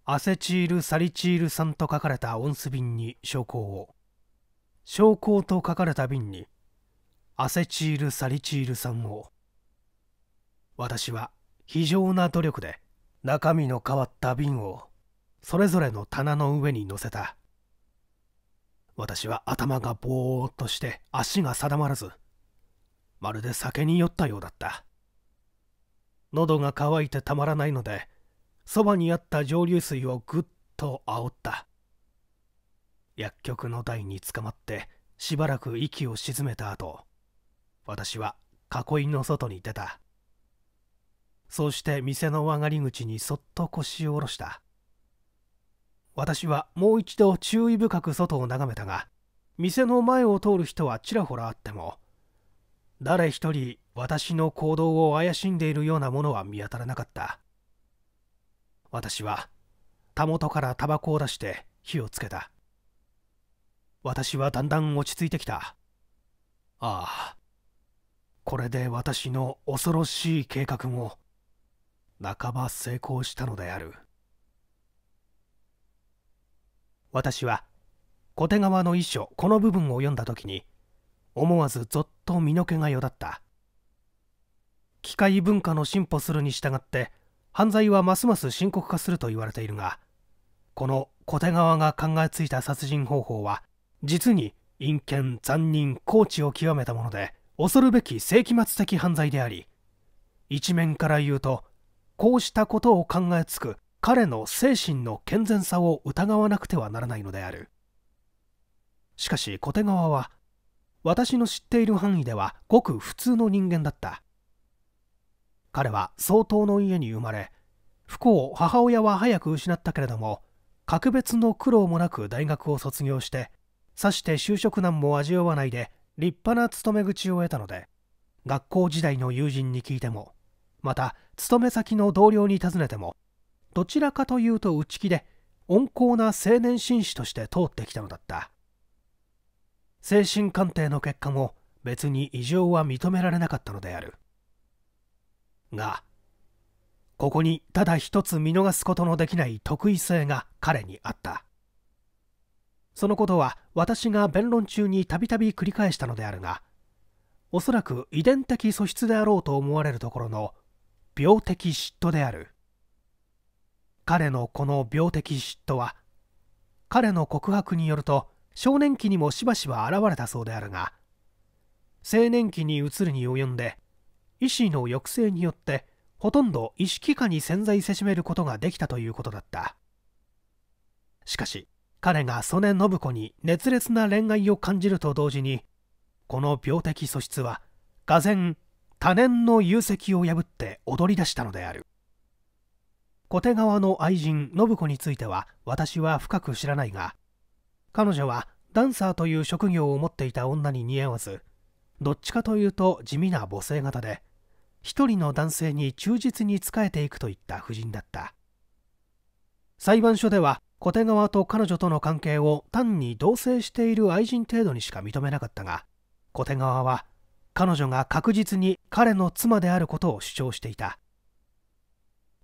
アセチールサリチール酸と書かれたオンス瓶に証拠を証拠と書かれた瓶にアセチールサリチール酸を私は非常な努力で中身の変わった瓶をそれぞれの棚の上に乗せた私は頭がぼーっとして足が定まらず、まるで酒に酔ったようだった。喉が渇いてたまらないので、そばにあった蒸留水をぐっと煽った。薬局の台につかまってしばらく息を沈めた後、私は囲いの外に出た。そうして店の上がり口にそっと腰を下ろした。私はもう一度注意深く外を眺めたが店の前を通る人はちらほらあっても誰一人私の行動を怪しんでいるようなものは見当たらなかった私はたもとからタバコを出して火をつけた私はだんだん落ち着いてきたああこれで私の恐ろしい計画も半ば成功したのである私は小手川の遺書この部分を読んだ時に思わずぞっと身の毛がよだった機械文化の進歩するに従って犯罪はますます深刻化すると言われているがこの小手川が考えついた殺人方法は実に陰険残忍高知を極めたもので恐るべき世紀末的犯罪であり一面から言うとこうしたことを考えつく彼の精神の健全さを疑わなくてはならないのであるしかし小手川は私の知っている範囲ではごく普通の人間だった彼は相当の家に生まれ不幸母親は早く失ったけれども格別の苦労もなく大学を卒業してさして就職難も味わわないで立派な勤め口を得たので学校時代の友人に聞いてもまた勤め先の同僚に尋ねてもどちらかというと内気で温厚な青年紳士として通ってきたのだった精神鑑定の結果も別に異常は認められなかったのであるがここにただ一つ見逃すことのできない特異性が彼にあったそのことは私が弁論中にたびたび繰り返したのであるがおそらく遺伝的素質であろうと思われるところの病的嫉妬である彼のこの病的嫉妬は彼の告白によると少年期にもしばしば現れたそうであるが青年期に移るに及んで医師の抑制によってほとんど意識下に潜在せしめることができたということだったしかし彼が曽根信子に熱烈な恋愛を感じると同時にこの病的素質は俄然他年の有責を破って踊り出したのである小手川の愛人信子については私は深く知らないが彼女はダンサーという職業を持っていた女に似合わずどっちかというと地味な母性型で一人の男性に忠実に仕えていくといった夫人だった裁判所では小手川と彼女との関係を単に同棲している愛人程度にしか認めなかったが小手川は彼女が確実に彼の妻であることを主張していた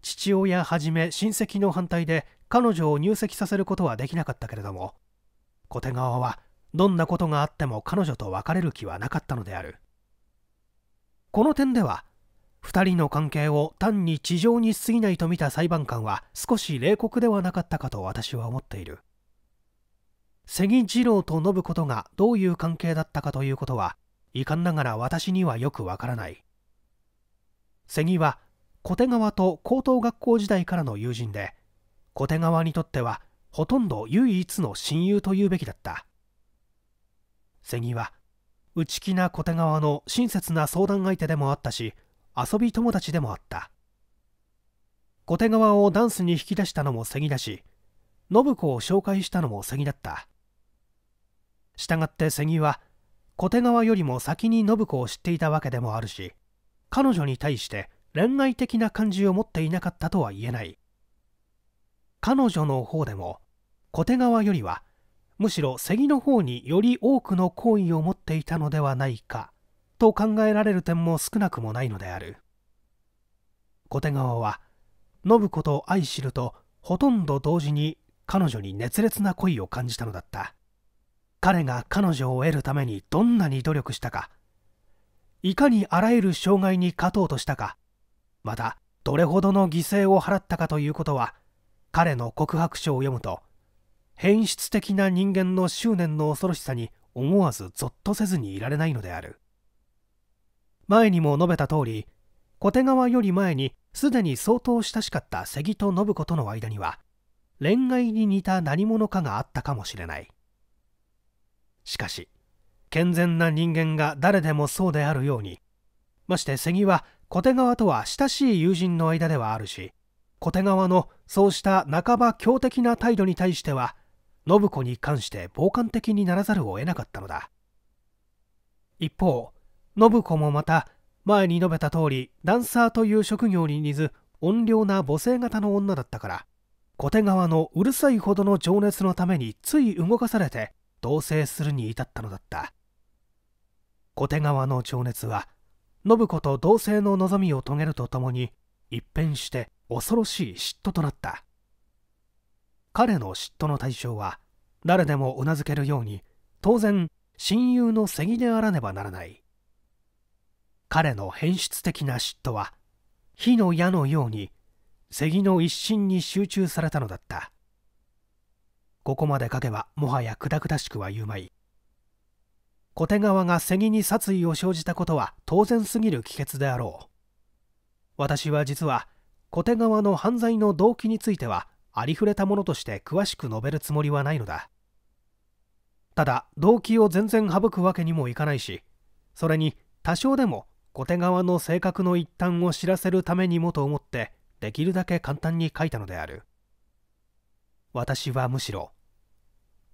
父親はじめ親戚の反対で彼女を入籍させることはできなかったけれども小手川はどんなことがあっても彼女と別れる気はなかったのであるこの点では2人の関係を単に地上に過ぎないと見た裁判官は少し冷酷ではなかったかと私は思っている関次郎と信子とがどういう関係だったかということは遺憾ながら私にはよくわからない関は小手川と高等学校時代からの友人で小手川にとってはほとんど唯一の親友というべきだった関木は内気な小手川の親切な相談相手でもあったし遊び友達でもあった小手川をダンスに引き出したのも関だし信子を紹介したのも関だった従って関は小手川よりも先に信子を知っていたわけでもあるし彼女に対して「恋愛的な感じを持っていなかったとは言えない彼女の方でも小手川よりはむしろ関の方により多くの好意を持っていたのではないかと考えられる点も少なくもないのである小手川は信子と愛知るとほとんど同時に彼女に熱烈な恋を感じたのだった彼が彼女を得るためにどんなに努力したかいかにあらゆる障害に勝とうとしたかまたどれほどの犠牲を払ったかということは彼の告白書を読むと変質的な人間の執念の恐ろしさに思わずぞっとせずにいられないのである前にも述べた通り小手川より前にすでに相当親しかった瀬と信子との間には恋愛に似た何者かがあったかもしれないしかし健全な人間が誰でもそうであるようにまして瀬は小手川とは親しい友人の間ではあるし小手川のそうした半ば強敵な態度に対しては信子に関して傍観的にならざるを得なかったのだ一方信子もまた前に述べた通りダンサーという職業に似ず怨霊な母性型の女だったから小手川のうるさいほどの情熱のためについ動かされて同棲するに至ったのだった小手川の情熱は信子と同性の望みを遂げるとともに一変して恐ろしい嫉妬となった彼の嫉妬の対象は誰でもうなずけるように当然親友のギであらねばならない彼の変質的な嫉妬は火の矢のようにギの一心に集中されたのだったここまで書けばもはやくだくだしくは言うまい小手川が瀬木に殺意を生じたことは当然すぎる帰結であろう私は実は小手川の犯罪の動機についてはありふれたものとして詳しく述べるつもりはないのだただ動機を全然省くわけにもいかないしそれに多少でも小手川の性格の一端を知らせるためにもと思ってできるだけ簡単に書いたのである私はむしろ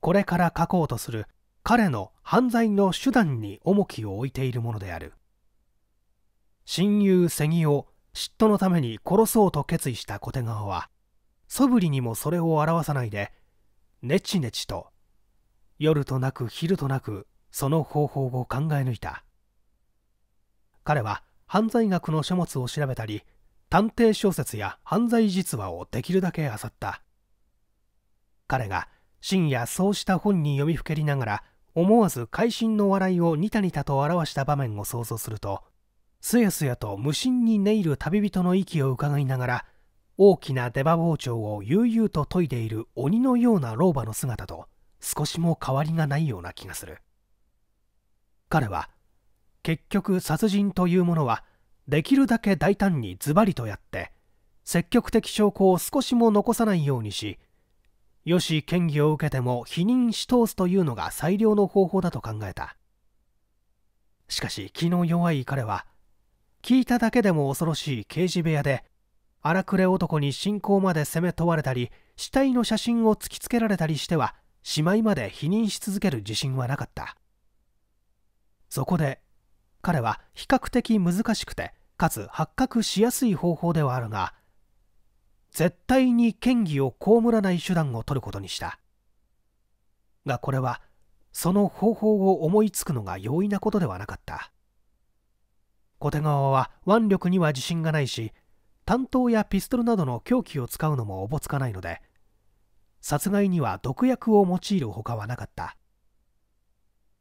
これから書こうとする彼の犯罪の手段に重きを置いているものである親友セギを嫉妬のために殺そうと決意した小手川はそぶりにもそれを表さないでネチネチと夜となく昼となくその方法を考え抜いた彼は犯罪学の書物を調べたり探偵小説や犯罪実話をできるだけ漁った彼が深夜そうした本に読みふけりながら思わず会心の笑いをニタニタと表した場面を想像するとすやすやと無心に寝入る旅人の息を伺いながら大きな出刃包丁を悠々と研いでいる鬼のような老婆の姿と少しも変わりがないような気がする彼は結局殺人というものはできるだけ大胆にズバリとやって積極的証拠を少しも残さないようにしよし嫌疑を受けても否認し通すというのが最良の方法だと考えたしかし気の弱い彼は聞いただけでも恐ろしい刑事部屋で荒くれ男に信仰まで責め問われたり死体の写真を突きつけられたりしてはしまいまで否認し続ける自信はなかったそこで彼は比較的難しくてかつ発覚しやすい方法ではあるが絶対に嫌疑を被らない手段を取ることにしたがこれはその方法を思いつくのが容易なことではなかった小手川は腕力には自信がないし担当やピストルなどの凶器を使うのもおぼつかないので殺害には毒薬を用いるほかはなかった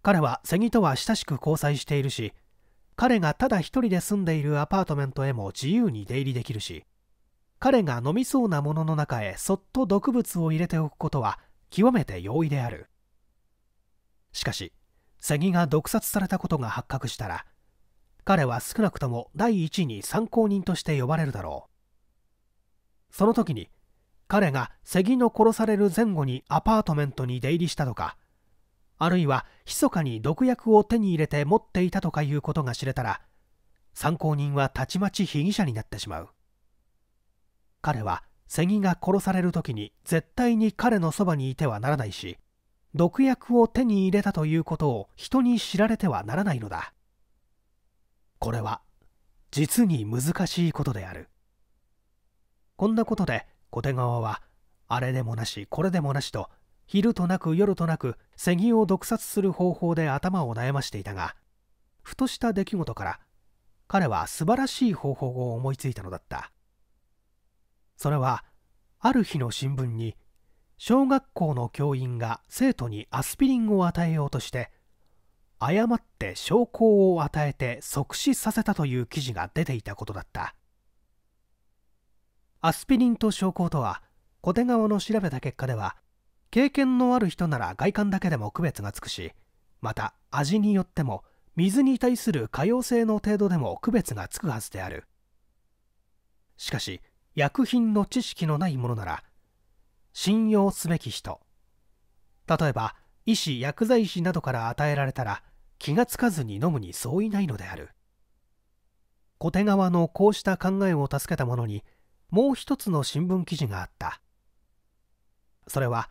彼はセギとは親しく交際しているし彼がただ一人で住んでいるアパートメントへも自由に出入りできるし彼が飲みそうなものの中へそっと毒物を入れておくことは極めて容易であるしかしセギが毒殺されたことが発覚したら彼は少なくとも第一に参考人として呼ばれるだろうその時に彼がセギの殺される前後にアパートメントに出入りしたとかあるいは密かに毒薬を手に入れて持っていたとかいうことが知れたら参考人はたちまち被疑者になってしまう彼はセギが殺される時に絶対に彼のそばにいてはならないし毒薬を手に入れたということを人に知られてはならないのだこれは実に難しいことであるこんなことで小手川はあれでもなしこれでもなしと昼となく夜となくセギを毒殺する方法で頭を悩ましていたがふとした出来事から彼は素晴らしい方法を思いついたのだったそれはある日の新聞に小学校の教員が生徒にアスピリンを与えようとして誤って証拠を与えて即死させたという記事が出ていたことだったアスピリンと証拠とは小手川の調べた結果では経験のある人なら外観だけでも区別がつくしまた味によっても水に対する可用性の程度でも区別がつくはずであるしかし薬品の知識のないものなら信用すべき人例えば医師薬剤師などから与えられたら気がつかずに飲むに相違ないのである小手川のこうした考えを助けたものにもう一つの新聞記事があったそれは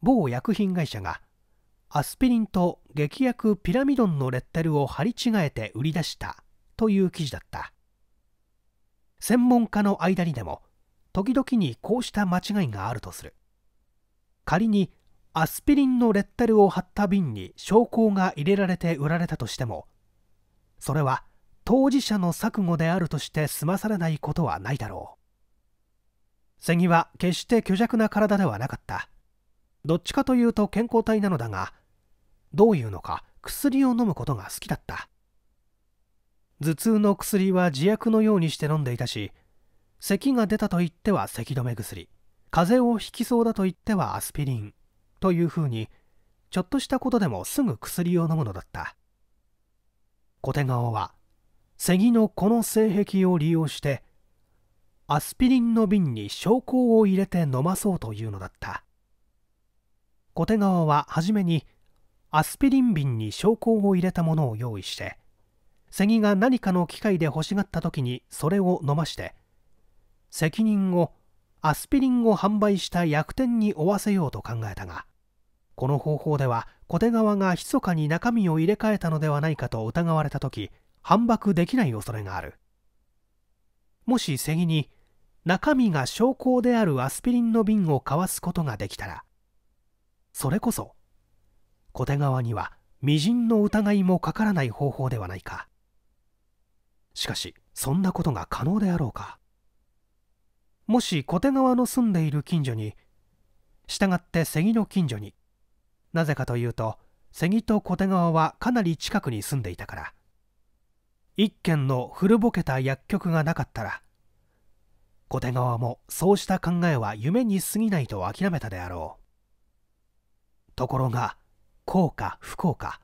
某薬品会社がアスピリンと劇薬ピラミドンのレッテルを貼り違えて売り出したという記事だった専門家の間にでも時々にこうした間違いがあるとする仮にアスピリンのレッテルを貼った瓶に証拠が入れられて売られたとしてもそれは当事者の錯誤であるとして済まされないことはないだろうセギは決して虚弱な体ではなかったどっちかというと健康体なのだがどういうのか薬を飲むことが好きだった頭痛の薬は自薬のようにして飲んでいたし咳が出たと言っては咳止め薬風邪をひきそうだと言ってはアスピリンというふうにちょっとしたことでもすぐ薬を飲むのだった小手川はセギのこの性癖を利用してアスピリンの瓶に証拠を入れて飲まそうというのだった小手川は初めにアスピリン瓶に証拠を入れたものを用意してセギが何かの機械で欲しがった時にそれを飲まして責任をアスピリンを販売した薬店に負わせようと考えたがこの方法では小手側が密かに中身を入れ替えたのではないかと疑われた時反駁できない恐れがあるもしセギに中身が証拠であるアスピリンの瓶を交わすことができたらそれこそ小手側には微塵の疑いもかからない方法ではないかしかしそんなことが可能であろうかもし小手川の住んでいる近所に従って杉の近所になぜかというと杉と小手川はかなり近くに住んでいたから一軒の古ぼけた薬局がなかったら小手川もそうした考えは夢に過ぎないと諦めたであろうところがうか不幸か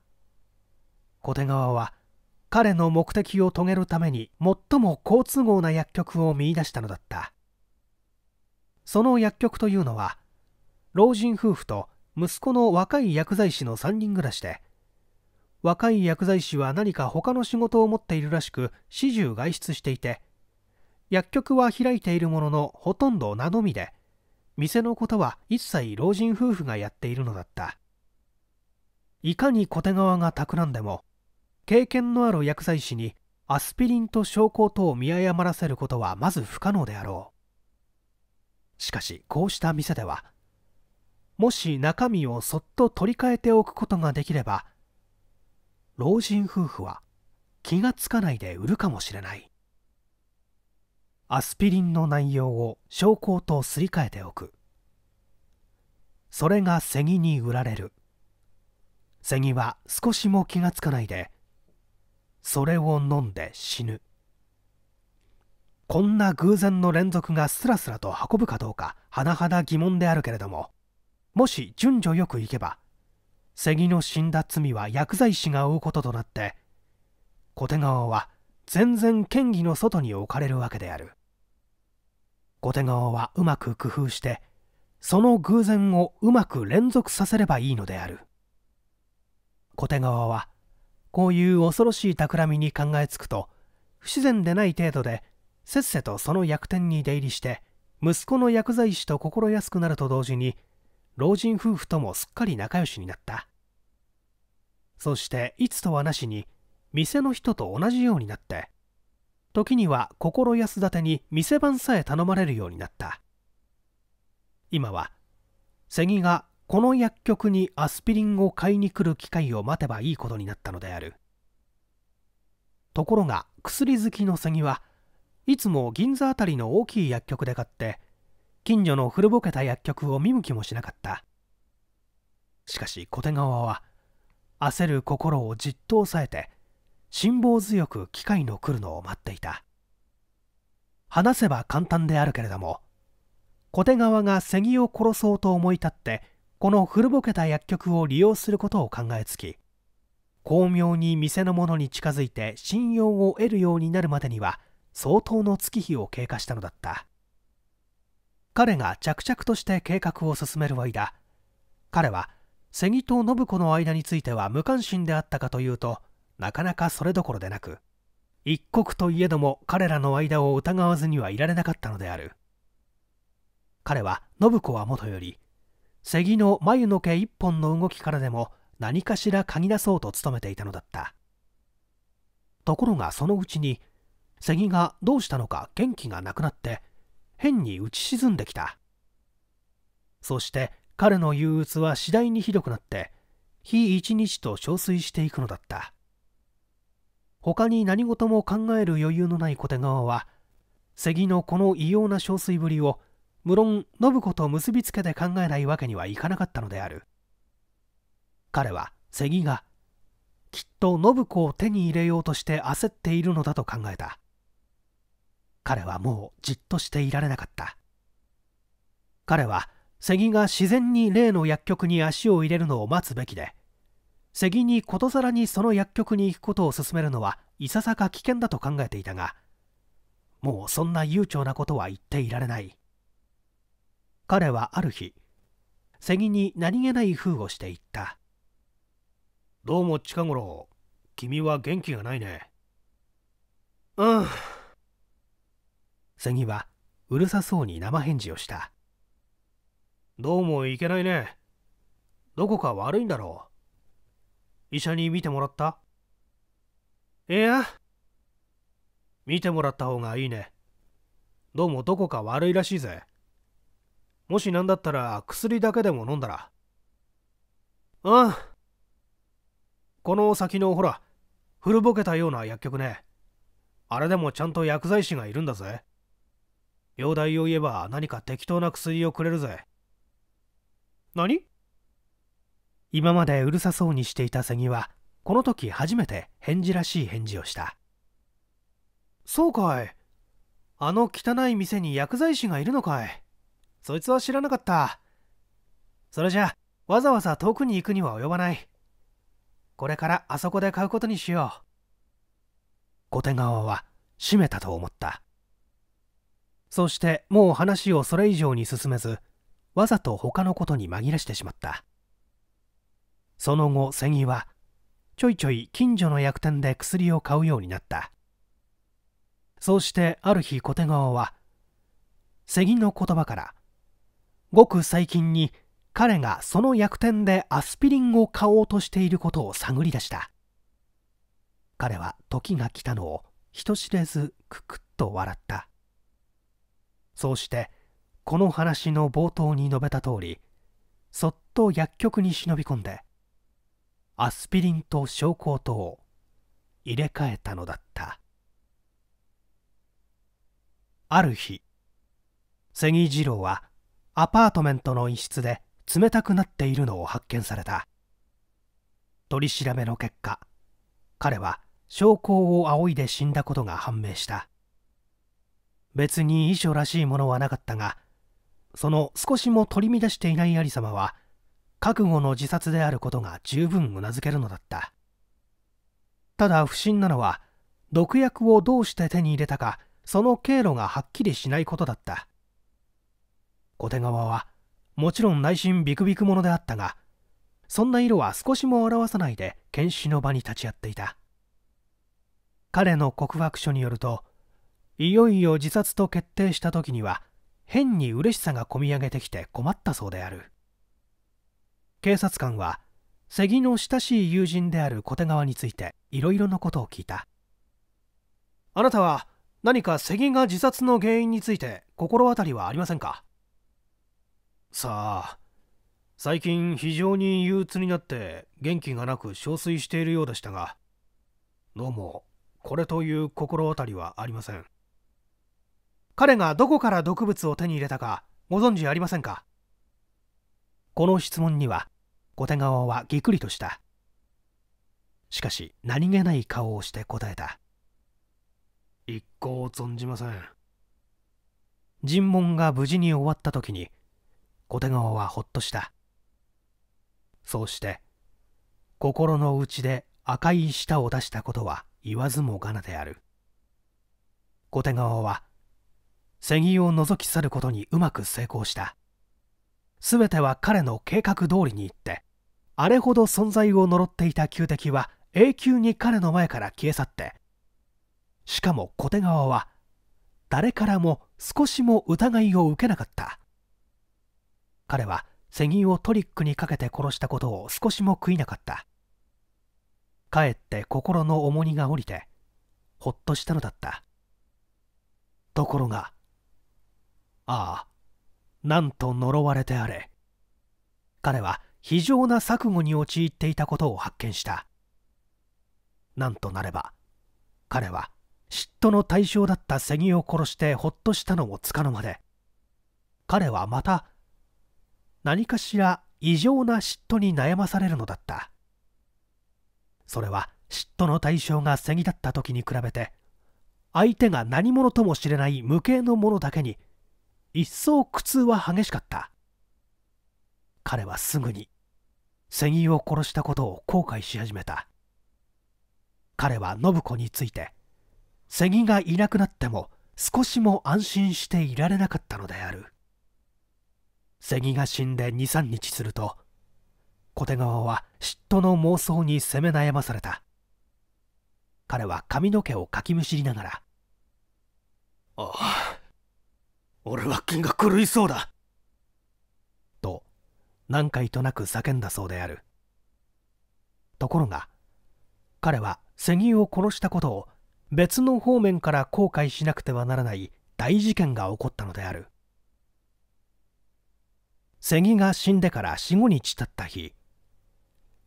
小手川は彼の目的を遂げるために最も好都合な薬局を見いだしたのだったその薬局というのは老人夫婦と息子の若い薬剤師の3人暮らしで若い薬剤師は何か他の仕事を持っているらしく始終外出していて薬局は開いているもののほとんど名のみで店のことは一切老人夫婦がやっているのだったいかに小手川が企んでも経験のある薬剤師にアスピリンと症候等を見誤らせることはまず不可能であろうしかしこうした店ではもし中身をそっと取り替えておくことができれば老人夫婦は気がつかないで売るかもしれないアスピリンの内容を証拠とすり替えておくそれがセギに売られるセギは少しも気がつかないでそれを飲んで死ぬこんな偶然の連続がスラスラと運ぶかどうか甚だ疑問であるけれどももし順序よくいけばギの死んだ罪は薬剤師が負うこととなって小手川は全然嫌疑の外に置かれるわけである小手川はうまく工夫してその偶然をうまく連続させればいいのである小手川はこういう恐ろしい企みに考えつくと不自然でない程度でせっせとその薬店に出入りして息子の薬剤師と心安くなると同時に老人夫婦ともすっかり仲良しになったそしていつとはなしに店の人と同じようになって時には心安立てに店番さえ頼まれるようになった今はセギがこの薬局にアスピリンを買いに来る機会を待てばいいことになったのであるところが薬好きのセギはいつも銀座辺りの大きい薬局で買って近所の古ぼけた薬局を見向きもしなかったしかし小手川は焦る心をじっと抑えて辛抱強く機会の来るのを待っていた話せば簡単であるけれども小手川がセギを殺そうと思い立ってこの古ぼけた薬局を利用することを考えつき巧妙に店の者に近づいて信用を得るようになるまでには相当の月日を経過したのだった彼が着々として計画を進める間彼は瀬木と信子の間については無関心であったかというとなかなかそれどころでなく一刻といえども彼らの間を疑わずにはいられなかったのである彼は信子はもとよりセギの眉の毛一本の動きからでも何かしら嗅ぎ出そうと努めていたのだったところがそのうちにセギがどうしたのか元気がなくなって変に打ち沈んできたそして彼の憂鬱は次第にひどくなって日一日と憔悴していくのだった他に何事も考える余裕のない小手川はギのこの異様な憔悴ぶりを無論信子と結びつけて考えないわけにはいかなかったのである彼は関がきっと信子を手に入れようとして焦っているのだと考えた彼はもうじっとしていられなかった彼は関が自然に例の薬局に足を入れるのを待つべきで関にことさらにその薬局に行くことを勧めるのはいささか危険だと考えていたがもうそんな悠長なことは言っていられない彼はある日セギに何気ない封をしていったどうも近頃君は元気がないねうんセギはうるさそうに生返事をしたどうもいけないねどこか悪いんだろう医者に診てもらったいや見てもらった方がいいねどうもどこか悪いらしいぜもし何だったら薬だけでも飲んだら。うん。この先のほら、古ぼけたような薬局ね。あれでもちゃんと薬剤師がいるんだぜ。容体を言えば何か適当な薬をくれるぜ。何今までうるさそうにしていたセギは、この時初めて返事らしい返事をした。そうかい。あの汚い店に薬剤師がいるのかい。そいつは知らなかった。それじゃ、わざわざ遠くに行くには及ばない。これからあそこで買うことにしよう。小手川は閉めたと思った。そしてもう話をそれ以上に進めず、わざと他のことに紛らしてしまった。その後、千木は、ちょいちょい近所の薬店で薬を買うようになった。そうしてある日小手川は、関の言葉からごく最近に彼がその薬店でアスピリンを買おうとしていることを探り出した彼は時が来たのを人知れずくくっと笑ったそうしてこの話の冒頭に述べた通りそっと薬局に忍び込んでアスピリンと昇降糖を入れ替えたのだったある日関次郎はアパートメントの一室で冷たくなっているのを発見された取り調べの結果彼は証拠を仰いで死んだことが判明した別に遺書らしいものはなかったがその少しも取り乱していない有様は覚悟の自殺であることが十分うなずけるのだったただ不審なのは毒薬をどうして手に入れたかその経路がはっきりしないことだった小手川はもちろん内心ビクビクものであったがそんな色は少しも表さないで検視の場に立ち会っていた彼の告白書によるといよいよ自殺と決定した時には変に嬉しさがこみ上げてきて困ったそうである警察官は瀬木の親しい友人である小手川についていろいろなことを聞いたあなたは何か瀬木が自殺の原因について心当たりはありませんかさあ最近非常に憂鬱になって元気がなく憔悴しているようでしたがどうもこれという心当たりはありません彼がどこから毒物を手に入れたかご存知ありませんかこの質問には小手川はぎくりとしたしかし何気ない顔をして答えた一向存じません尋問が無事に終わった時に小手川はほっとしたそうして心の内で赤い舌を出したことは言わずもがなである小手川は瀬木を覗き去ることにうまく成功した全ては彼の計画通りにいってあれほど存在を呪っていた旧敵は永久に彼の前から消え去ってしかも小手川は誰からも少しも疑いを受けなかった彼はセギをトリックにかけて殺したことを少しも悔いなかったかえって心の重荷が下りてほっとしたのだったところがああなんと呪われてあれ彼は非常な錯誤に陥っていたことを発見したなんとなれば彼は嫉妬の対象だったセギを殺してほっとしたのもつかの間で彼はまた何かしら異常な嫉妬に悩まされるのだったそれは嫉妬の対象がセギだった時に比べて相手が何者とも知れない無形のものだけに一層苦痛は激しかった彼はすぐにセギを殺したことを後悔し始めた彼は信子についてセギがいなくなっても少しも安心していられなかったのである関が死んで23日すると小手川は嫉妬の妄想に責め悩まされた彼は髪の毛をかきむしりながら「ああ俺は気が狂いそうだ」と何回となく叫んだそうであるところが彼はギを殺したことを別の方面から後悔しなくてはならない大事件が起こったのであるセギが死んでから四五日経った日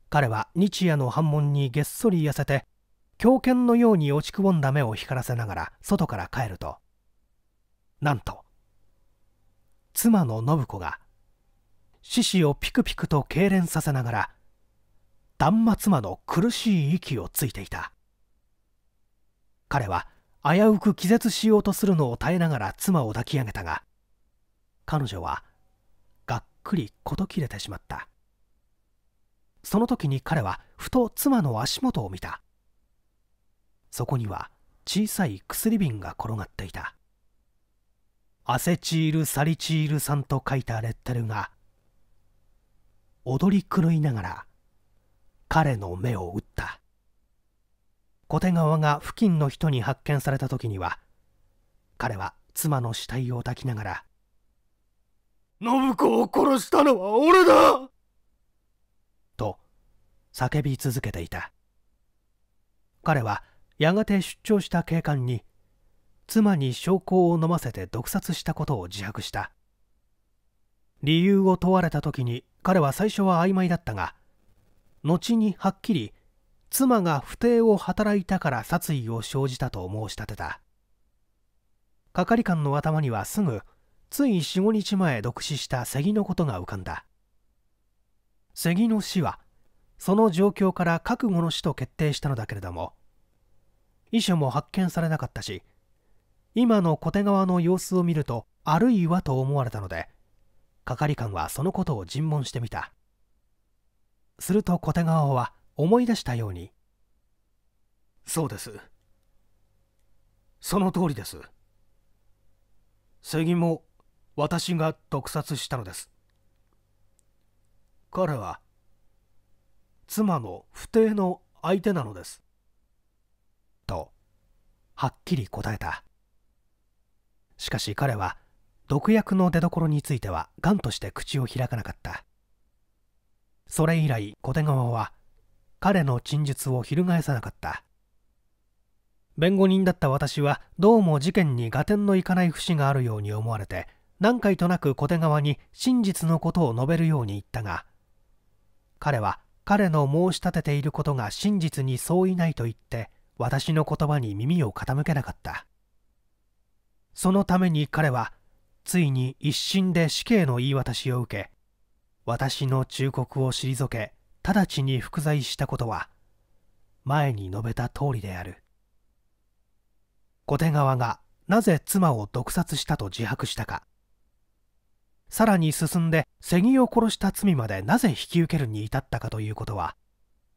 彼は日夜の反問にげっそり痩せて狂犬のように落ちくぼんだ目を光らせながら外から帰るとなんと妻の信子が獅子をピクピクと痙攣させながら断末魔の苦しい息をついていた彼は危うく気絶しようとするのを耐えながら妻を抱き上げたが彼女はくり事切れてしまったその時に彼はふと妻の足元を見たそこには小さい薬瓶が転がっていたアセチール・サリチール酸と書いたレッテルが踊り狂いながら彼の目を打った小手川が付近の人に発見された時には彼は妻の死体を抱きながら信子を殺したのは俺だと叫び続けていた彼はやがて出張した警官に妻に証拠を飲ませて毒殺したことを自白した理由を問われた時に彼は最初は曖昧だったが後にはっきり妻が不貞を働いたから殺意を生じたと申し立てた係官の頭にはすぐつい45日前読死した杉のことが浮かんだ杉の死はその状況から覚悟の死と決定したのだけれども遺書も発見されなかったし今の小手川の様子を見るとあるいはと思われたので係官はそのことを尋問してみたすると小手川は思い出したようにそうですその通りです関も私が毒殺したのです彼は妻の不定の相手なのですとはっきり答えたしかし彼は毒薬の出どころについてはんとして口を開かなかったそれ以来小手川は彼の陳述を翻さなかった弁護人だった私はどうも事件に合点のいかない節があるように思われて何回となく小手川に真実のことを述べるように言ったが彼は彼の申し立てていることが真実に相違ないと言って私の言葉に耳を傾けなかったそのために彼はついに一審で死刑の言い渡しを受け私の忠告を退け直ちに服罪したことは前に述べた通りである小手川がなぜ妻を毒殺したと自白したかさらに進んでセギを殺した罪までなぜ引き受けるに至ったかということは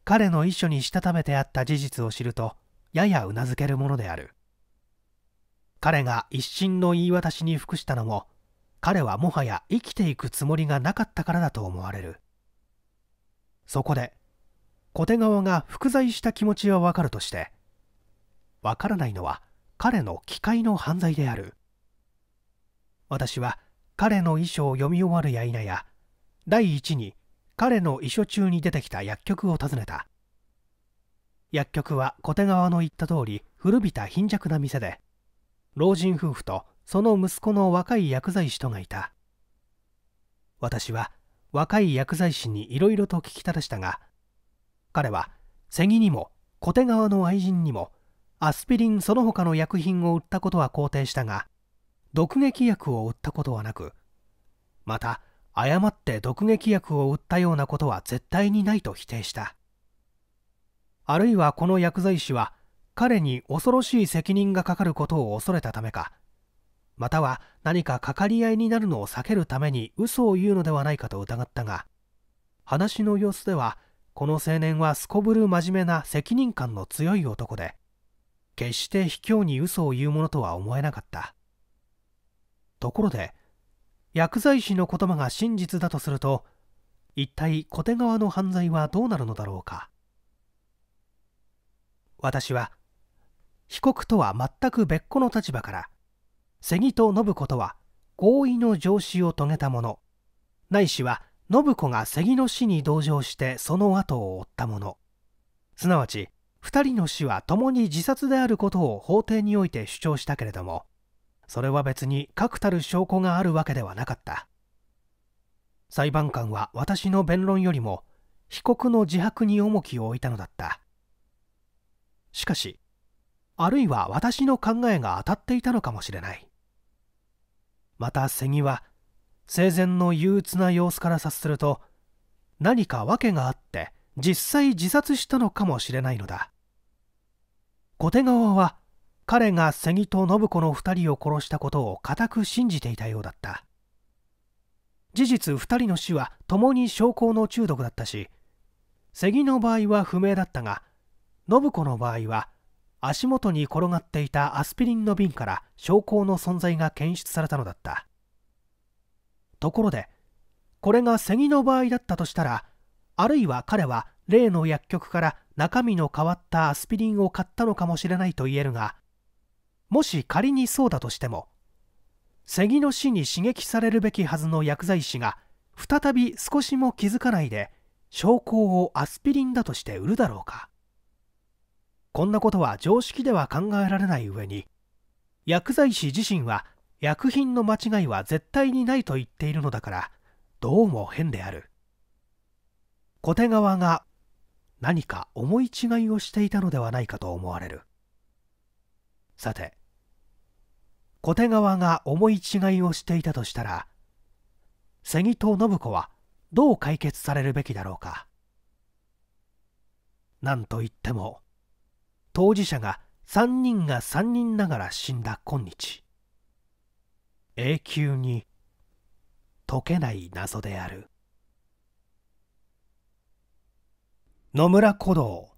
彼の遺書にしたためてあった事実を知るとややうなずけるものである彼が一審の言い渡しに服したのも彼はもはや生きていくつもりがなかったからだと思われるそこで小手川が複在した気持ちはわかるとしてわからないのは彼の機械の犯罪である私は彼の遺書を読み終わるや否や第一に彼の遺書中に出てきた薬局を訪ねた薬局は小手川の言った通り古びた貧弱な店で老人夫婦とその息子の若い薬剤師とがいた私は若い薬剤師にいろいろと聞きただしたが彼はセギにも小手川の愛人にもアスピリンその他の薬品を売ったことは肯定したが毒劇薬を売ったことはなくまた誤って毒劇薬を売ったようなことは絶対にないと否定したあるいはこの薬剤師は彼に恐ろしい責任がかかることを恐れたためかまたは何かかかり合いになるのを避けるために嘘を言うのではないかと疑ったが話の様子ではこの青年はすこぶる真面目な責任感の強い男で決して卑怯に嘘を言うものとは思えなかったところで薬剤師の言葉が真実だとすると一体小手側の犯罪はどうなるのだろうか私は被告とは全く別個の立場から瀬木と信子とは合意の上司を遂げたものないしは信子が瀬木の死に同情してその後を追ったものすなわち2人の死は共に自殺であることを法廷において主張したけれどもそれは別に確たる証拠があるわけではなかった裁判官は私の弁論よりも被告の自白に重きを置いたのだったしかしあるいは私の考えが当たっていたのかもしれないまた瀬木は生前の憂鬱な様子から察すると何か訳があって実際自殺したのかもしれないのだ小手川は彼が瀬と信子の2人を殺したことを固く信じていたようだった事実2人の死は共に焼香の中毒だったし杉の場合は不明だったが信子の場合は足元に転がっていたアスピリンの瓶から焼香の存在が検出されたのだったところでこれがセギの場合だったとしたらあるいは彼は例の薬局から中身の変わったアスピリンを買ったのかもしれないと言えるがもし仮にそうだとしても関の死に刺激されるべきはずの薬剤師が再び少しも気づかないで証拠をアスピリンだとして売るだろうかこんなことは常識では考えられない上に薬剤師自身は薬品の間違いは絶対にないと言っているのだからどうも変である小手側が何か思い違いをしていたのではないかと思われるさて小手川が思い違いをしていたとしたら木と信子はどう解決されるべきだろうかなんと言っても当事者が3人が3人ながら死んだ今日永久に解けない謎である野村古道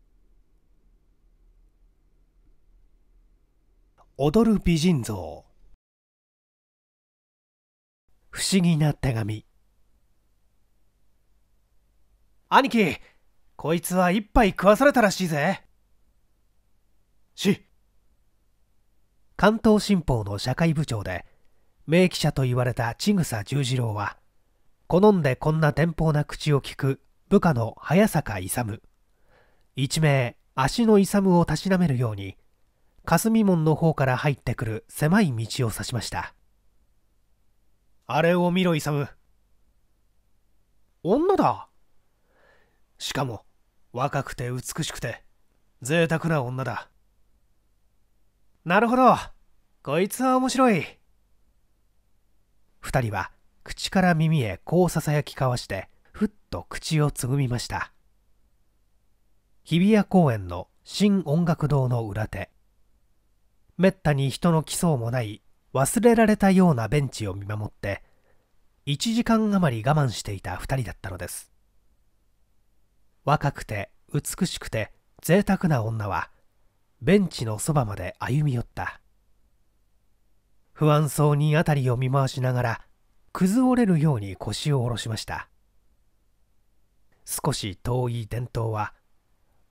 踊る美人像不思議な手紙兄貴こいつは一杯食わされたらしいぜし関東新報の社会部長で名記者と言われた千草十次郎は好んでこんな天保な口を利く部下の早坂勇一名足の勇をたしなめるように霞門の方から入ってくる狭い道を指しましたあれを見ろ、イサム。女だ。しかも、若くて美しくて、贅沢な女だ。なるほど。こいつは面白い。二人は、口から耳へこうささやき交わして、ふっと口をつぐみました。日比谷公園の新音楽堂の裏手。めったに人の基礎もない忘れられたようなベンチを見守って1時間余り我慢していた2人だったのです若くて美しくて贅沢な女はベンチのそばまで歩み寄った不安そうに辺りを見回しながら崩れるように腰を下ろしました少し遠い伝統は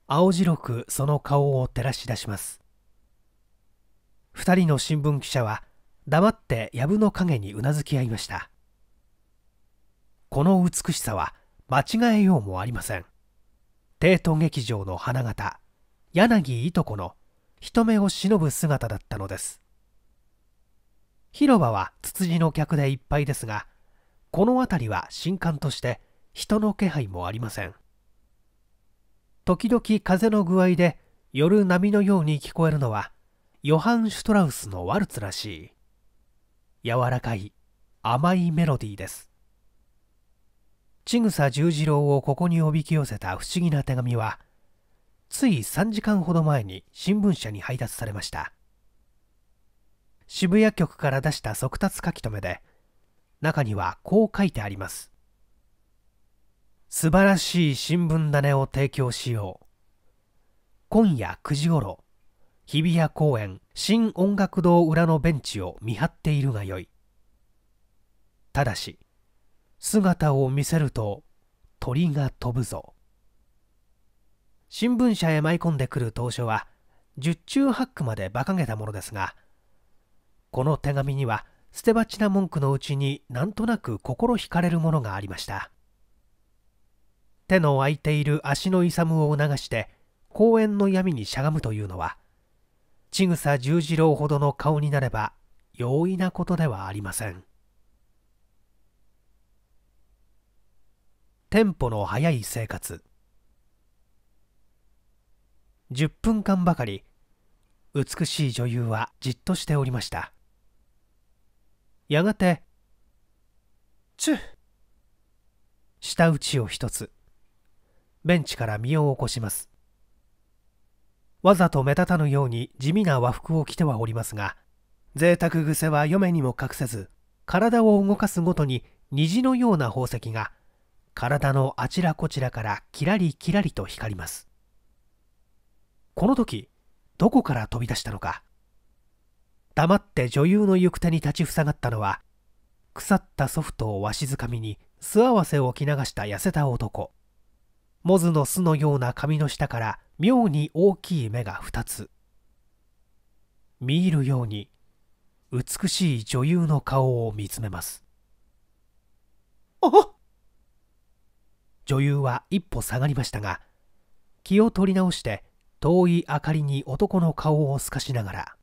青白くその顔を照らし出します2人の新聞記者は黙って藪の陰にうなずき合いましたこの美しさは間違えようもありません帝都劇場の花形柳いとこの人目を忍ぶ姿だったのです広場はツツジの客でいっぱいですがこの辺りは新館として人の気配もありません時々風の具合で夜波のように聞こえるのはヨハン・シュトラウスのワルツらしい柔らかい甘いメロディーです千草十次郎をここにおびき寄せた不思議な手紙はつい3時間ほど前に新聞社に配達されました渋谷局から出した速達書き留めで中にはこう書いてあります素晴らしい新聞種を提供しよう今夜9時ごろ日比谷公園新音楽堂裏のベンチを見張っているがよいただし姿を見せると鳥が飛ぶぞ新聞社へ舞い込んでくる当初は十中八九まで馬鹿げたものですがこの手紙には捨て鉢な文句のうちになんとなく心惹かれるものがありました手の空いている足の勇を促して公園の闇にしゃがむというのは千草十次郎ほどの顔になれば容易なことではありませんテンポの速い生活10分間ばかり美しい女優はじっとしておりましたやがて「チュッ!」舌打ちを一つベンチから身を起こしますわざと目立たぬように地味な和服を着てはおりますが贅沢癖は嫁にも隠せず体を動かすごとに虹のような宝石が体のあちらこちらからキラリキラリと光りますこの時どこから飛び出したのか黙って女優の行く手に立ちふさがったのは腐ったソフトをわしづかみに素合わせを着流した痩せた男モズの巣のような髪の下から妙に大きい目が2つ見入るように美しい女優の顔を見つめますあ女優は一歩下がりましたが気を取り直して遠い明かりに男の顔を透かしながら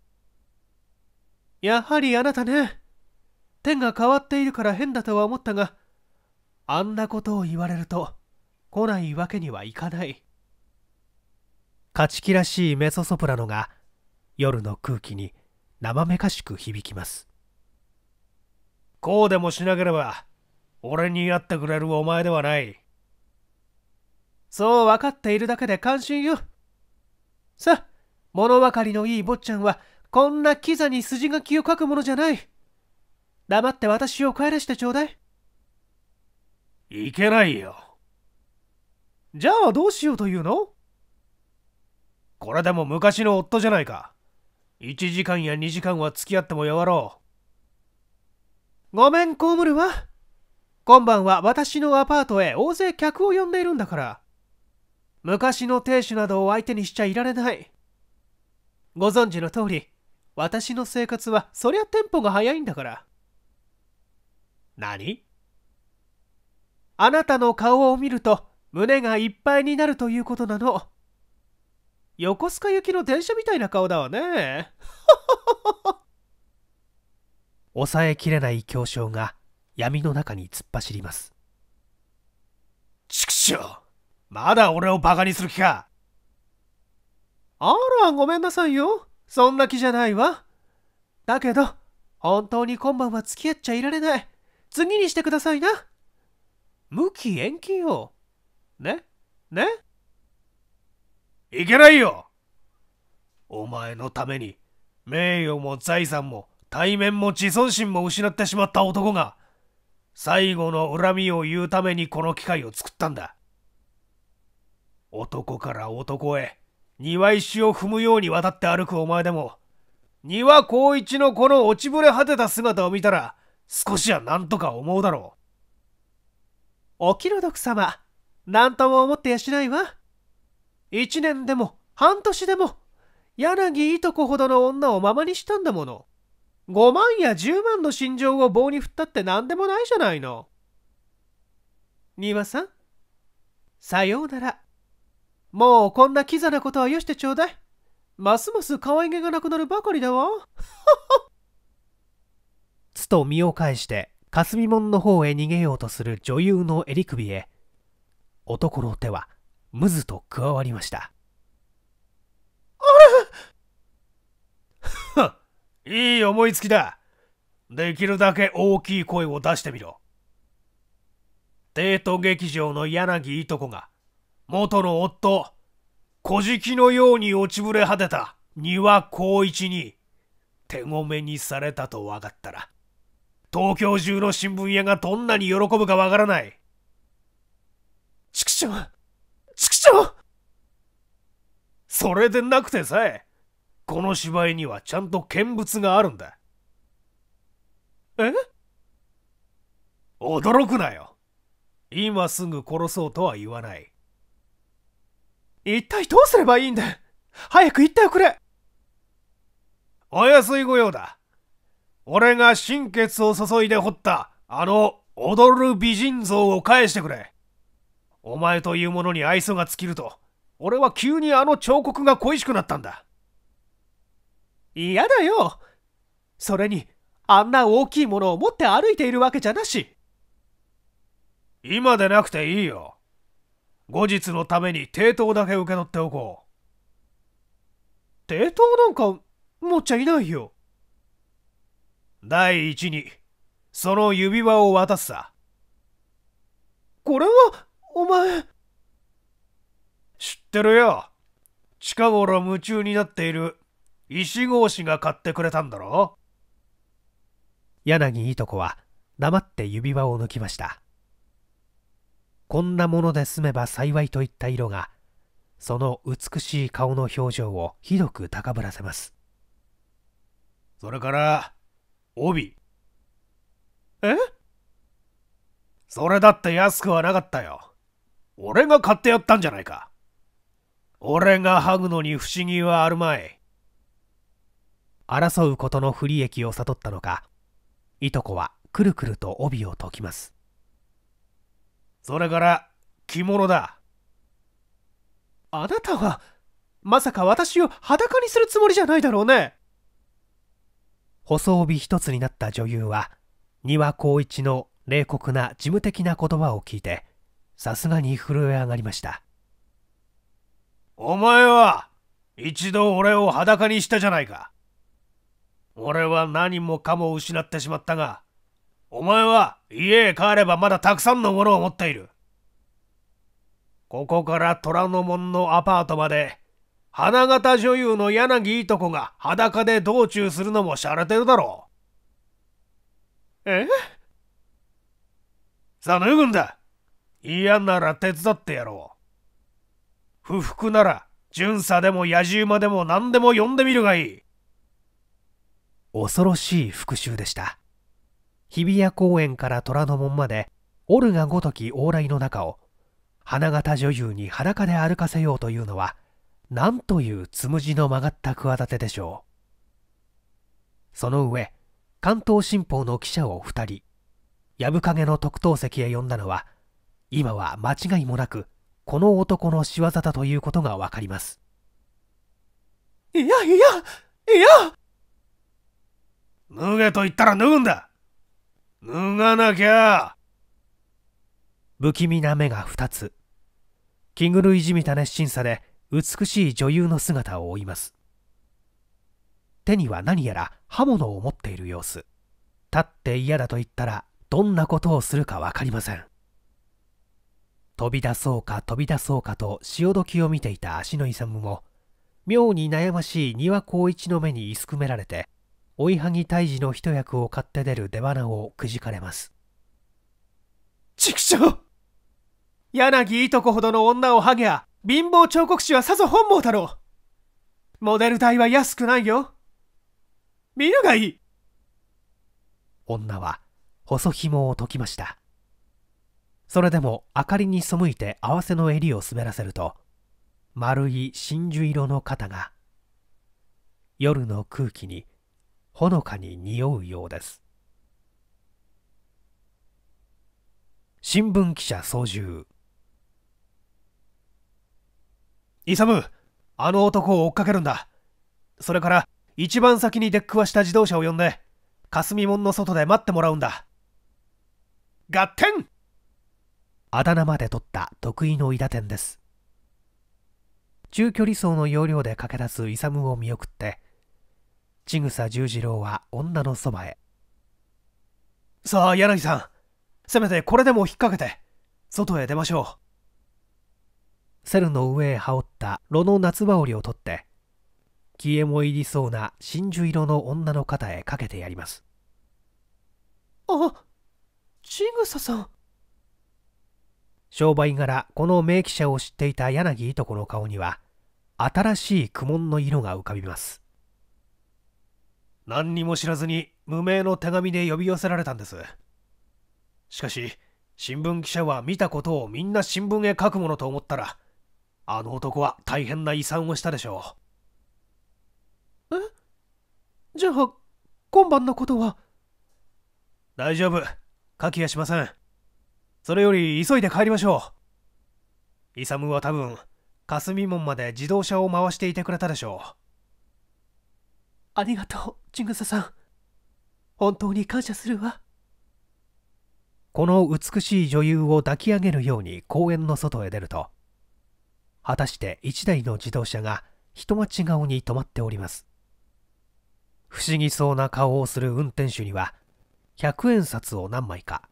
「やはりあなたね天が変わっているから変だとは思ったがあんなことを言われると来ないわけにはいかない」勝ち気らしいメソソプラノが夜の空気に生めかしく響きますこうでもしなければ俺にやってくれるお前ではないそう分かっているだけで感心よさ物分かりのいい坊ちゃんはこんなキザに筋書きを書くものじゃない黙って私を帰らしてちょうだいいけないよじゃあどうしようというのこれでも昔の夫じゃないか。1時間や2時間は付き合ってもやわろう。ごめん、コウムルは。今晩は私のアパートへ大勢客を呼んでいるんだから。昔の亭主などを相手にしちゃいられない。ご存知の通り、私の生活はそりゃテンポが速いんだから。何あなたの顔を見ると胸がいっぱいになるということなの。横須賀行きの電車みたいな顔だわね。抑 えきれない強笑が闇の中に突っ走ります。ちくまだ俺をバカにする気かあら、ごめんなさいよ。そんな気じゃないわ。だけど、本当に今晩は付き合っちゃいられない。次にしてくださいな。無期延期よ。ねねいけないよお前のために名誉も財産も対面も自尊心も失ってしまった男が最後の恨みを言うためにこの機会を作ったんだ男から男へ庭石を踏むように渡って歩くお前でも庭光一のこの落ちぶれ果てた姿を見たら少しは何とか思うだろうお気の毒様何とも思ってやしないわ1年でも半年でも柳いとこほどの女をままにしたんだもの5万や10万の心情を棒に振ったって何でもないじゃないの庭さんさようならもうこんなキザなことはよしてちょうだいますます可愛げがなくなるばかりだわ つと身を返して霞門の方へ逃げようとする女優の襟首へ男の手は「むずと加わりました。あれ いい思いつきだ。できるだけ大きい声を出してみろ。帝都劇場の柳いとこが、元の夫、小敷のように落ちぶれ果てた丹羽一に、手ごめにされたと分かったら、東京中の新聞屋がどんなに喜ぶかわからない。畜生それでなくてさえ、この芝居にはちゃんと見物があるんだ。え驚くなよ。今すぐ殺そうとは言わない。一体どうすればいいんだ早く言っておくれお安い御用だ。俺が心血を注いで掘った、あの、踊る美人像を返してくれ。お前というものに愛想が尽きると、俺は急にあの彫刻が恋しくなったんだ。嫌だよ。それに、あんな大きいものを持って歩いているわけじゃなし。今でなくていいよ。後日のために抵当だけ受け取っておこう。抵当なんか持っちゃいないよ。第一に、その指輪を渡すさ。これは、お前。知ってるよ。近頃夢中になっている石格子が買ってくれたんだろ柳いとこは黙って指輪を抜きました。こんなもので済めば幸いといった色が、その美しい顔の表情をひどく高ぶらせます。それから、帯。えそれだって安くはなかったよ。俺が買ってやったんじゃないか。俺が剥ぐのに不思議はあるまい。争うことの不利益を悟ったのか、いとこはくるくると帯を解きます。それから着物だ。あなたは、まさか私を裸にするつもりじゃないだろうね。細帯一つになった女優は、丹羽孝一の冷酷な事務的な言葉を聞いて、さすがに震え上がりました。お前は一度俺を裸にしたじゃないか。俺は何もかも失ってしまったが、お前は家へ帰ればまだたくさんのものを持っている。ここから虎ノ門のアパートまで、花形女優の柳いとこが裸で道中するのも洒落てるだろう。えさあ脱ぐんだ嫌なら手伝ってやろう。不服なら、巡査でも野獣馬でも何でも呼んでみるがいい。恐ろしい復讐でした。日比谷公園から虎ノ門まで、オルガごとき往来の中を、花形女優に裸で歩かせようというのは、なんというつむじの曲がった企てでしょう。その上、関東新報の記者を2人、藪影の特等席へ呼んだのは、今は間違いもなくこの男の仕業だということがわかりますいやいやいや脱げと言ったら脱ぐんだ脱がなきゃ不気味な目が2つ着ぐるいじみた熱心さで美しい女優の姿を追います手には何やら刃物を持っている様子立って嫌だと言ったらどんなことをするかわかりません飛び出そうか飛び出そうかと潮時を見ていた足の勇も妙に悩ましい丹羽浩一の目にいすくめられて追いはぎ退治の一役を買って出る出花をくじかれます畜生柳いとこほどの女をハゲや貧乏彫刻師はさぞ本望だろうモデル代は安くないよ見るがいい女は細紐を解きましたそれでも明かりに背いて合わせの襟を滑らせると丸い真珠色の肩が夜の空気にほのかに匂うようです新聞記者操縦勇あの男を追っかけるんだそれから一番先に出っわした自動車を呼んで霞門の外で待ってもらうんだ合点あだ名まで取った得意の伊田店です中距離走の要領で駆け出す勇を見送って千草十次郎は女のそばへさあ柳さんせめてこれでも引っ掛けて外へ出ましょうセルの上へ羽織った炉の夏羽織を取って消えも入りそうな真珠色の女の肩へかけてやりますあ千草さん商売柄この名記者を知っていた柳いとこの顔には新しい苦悶の色が浮かびます何にも知らずに無名の手紙で呼び寄せられたんですしかし新聞記者は見たことをみんな新聞へ書くものと思ったらあの男は大変な遺産をしたでしょうえじゃあ今晩のことは大丈夫書きやしませんそれより急いで帰りましょう。イサムは多分、霞門まで自動車を回していてくれたでしょう。ありがとう、チングサさん。本当に感謝するわ。この美しい女優を抱き上げるように公園の外へ出ると、果たして1台の自動車が人待ち顔に止まっております。不思議そうな顔をする運転手には、100円札を何枚か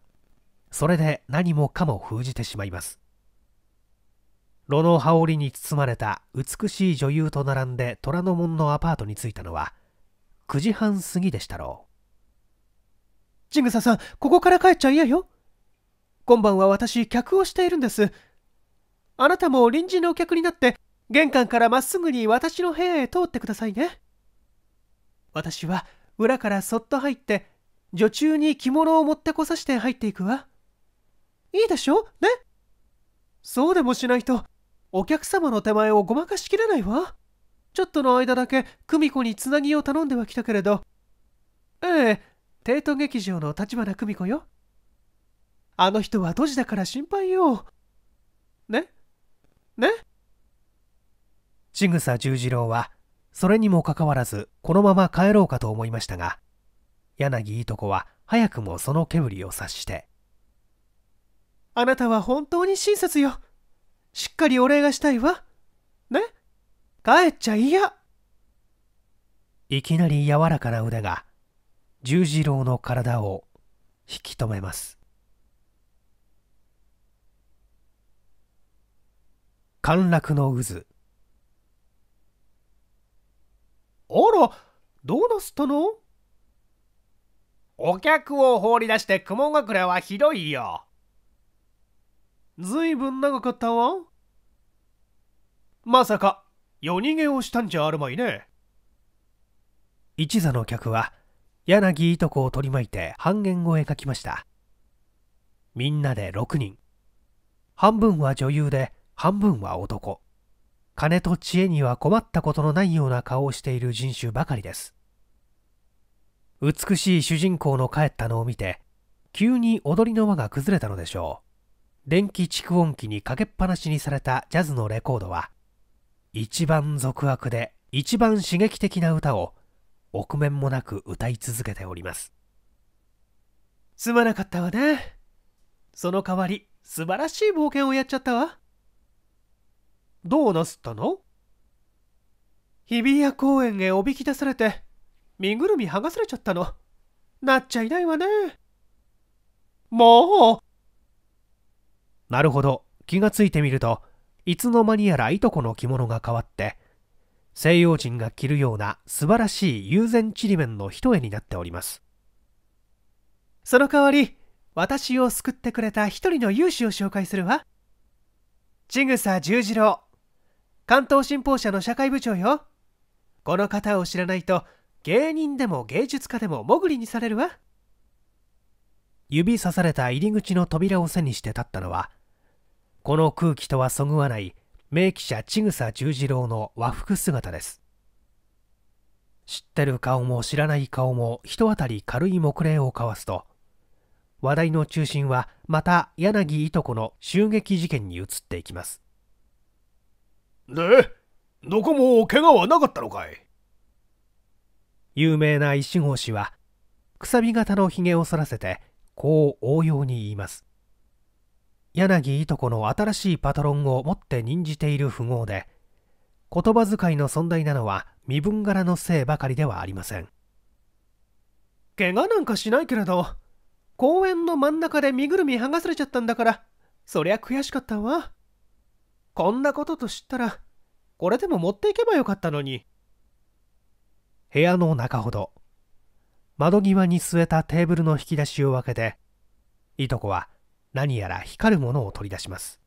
それで何もかも封じてしまいます炉の羽織に包まれた美しい女優と並んで虎ノ門のアパートに着いたのは9時半過ぎでしたろうちぐささんここから帰っちゃ嫌よ今晩は私客をしているんですあなたも臨時のお客になって玄関からまっすぐに私の部屋へ通ってくださいね私は裏からそっと入って女中に着物を持ってこさして入っていくわいいでしょねそうでもしないと、お客様の手前をごまかしきれないわ。ちょっとの間だけ、久美子につなぎを頼んではきたけれど。ええ、帝都劇場の立花久美子よ。あの人はドジだから心配よ。ねねちぐさ十次郎は、それにもかかわらず、このまま帰ろうかと思いましたが、柳いいとこは早くもその煙を察して、あなたは本当に親切よ。しっかりお礼がしたいわ。ね帰っちゃいや。いきなり柔らかな腕が十字郎の体を引き止めます。陥落の渦あらどうなすったのお客を放り出して雲隠れはひどいよ。ずいぶん長かったわ。まさか、夜逃げをしたんじゃあるまいね。一座の客は、柳いとこを取り巻いて半言を描きました。みんなで6人。半分は女優で、半分は男。金と知恵には困ったことのないような顔をしている人種ばかりです。美しい主人公の帰ったのを見て、急に踊りの輪が崩れたのでしょう。電気蓄音機にかけっぱなしにされたジャズのレコードは一番俗悪で一番刺激的な歌を臆面もなく歌い続けておりますすまなかったわねその代わり素晴らしい冒険をやっちゃったわどうなすったの日比谷公園へおびき出されて身ぐるみ剥がされちゃったのなっちゃいないわねもうなるほど。気がついてみると、いつの間にやらいとこの着物が変わって、西洋人が着るような素晴らしい友禅ちりめんの一重になっております。その代わり、私を救ってくれた一人の勇士を紹介するわ。千草十次郎、関東新報社の社会部長よ。この方を知らないと、芸人でも芸術家でももぐりにされるわ。指さされた入り口の扉を背にして立ったのは、この空気とはそぐわない名記者千草十次郎の和服姿です知ってる顔も知らない顔も人当たり軽い目礼を交わすと話題の中心はまた柳いとこの襲撃事件に移っていきますでどこも怪我はなかったのかい有名な石郷氏はくさび型のひげを剃らせてこう応用に言います柳いとこの新しいパトロンを持って任じている富豪で言葉遣いの存在なのは身分柄のせいばかりではありません怪我なんかしないけれど公園の真ん中で身ぐるみ剥がされちゃったんだからそりゃ悔しかったわこんなことと知ったらこれでも持っていけばよかったのに部屋の中ほど窓際に据えたテーブルの引き出しを分けていとこは何やら光るものを取り出します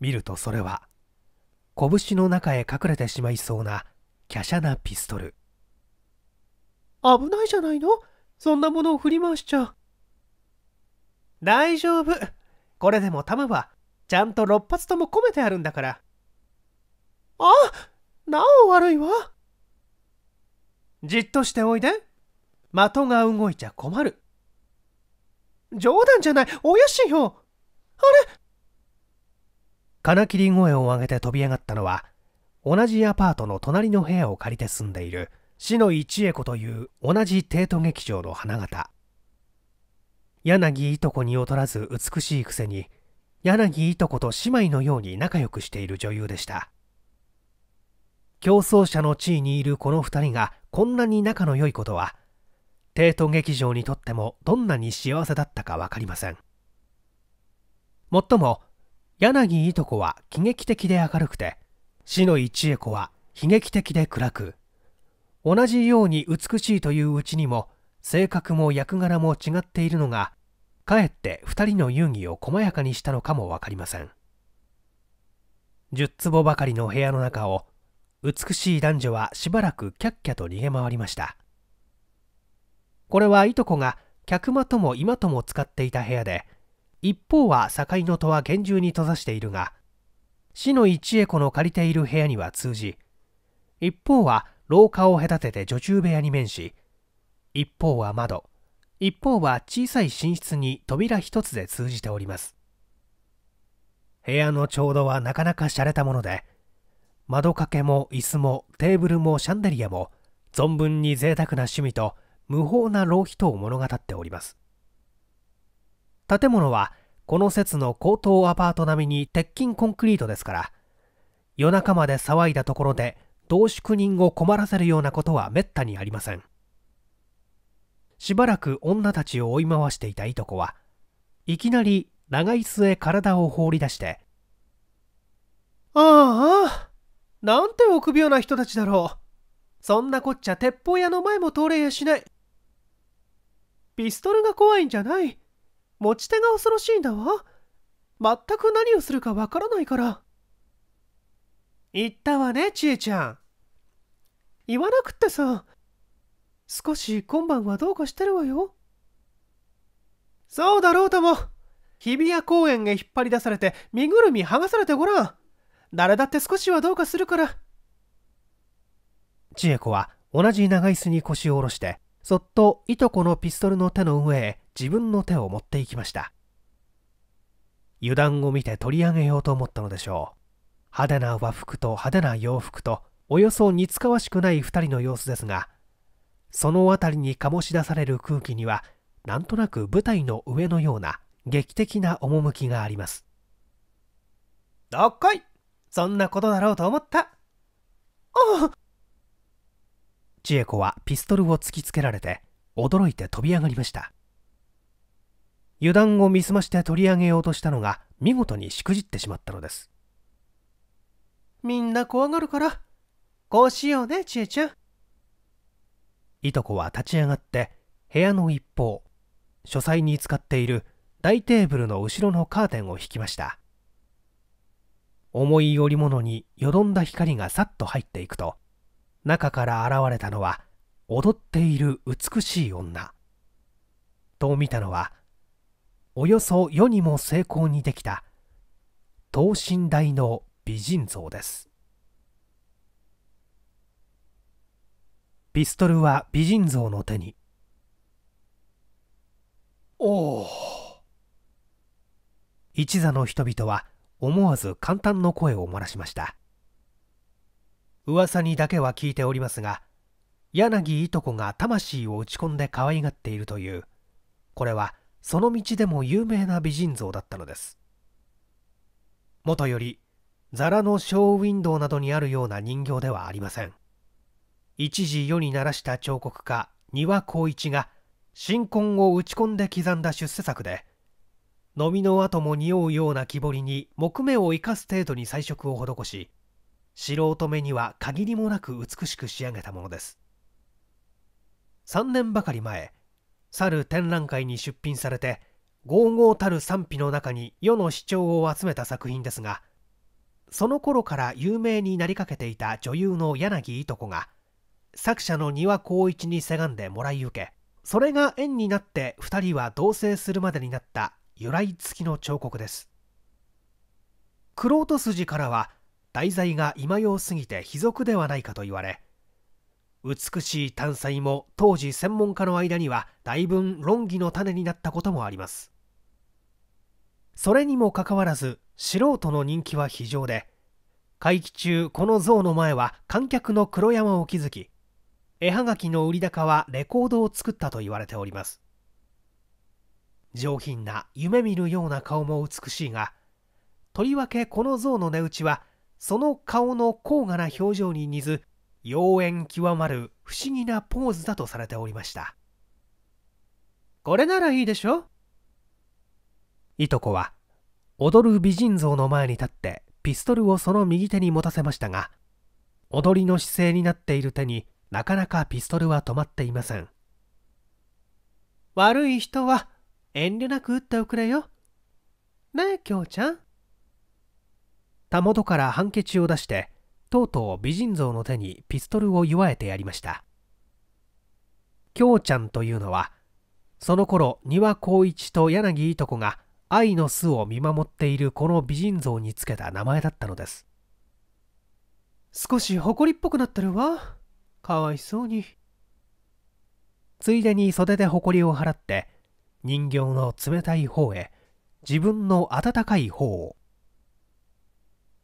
見るとそれは拳の中へ隠れてしまいそうな華奢なピストル危ないじゃないのそんなものを振り回しちゃ大丈夫これでも弾はちゃんと6発とも込めてあるんだからあなお悪いわじっとしておいで的が動いちゃ困る冗談じゃないおやしよあれ金切り声を上げて飛び上がったのは同じアパートの隣の部屋を借りて住んでいる篠井千恵子という同じ帝都劇場の花形柳いとこに劣らず美しいくせに柳いとこと姉妹のように仲良くしている女優でした競争者の地位にいるこの2人がこんなに仲の良いことは帝都劇場にとってもどんなに幸せだったか分かりませんもっとも柳いとこは喜劇的で明るくて死の一恵子は悲劇的で暗く同じように美しいといううちにも性格も役柄も違っているのがかえって2人の遊戯を細やかにしたのかも分かりません10坪ばかりの部屋の中を美しい男女はしばらくキャッキャと逃げ回りましたこれはいとこが客間とも今とも使っていた部屋で一方は境の戸は厳重に閉ざしているが市の一恵子の借りている部屋には通じ一方は廊下を隔てて女中部屋に面し一方は窓一方は小さい寝室に扉一つで通じております部屋のちょうどはなかなか洒落たもので窓掛けも椅子もテーブルもシャンデリアも存分に贅沢な趣味と無法な浪費と物語っております建物はこの説の高等アパート並みに鉄筋コンクリートですから夜中まで騒いだところで同宿人を困らせるようなことはめったにありませんしばらく女たちを追い回していたいとこはいきなり長椅子へ体を放り出して「ああなんて臆病な人たちだろうそんなこっちゃ鉄砲屋の前も通れやしないピストルが怖いんじゃない持ち手が恐ろしいんだわ全く何をするかわからないから言ったわねちえちゃん言わなくってさ少し今晩はどうかしてるわよそうだろうとも日比谷公園へ引っ張り出されて身ぐるみ剥がされてごらん誰だって少しはどうかするから千恵子は同じ長椅子に腰を下ろしてそっといとこのピストルの手の上へ自分の手を持っていきました油断を見て取り上げようと思ったのでしょう派手な和服と派手な洋服とおよそ似つかわしくない2人の様子ですがその辺りに醸し出される空気にはなんとなく舞台の上のような劇的な趣がありますどっこいそんなことだろうと思ったああジ恵子はピストルを突きつけられて驚いて飛び上がりました油断を見すまして取り上げようとしたのが見事にしくじってしまったのですみんな怖がるからこうしようねちえちゃんいとこは立ち上がって部屋の一方書斎に使っている大テーブルの後ろのカーテンを引きました重い織物によどんだ光がさっと入っていくと中から現れたのは踊っている美しい女と見たのはおよそ世にも精巧にできた等身大の美人像ですピストルは美人像の手におお一座の人々は思わず簡単の声を漏らしました噂にだけは聞いておりますが柳いとこが魂を打ち込んで可愛がっているというこれはその道でも有名な美人像だったのですもとよりザラのショーウィンドウなどにあるような人形ではありません一時世に鳴らした彫刻家丹羽孝一が新婚を打ち込んで刻んだ出世作で飲みの後も匂うような木彫りに木目を生かす程度に彩色を施し素人目には限りもなく美しく仕上げたものです3年ばかり前猿展覧会に出品されて豪々たる賛否の中に世の主張を集めた作品ですがその頃から有名になりかけていた女優の柳いとこが作者の丹羽孝一にせがんでもらい受けそれが縁になって2人は同棲するまでになった由来付きの彫刻です。玄人筋からは題材が今用すぎて卑俗ではないかと言われ美しい単細も当時専門家の間には大分論議の種になったこともありますそれにもかかわらず素人の人気は非常で会期中この像の前は観客の黒山を築き絵はがきの売り高はレコードを作ったと言われております上品な夢見るような顔も美しいがとりわけこの像の値打ちはその顔の高雅な表情に似ず妖艶極まる不思議なポーズだとされておりましたこれならいいでしょいとこは踊る美人像の前に立ってピストルをその右手に持たせましたが踊りの姿勢になっている手になかなかピストルは止まっていません悪い人は遠慮なく打っておくれよねえ京ちゃんたもとからハンケチを出してとうとう美人像の手にピストルを祝えてやりました京ちゃんというのはその頃丹羽浩一と柳いとこが愛の巣を見守っているこの美人像につけた名前だったのです少し誇りっぽくなってるわかわいそうについでに袖で誇りを払って人形の冷たい方へ自分の温かい方を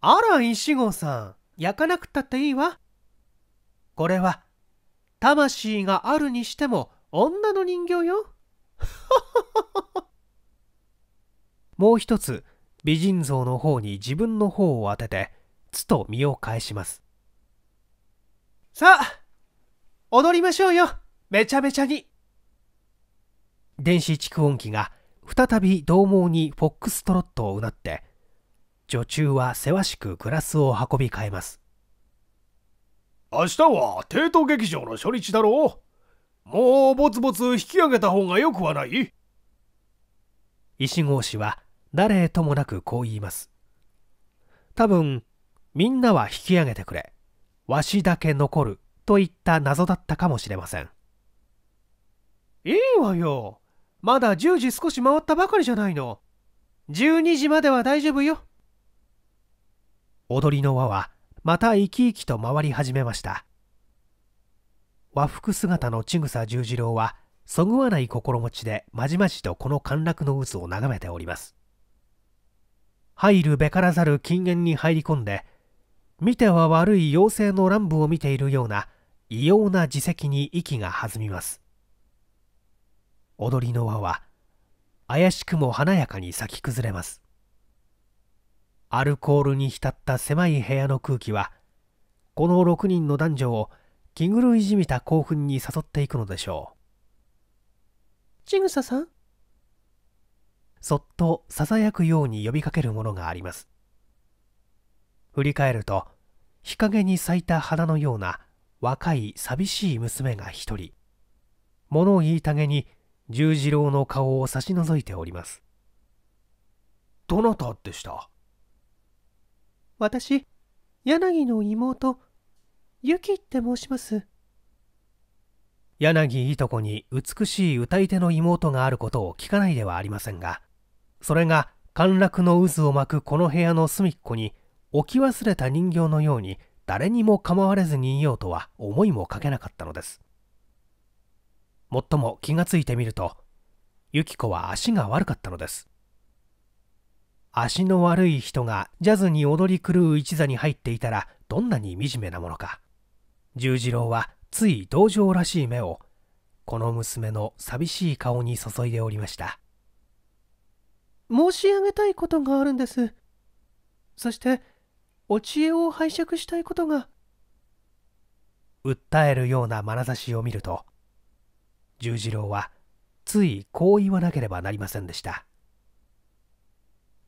あら、石郷さん、焼かなくったっていいわ。これは、魂があるにしても女の人形よ。もう一つ、美人像の方に自分の方を当てて、つと身を返します。さあ、踊りましょうよ、めちゃめちゃに。電子蓄音機が再び獰猛にフォックストロットをうなって、女中はせわしくグラスを運び替えます明日は帝都劇場の初日だろうもうぼつぼつ引き上げた方がよくはない石郷氏は誰ともなくこう言います多分みんなは引き上げてくれわしだけ残るといった謎だったかもしれませんいいわよまだ10時少し回ったばかりじゃないの12時までは大丈夫よ踊りの輪はまた生き生きと回り始めました和服姿の千草十次郎はそぐわない心持ちでまじまじとこの陥落の渦を眺めております入るべからざる禁煙に入り込んで見ては悪い妖精の乱舞を見ているような異様な自責に息が弾みます踊りの輪は怪しくも華やかに咲き崩れますアルコールに浸った狭い部屋の空気は、この6人の男女を気狂いじみた興奮に誘っていくのでしょう。ちぐささんそっとささやくように呼びかけるものがあります。振り返ると、日陰に咲いた花のような若い寂しい娘が一人、物言いたげに十字郎の顔を差し覗いております。どなたでした私、柳の妹、ゆきって申します。柳いとこに美しい歌い手の妹があることを聞かないではありませんが、それが陥落の渦を巻くこの部屋の隅っこに置き忘れた人形のように誰にも構われずにいようとは思いもかけなかったのです。もっとも気がついてみると、ゆき子は足が悪かったのです。足の悪い人がジャズに踊り狂う一座に入っていたらどんなに惨めなものか十次郎はつい道場らしい目をこの娘の寂しい顔に注いでおりました申し上げたいことがあるんですそしてお知恵を拝借したいことが訴えるような眼差しを見ると十次郎はついこう言わなければなりませんでした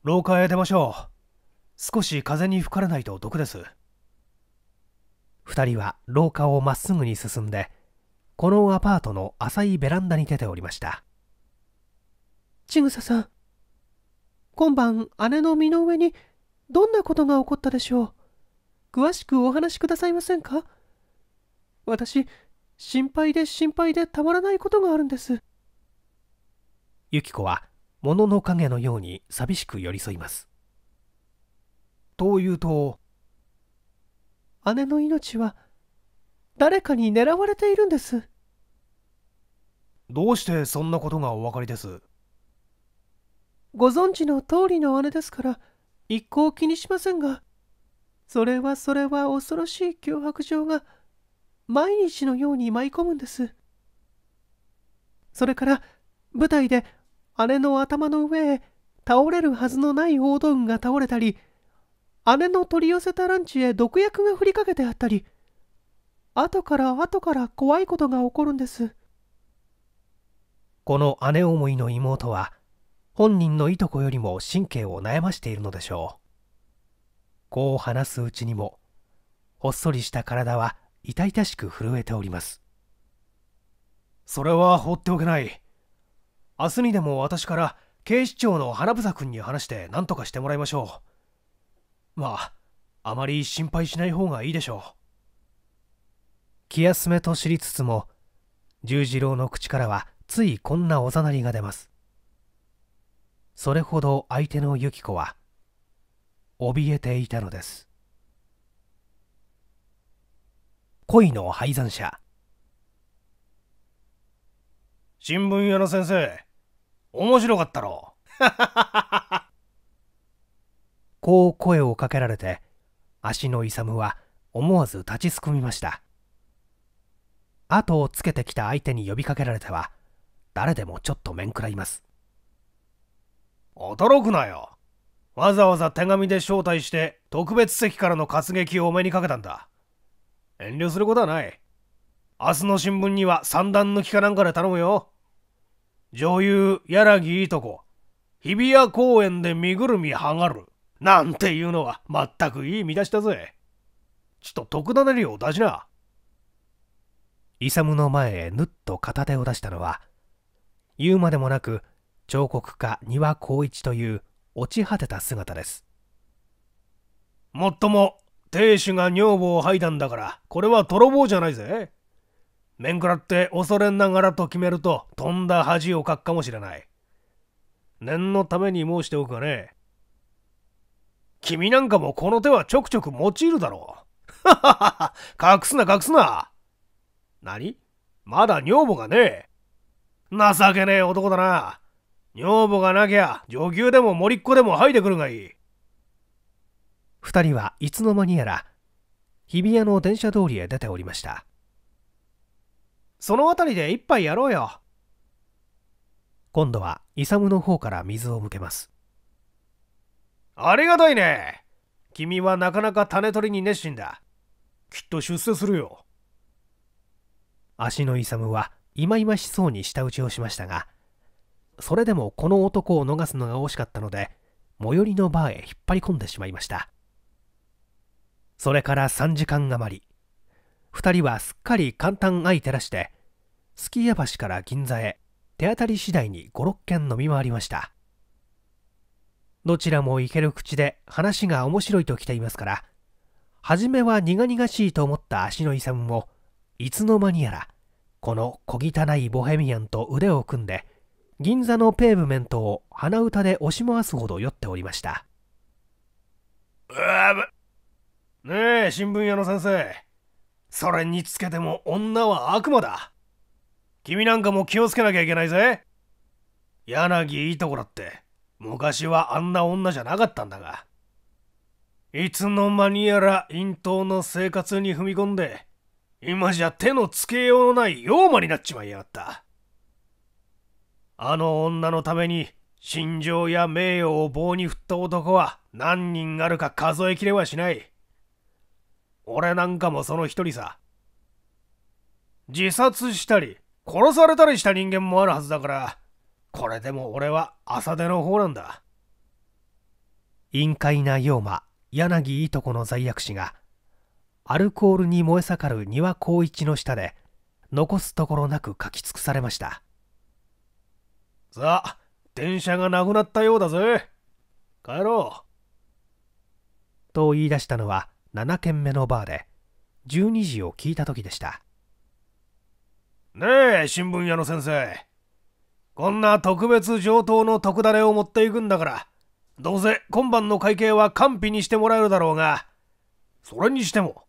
廊下へ出ましょう少し風に吹かれないと毒です2人は廊下をまっすぐに進んでこのアパートの浅いベランダに出ておりました千草さん今晩姉の身の上にどんなことが起こったでしょう詳しくお話しくださいませんか私心配で心配でたまらないことがあるんですユキコは物の影のように寂しく寄り添います。というと、姉の命は誰かに狙われているんです。どうしてそんなことがお分かりですご存知の通りの姉ですから一向気にしませんがそれはそれは恐ろしい脅迫状が毎日のように舞い込むんですそれから舞台で姉の頭の上へ倒れるはずのない大道具が倒れたり姉の取り寄せたランチへ毒薬が振りかけてあったり後から後から怖いことが起こるんですこの姉思いの妹は本人のいとこよりも神経を悩ましているのでしょうこう話すうちにもほっそりした体は痛々しく震えておりますそれは放っておけない明日にでも私から警視庁の花房君に話して何とかしてもらいましょうまああまり心配しない方がいいでしょう気休めと知りつつも十次郎の口からはついこんなおざなりが出ますそれほど相手の由紀子は怯えていたのです恋の廃山者新聞屋の先生面白かったろ。こう声をかけられて、足の勇は思わず立ちすくみました。後をつけてきた相手に呼びかけられては、誰でもちょっと面食らいます。驚くなよ。わざわざ手紙で招待して特別席からの活撃をお目にかけたんだ。遠慮することはない。明日の新聞には三段抜きかなんかで頼むよ。女優柳いとこ日比谷公園で身ぐるみ剥がるなんていうのは全くいい見出しだぜちょっと特ダネを出しな勇の前へぬっと片手を出したのは言うまでもなく彫刻家丹羽孝一という落ち果てた姿ですもっとも亭主が女房を剥いだんだからこれは泥棒じゃないぜ面食らって恐れながらと決めると、とんだ恥をかくかもしれない。念のために申しておくがね。君なんかもこの手はちょくちょく用いるだろう。隠すな隠すな。何まだ女房がねえ。情けねえ男だな。女房がなきゃ女給でも森っ子でも吐いてくるがいい。二人はいつの間にやら日比谷の電車通りへ出ておりました。その辺りで一杯やろうよ。今度は、イサムの方から水を向けます。ありがたいね。君はなかなか種取りに熱心だ。きっと出世するよ。足のイサムは、いまいましそうに舌打ちをしましたが、それでもこの男を逃すのが惜しかったので、最寄りのバーへ引っ張り込んでしまいました。それから3時間余り、2人はすっかり簡単相手らして、スキーヤ橋から銀座へ手当たり次第に56軒飲み回りましたどちらも行ける口で話が面白いと来ていますから初めは苦々しいと思った足の遺産もいつの間にやらこの小汚いボヘミアンと腕を組んで銀座のペーブメントを鼻歌で押し回すほど酔っておりましたあぶねえ新聞屋の先生それにつけても女は悪魔だ君なんかも気をつけなきゃいけないぜ柳いいところって昔はあんな女じゃなかったんだがいつの間にやら陰頭の生活に踏み込んで今じゃ手のつけようのない妖魔になっちまいやがったあの女のために心情や名誉を棒に振った男は何人あるか数えきれはしない俺なんかもその一人さ自殺したり殺されたりした人間もあるはずだから、これでも俺は浅手の方なんだ。陰快な妖魔、柳いとこの罪悪師が、アルコールに燃え盛る庭光一の下で、残すところなく書き尽くされました。さあ、電車がなくなったようだぜ。帰ろう。と言い出したのは7軒目のバーで、12時を聞いた時でした。ねえ新聞屋の先生こんな特別上等の特ダネを持っていくんだからどうせ今晩の会計は完備にしてもらえるだろうがそれにしても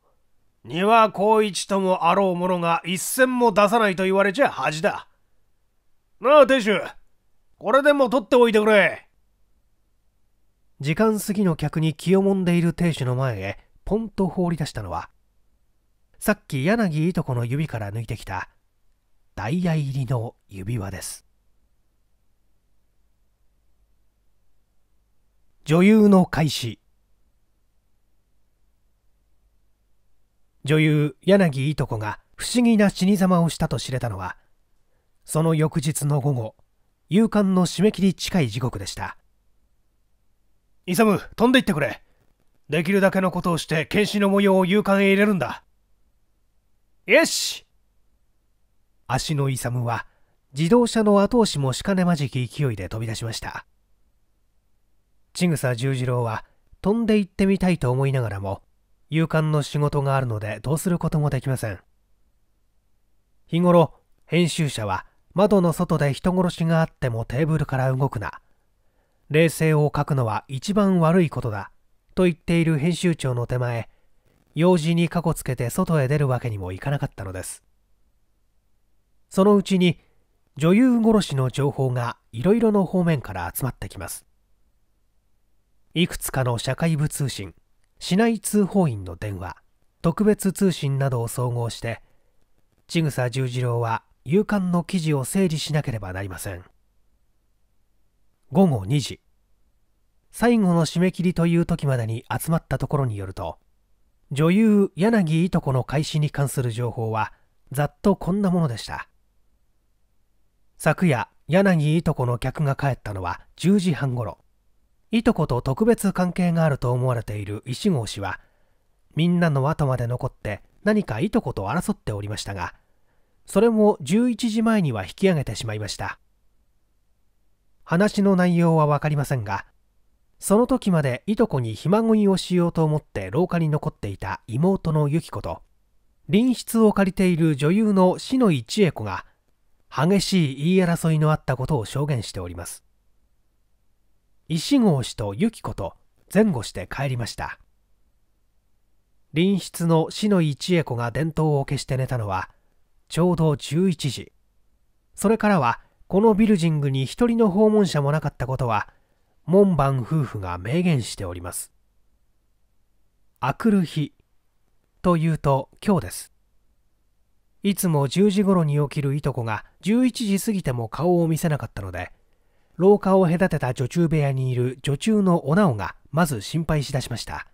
丹羽孝一ともあろう者が一銭も出さないと言われちゃ恥だなあ亭主これでも取っておいてくれ時間過ぎの客に気をもんでいる亭主の前へポンと放り出したのはさっき柳いとこの指から抜いてきたダイヤ入りの指輪です女優の開始女優柳いとこが不思議な死に様をしたと知れたのはその翌日の午後夕刊の締め切り近い時刻でした勇飛んでいってくれできるだけのことをして検視の模様を夕刊へ入れるんだよし足の勇は自動車の後押しもしかねまじき勢いで飛び出しました千草十次郎は飛んで行ってみたいと思いながらも勇敢の仕事があるのでどうすることもできません日頃編集者は窓の外で人殺しがあってもテーブルから動くな冷静を欠くのは一番悪いことだと言っている編集長の手前用事にかこつけて外へ出るわけにもいかなかったのですそのうちに女優殺しの情報がいろいろの方面から集まってきますいくつかの社会部通信市内通報員の電話特別通信などを総合して千草十次郎は夕刊の記事を整理しなければなりません午後2時最後の締め切りという時までに集まったところによると女優柳いとこの開始に関する情報はざっとこんなものでした昨夜、柳いとこの客が帰ったのは10時半ごろ。いとこと特別関係があると思われている石郷氏は、みんなの後まで残って何かいとこと争っておりましたが、それも11時前には引き上げてしまいました。話の内容は分かりませんが、その時までいとこにひ孫いをしようと思って廊下に残っていた妹のゆき子と、隣室を借りている女優の篠井千恵子が激しい言い争いのあったことを証言しております石郷氏と由紀子と前後して帰りました隣室の篠井千恵子が伝統を消して寝たのはちょうど11時それからはこのビルジングに一人の訪問者もなかったことは門番夫婦が明言しておりますあくる日というと今日ですいつも10時頃に起きるいとこが11時過ぎても顔を見せなかったので、廊下を隔てた女中部屋にいる女中のおなおがまず心配しだしました。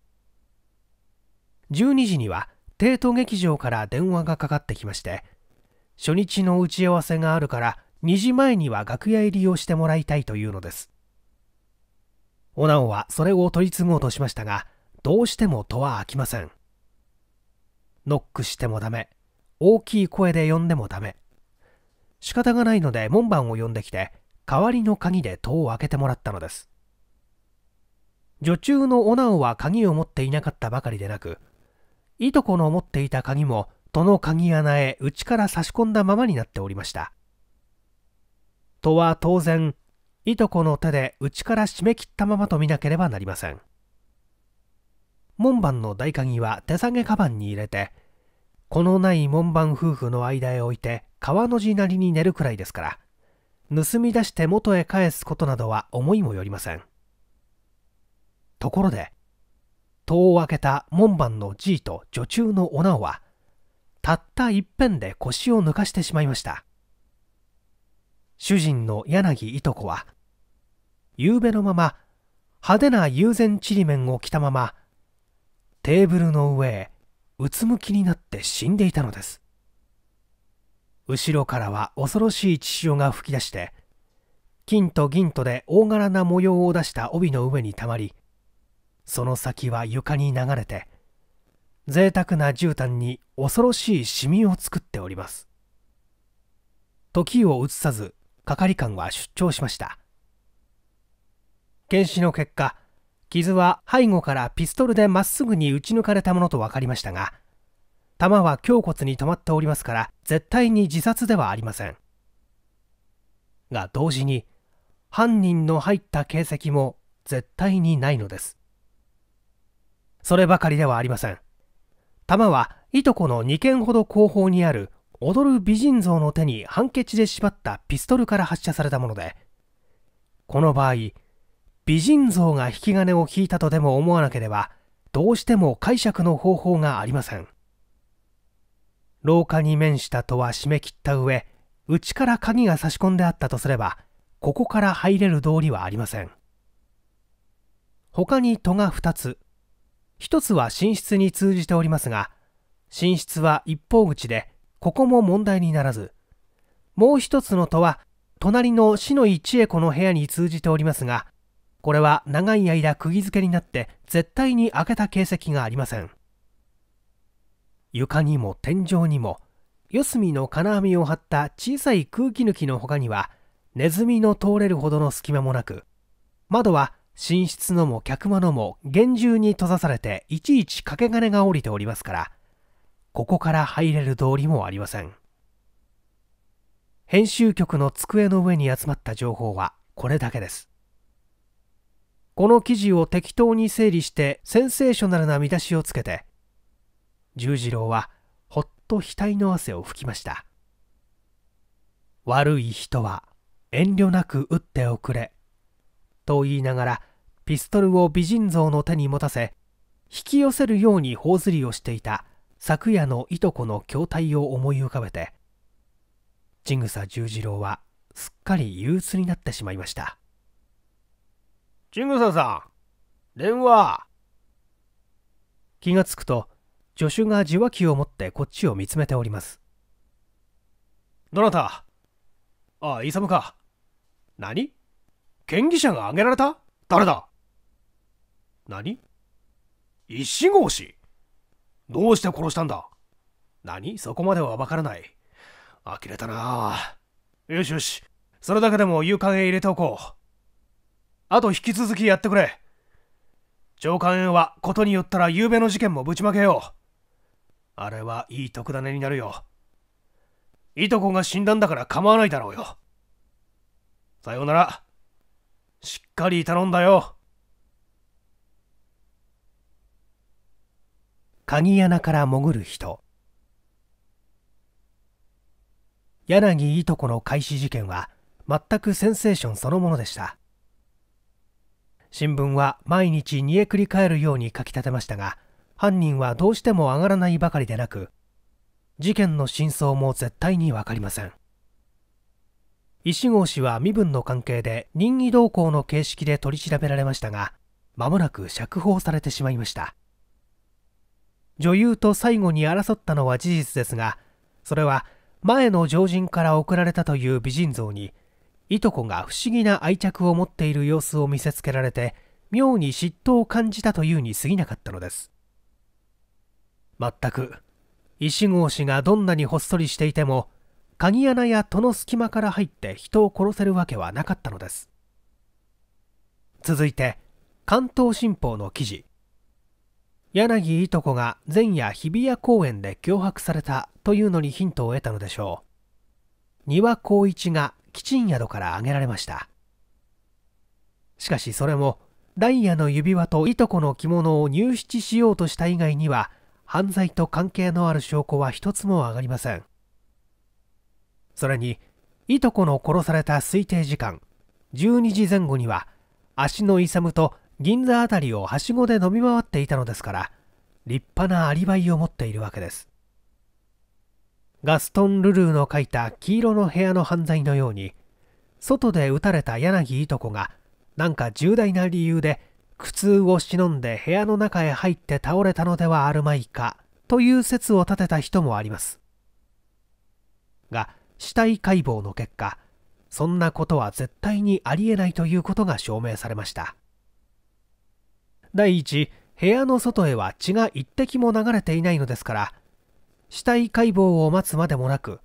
12時には帝都劇場から電話がかかってきまして、初日の打ち合わせがあるから2時前には楽屋入りをしてもらいたいというのです。おなおはそれを取り次ごうとしましたが、どうしても戸は開きません。ノックしてもダメ。大きい声で呼んでもダメ仕方がないので門番を呼んできて代わりの鍵で戸を開けてもらったのです女中のおナおは鍵を持っていなかったばかりでなくいとこの持っていた鍵も戸の鍵穴へ内から差し込んだままになっておりました戸は当然いとこの手で内から締め切ったままと見なければなりません門番の大鍵は手提げカバンに入れてこのない門番夫婦の間へ置いて川の字なりに寝るくらいですから盗み出して元へ返すことなどは思いもよりませんところで戸を開けた門番のじいと女中のおなおはたった一遍で腰を抜かしてしまいました主人の柳いとこは夕べのまま派手な友禅ちりめんを着たままテーブルの上へうつむきになって死んでいたのです後ろからは恐ろしい血潮が噴き出して金と銀とで大柄な模様を出した帯の上にたまりその先は床に流れて贅沢な絨毯に恐ろしいシミを作っております時を移さず係官は出張しました検視の結果傷は背後からピストルでまっすぐに撃ち抜かれたものと分かりましたが弾は胸骨に止まっておりますから絶対に自殺ではありませんが同時に犯人の入った形跡も絶対にないのですそればかりではありません弾はいとこの2軒ほど後方にある踊る美人像の手にハンケチで縛ったピストルから発射されたものでこの場合美人像が引き金を引いたとでも思わなければどうしても解釈の方法がありません廊下に面した戸は閉め切った上内から鍵が差し込んであったとすればここから入れる道理はありません他に戸が2つ1つは寝室に通じておりますが寝室は一方口でここも問題にならずもう1つの戸は隣の市の千恵子の部屋に通じておりますがこれは長い間釘付けになって絶対に開けた形跡がありません床にも天井にも四隅の金網を張った小さい空気抜きの他にはネズミの通れるほどの隙間もなく窓は寝室のも客間のも厳重に閉ざされていちいち掛け金が下りておりますからここから入れる道理もありません編集局の机の上に集まった情報はこれだけですこの記事を適当に整理してセンセーショナルな見出しをつけて十次郎はほっと額の汗を拭きました悪い人は遠慮なく撃っておくれと言いながらピストルを美人像の手に持たせ引き寄せるように頬ずりをしていた昨夜のいとこの筐体を思い浮かべて千草十次郎はすっかり憂鬱になってしまいましたちぐささん、電話。気がつくと、助手が受話器を持ってこっちを見つめております。どなたああ、イサムか。何権疑者が挙げられた誰だ何石郷氏どうして殺したんだ何そこまではわからない。呆れたなよしよし、それだけでも勇敢へ入れておこう。あと引き続きやってくれ上官へはことによったら夕べの事件もぶちまけようあれはいい特ダネになるよいとこが死んだんだから構わないだろうよさようならしっかり頼んだよ鍵穴から潜る人柳いとこの開始事件は全くセンセーションそのものでした新聞は毎日煮えくり返るように書き立てましたが犯人はどうしても上がらないばかりでなく事件の真相も絶対に分かりません石郷氏は身分の関係で任意同行の形式で取り調べられましたが間もなく釈放されてしまいました女優と最後に争ったのは事実ですがそれは前の常人から贈られたという美人像にいとこが不思議な愛着を持っている様子を見せつけられて妙に嫉妬を感じたというに過ぎなかったのです全く石郷氏がどんなにほっそりしていても鍵穴や戸の隙間から入って人を殺せるわけはなかったのです続いて関東新報の記事柳いとこが前夜日比谷公園で脅迫されたというのにヒントを得たのでしょう丹羽一がチン宿から挙げられましたしかしそれもダイヤの指輪といとこの着物を入室しようとした以外には犯罪と関係のある証拠は一つも上がりませんそれにいとこの殺された推定時間12時前後には足の勇と銀座辺りをはしごで飲み回っていたのですから立派なアリバイを持っているわけですガストン・ルルーの書いた黄色の部屋の犯罪のように外で撃たれた柳いとこがなんか重大な理由で苦痛を忍んで部屋の中へ入って倒れたのではあるまいかという説を立てた人もありますが死体解剖の結果そんなことは絶対にありえないということが証明されました第一部屋の外へは血が一滴も流れていないのですから死体解剖を待つまでもなく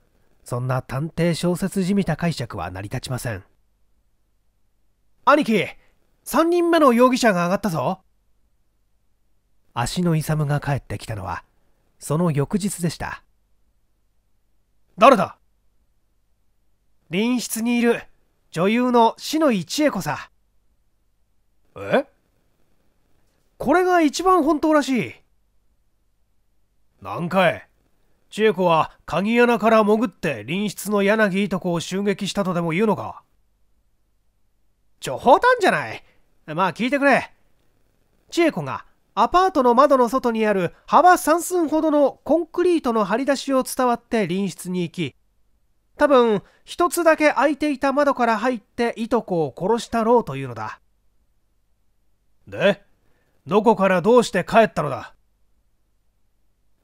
そんな探偵小説じみた解釈は成り立ちません兄貴3人目の容疑者が上がったぞ足の勇が帰ってきたのはその翌日でした誰だ隣室にいる女優の篠井千恵子さえこれが一番本当らしい何回千恵子は鍵穴から潜って隣室の柳いとこを襲撃したとでも言うのかちょ、たんじゃないまあ聞いてくれ。千恵子がアパートの窓の外にある幅3寸ほどのコンクリートの張り出しを伝わって隣室に行き、多分一つだけ開いていた窓から入っていとこを殺したろうというのだ。で、どこからどうして帰ったのだ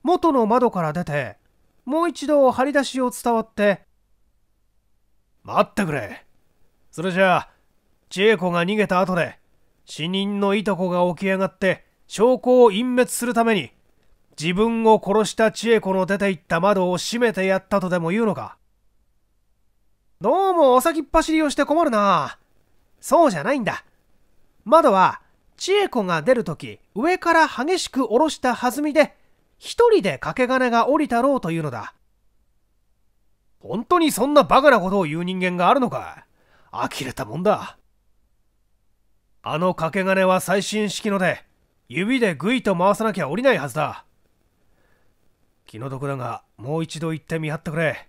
元の窓から出てもう一度張り出しを伝わって待ってくれそれじゃあ千恵子が逃げた後で死人のいとこが起き上がって証拠を隠滅するために自分を殺した千恵子の出て行った窓を閉めてやったとでも言うのかどうもお先っ走りをして困るなそうじゃないんだ窓は千恵子が出るとき上から激しく下ろしたはずみで一人で掛け金が降りたろうというのだ。本当にそんなバカなことを言う人間があるのか呆れたもんだ。あの掛け金は最新式ので、指でぐいと回さなきゃ降りないはずだ。気の毒だが、もう一度行って見張ってくれ。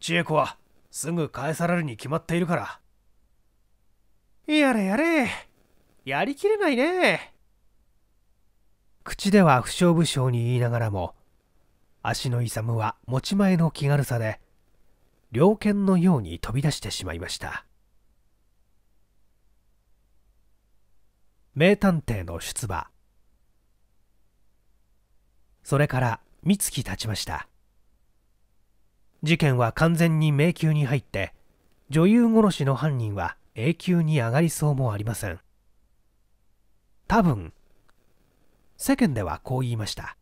千恵子は、すぐ返されるに決まっているから。やれやれ。やりきれないね。口では不傷不傷に言いながらも足の勇は持ち前の気軽さで猟犬のように飛び出してしまいました名探偵の出馬それから三月経ちました事件は完全に迷宮に入って女優殺しの犯人は永久に上がりそうもありません多分世間ではこう言いました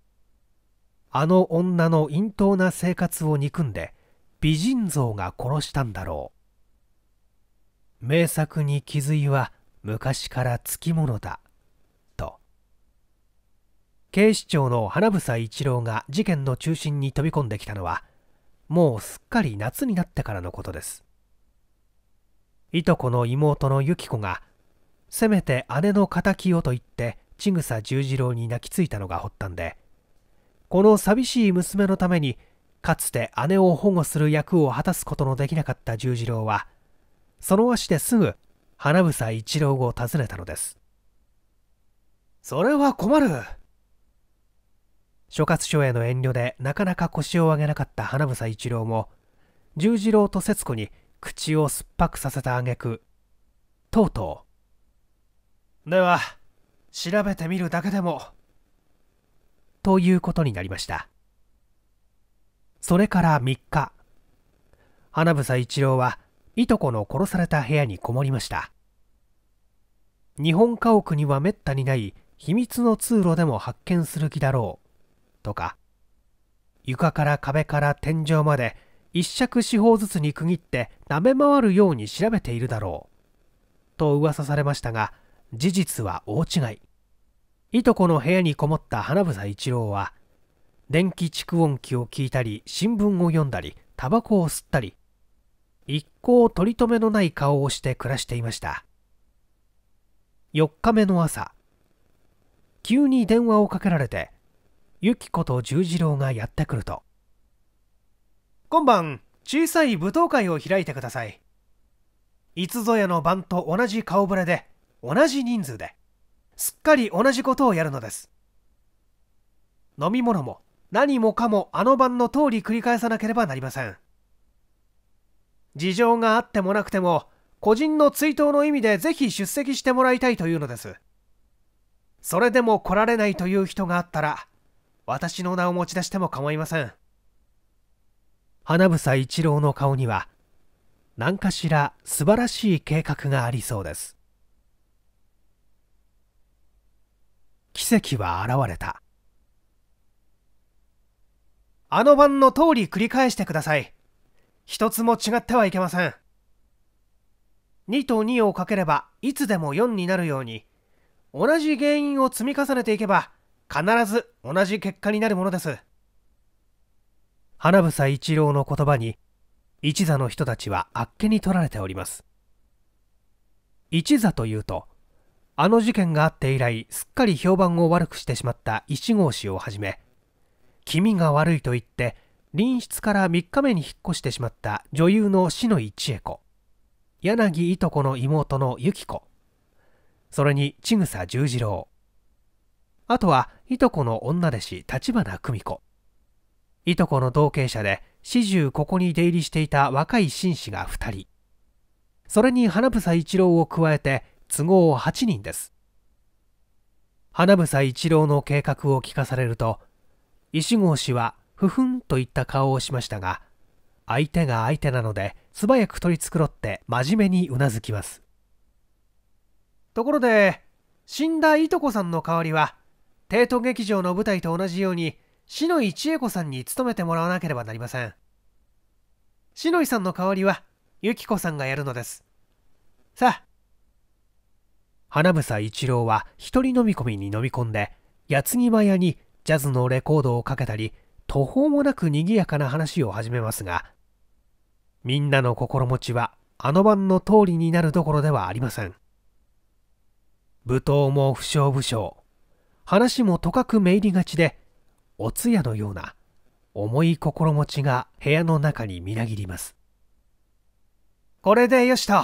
あの女の陰頭な生活を憎んで美人像が殺したんだろう名作に気づいは昔からつきものだと警視庁の花房一郎が事件の中心に飛び込んできたのはもうすっかり夏になってからのことですいとこの妹のユキ子がせめて姉の敵をと言って千草十次郎に泣きついたのが発端でこの寂しい娘のためにかつて姉を保護する役を果たすことのできなかった十次郎はその足ですぐ花房一郎を訪ねたのですそれは困る諸葛署への遠慮でなかなか腰を上げなかった花房一郎も十次郎と節子に口を酸っぱくさせた挙句とうとうでは調べてみるだけでもということになりましたそれから3日花房一郎はいとこの殺された部屋にこもりました日本家屋にはめったにない秘密の通路でも発見する気だろうとか床から壁から天井まで一尺四方ずつに区切って舐め回るように調べているだろうと噂されましたが事実は大違いいとこの部屋にこもった花房一郎は電気蓄音機を聞いたり新聞を読んだりタバコを吸ったり一向取り留めのない顔をして暮らしていました4日目の朝急に電話をかけられてゆき子と十次郎がやってくると「今晩小さい舞踏会を開いてください」いつぞやの晩と同じ顔ぶれで同じ人数ですっかり同じことをやるのです飲み物も何もかもあの晩の通り繰り返さなければなりません事情があってもなくても個人の追悼の意味でぜひ出席してもらいたいというのですそれでも来られないという人があったら私の名を持ち出しても構いません花房一郎の顔には何かしら素晴らしい計画がありそうです奇跡は現れたあの晩の通り繰り返してください一つも違ってはいけません2と2をかければいつでも4になるように同じ原因を積み重ねていけば必ず同じ結果になるものです花房一郎の言葉に一座の人たちはあっけに取られております一座というとあの事件があって以来、すっかり評判を悪くしてしまった1号氏をはじめ、気味が悪いと言って、隣室から3日目に引っ越してしまった女優の篠井千恵子、柳いとこの妹のゆき子、それに千草十次郎、あとはいとこの女弟子立花久美子、いとこの同系者で始終ここに出入りしていた若い紳士が2人、それに花房一郎を加えて都合8人です花房一郎の計画を聞かされると石郷氏はふふんといった顔をしましたが相手が相手なので素早く取り繕って真面目にうなずきますところで死んだいとこさんの代わりは帝都劇場の舞台と同じように篠井千恵子さんに勤めてもらわなければなりません篠井さんの代わりはゆき子さんがやるのですさあ花房一郎は一人飲み込みに飲み込んで矢継ぎ早にジャズのレコードをかけたり途方もなく賑やかな話を始めますがみんなの心持ちはあの晩の通りになるどころではありません舞踏も不祥不祥話もとかくめいりがちでお通夜のような重い心持ちが部屋の中にみなぎりますこれでよしと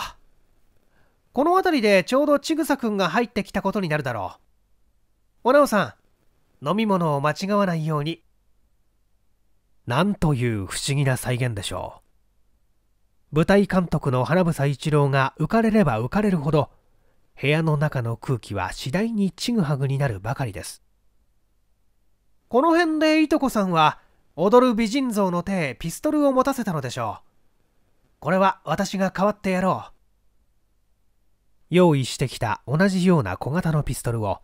この辺りでちょうどちぐさくんが入ってきたことになるだろう。おなおさん、飲み物を間違わないように。なんという不思議な再現でしょう。舞台監督の花房一郎が浮かれれば浮かれるほど、部屋の中の空気は次第にちぐはぐになるばかりです。この辺でいとこさんは、踊る美人像の手へピストルを持たせたのでしょう。これは私が代わってやろう。用意してきた同じような小型のピストルを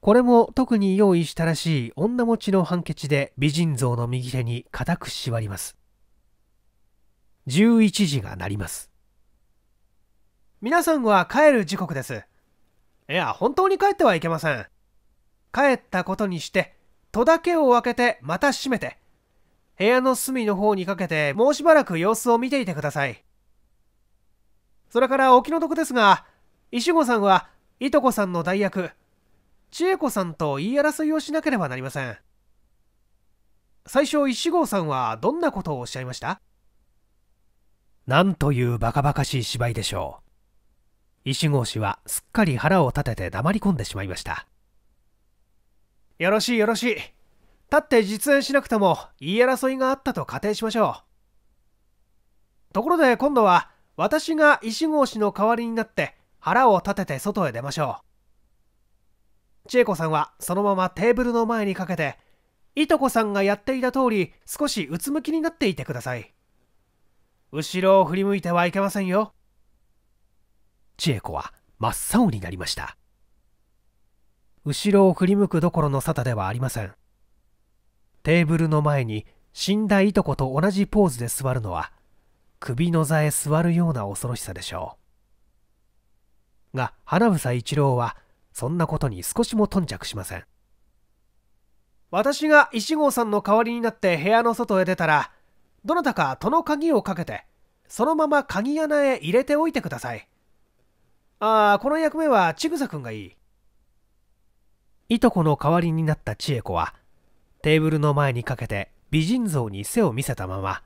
これも特に用意したらしい女持ちのハンケチで美人像の右手に固く縛ります11時が鳴ります皆さんは帰る時刻ですいや本当に帰ってはいけません帰ったことにして戸だけを開けてまた閉めて部屋の隅の方にかけてもうしばらく様子を見ていてくださいそれからお気の毒ですが石郷さんはいとこさんの代役千恵子さんと言い争いをしなければなりません最初石郷さんはどんなことをおっしゃいましたなんというバカバカしい芝居でしょう石郷氏はすっかり腹を立てて黙り込んでしまいましたよろしいよろしい立って実演しなくても言い争いがあったと仮定しましょうところで今度は私が石郷氏の代わりになって腹を立てて外へ出ましょう千恵子さんはそのままテーブルの前にかけていとこさんがやっていた通り少しうつむきになっていてください後ろを振り向いてはいけませんよ千恵子は真っ青になりました後ろを振り向くどころの沙汰ではありませんテーブルの前に死んだいとこと同じポーズで座るのは首の座へ座るような恐ろしさでしょうが花房一郎はそんなことに少しも頓着しません私が石郷さんの代わりになって部屋の外へ出たらどなたか戸の鍵をかけてそのまま鍵穴へ入れておいてくださいああこの役目は千草くんがいいいとこの代わりになった千恵子はテーブルの前にかけて美人像に背を見せたまま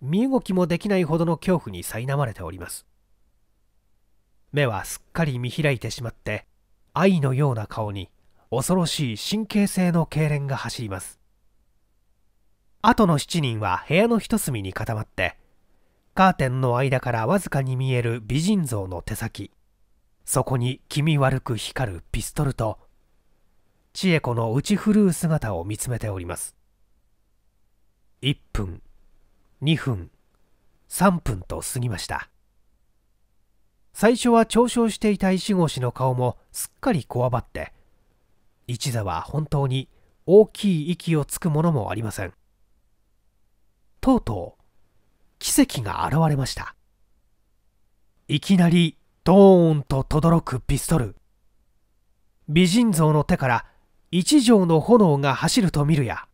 身動きもできないほどの恐怖に苛まれております目はすっかり見開いてしまって愛のような顔に恐ろしい神経性の痙攣が走ります後の7人は部屋の一隅に固まってカーテンの間からわずかに見える美人像の手先そこに気味悪く光るピストルと千恵子の打ち震う姿を見つめております1分2分3分と過ぎました最初は嘲笑していた石越の顔もすっかりこわばって一座は本当に大きい息をつくものもありませんとうとう奇跡が現れましたいきなりドーンと轟くピストル美人像の手から一畳の炎が走ると見るや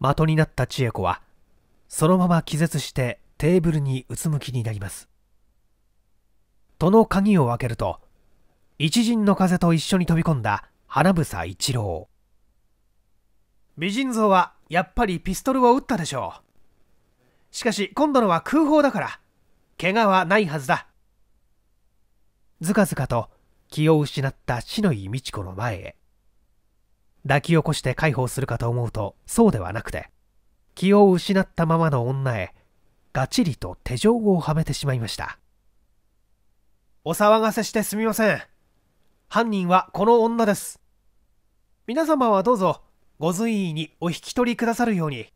的になった千恵子はそのまま気絶してテーブルにうつむきになります戸の鍵を開けると一陣の風と一緒に飛び込んだ花房一郎美人像はやっぱりピストルを撃ったでしょうしかし今度のは空砲だから怪我はないはずだずかずかと気を失った篠井美智子の前へ抱き起こして解放するかと思うとそうではなくて気を失ったままの女へがちりと手錠をはめてしまいましたお騒がせしてすみません犯人はこの女です皆様はどうぞご随意にお引き取りくださるように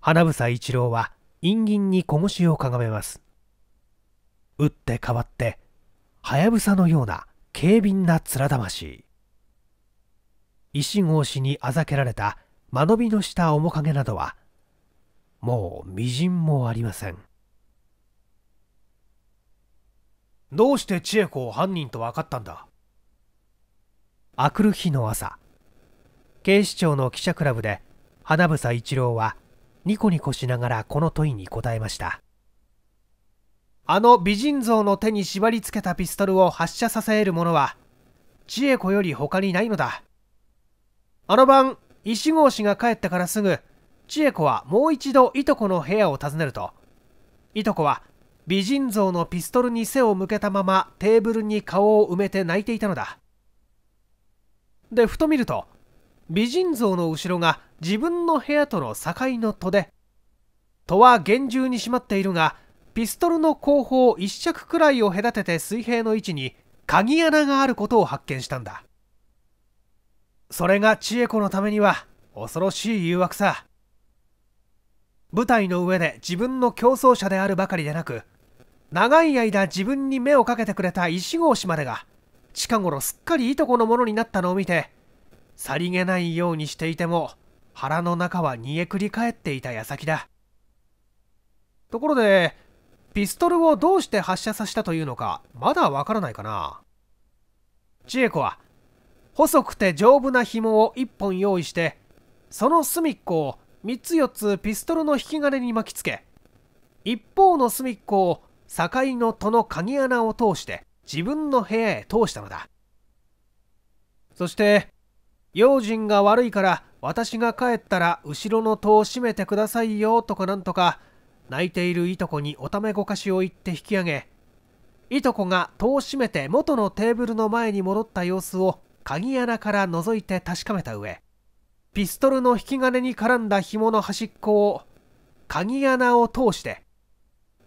花房一郎は陰銀に拳をかがめます打って変わってはやぶさのような軽敏な面魂石格子にあざけられた間延びのした面影などはもう微塵もありませんどうして千恵子を犯人と分かったんだあくる日の朝警視庁の記者クラブで花房一郎はニコニコしながらこの問いに答えましたあの美人像の手に縛り付けたピストルを発射させるものは千恵子より他にないのだあの晩石郷氏が帰ってからすぐ千恵子はもう一度いとこの部屋を訪ねるといとこは美人像のピストルに背を向けたままテーブルに顔を埋めて泣いていたのだでふと見ると美人像の後ろが自分の部屋との境の戸で戸は厳重に閉まっているがピストルの後方1尺くらいを隔てて水平の位置に鍵穴があることを発見したんだそれが千恵子のためには恐ろしい誘惑さ舞台の上で自分の競争者であるばかりでなく長い間自分に目をかけてくれた石郷氏までが近頃すっかりいとこのものになったのを見てさりげないようにしていても腹の中は煮えくり返っていた矢先だところでピストルをどうして発射させたというのかまだわからないかな千恵子は細くて丈夫な紐を1本用意してその隅っこを3つ4つピストルの引き金に巻きつけ一方の隅っこを境の戸の鍵穴を通して自分の部屋へ通したのだそして用心が悪いから私が帰ったら後ろの戸を閉めてくださいよとかなんとか泣いているいとこにおためごかしを言って引き上げいとこが戸を閉めて元のテーブルの前に戻った様子を鍵穴から覗いて確かめた上ピストルの引き金に絡んだ紐の端っこを鍵穴を通して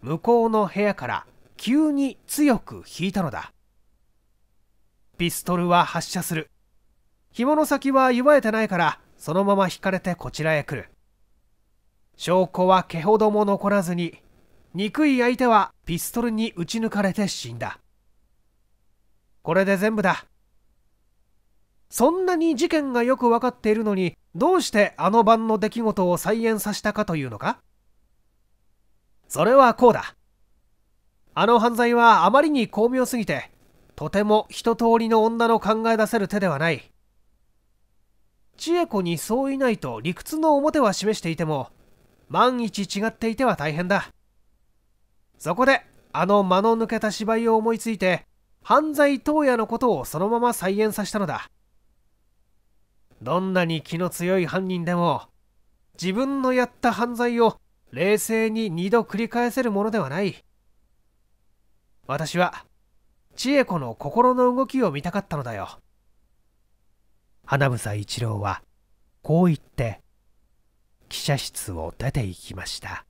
向こうの部屋から急に強く引いたのだピストルは発射する紐の先は祝えてないからそのまま引かれてこちらへ来る証拠は毛ほども残らずに憎い相手はピストルに撃ち抜かれて死んだこれで全部だそんなに事件がよくわかっているのにどうしてあの晩の出来事を再演させたかというのかそれはこうだあの犯罪はあまりに巧妙すぎてとても一通りの女の考え出せる手ではない千恵子にそういないと理屈の表は示していても万一違っていては大変だそこであの間の抜けた芝居を思いついて犯罪当夜のことをそのまま再演させたのだどんなに気の強い犯人でも自分のやった犯罪を冷静に2度繰り返せるものではない私は千恵子の心の動きを見たかったのだよ花房一郎はこう言って記者室を出て行きました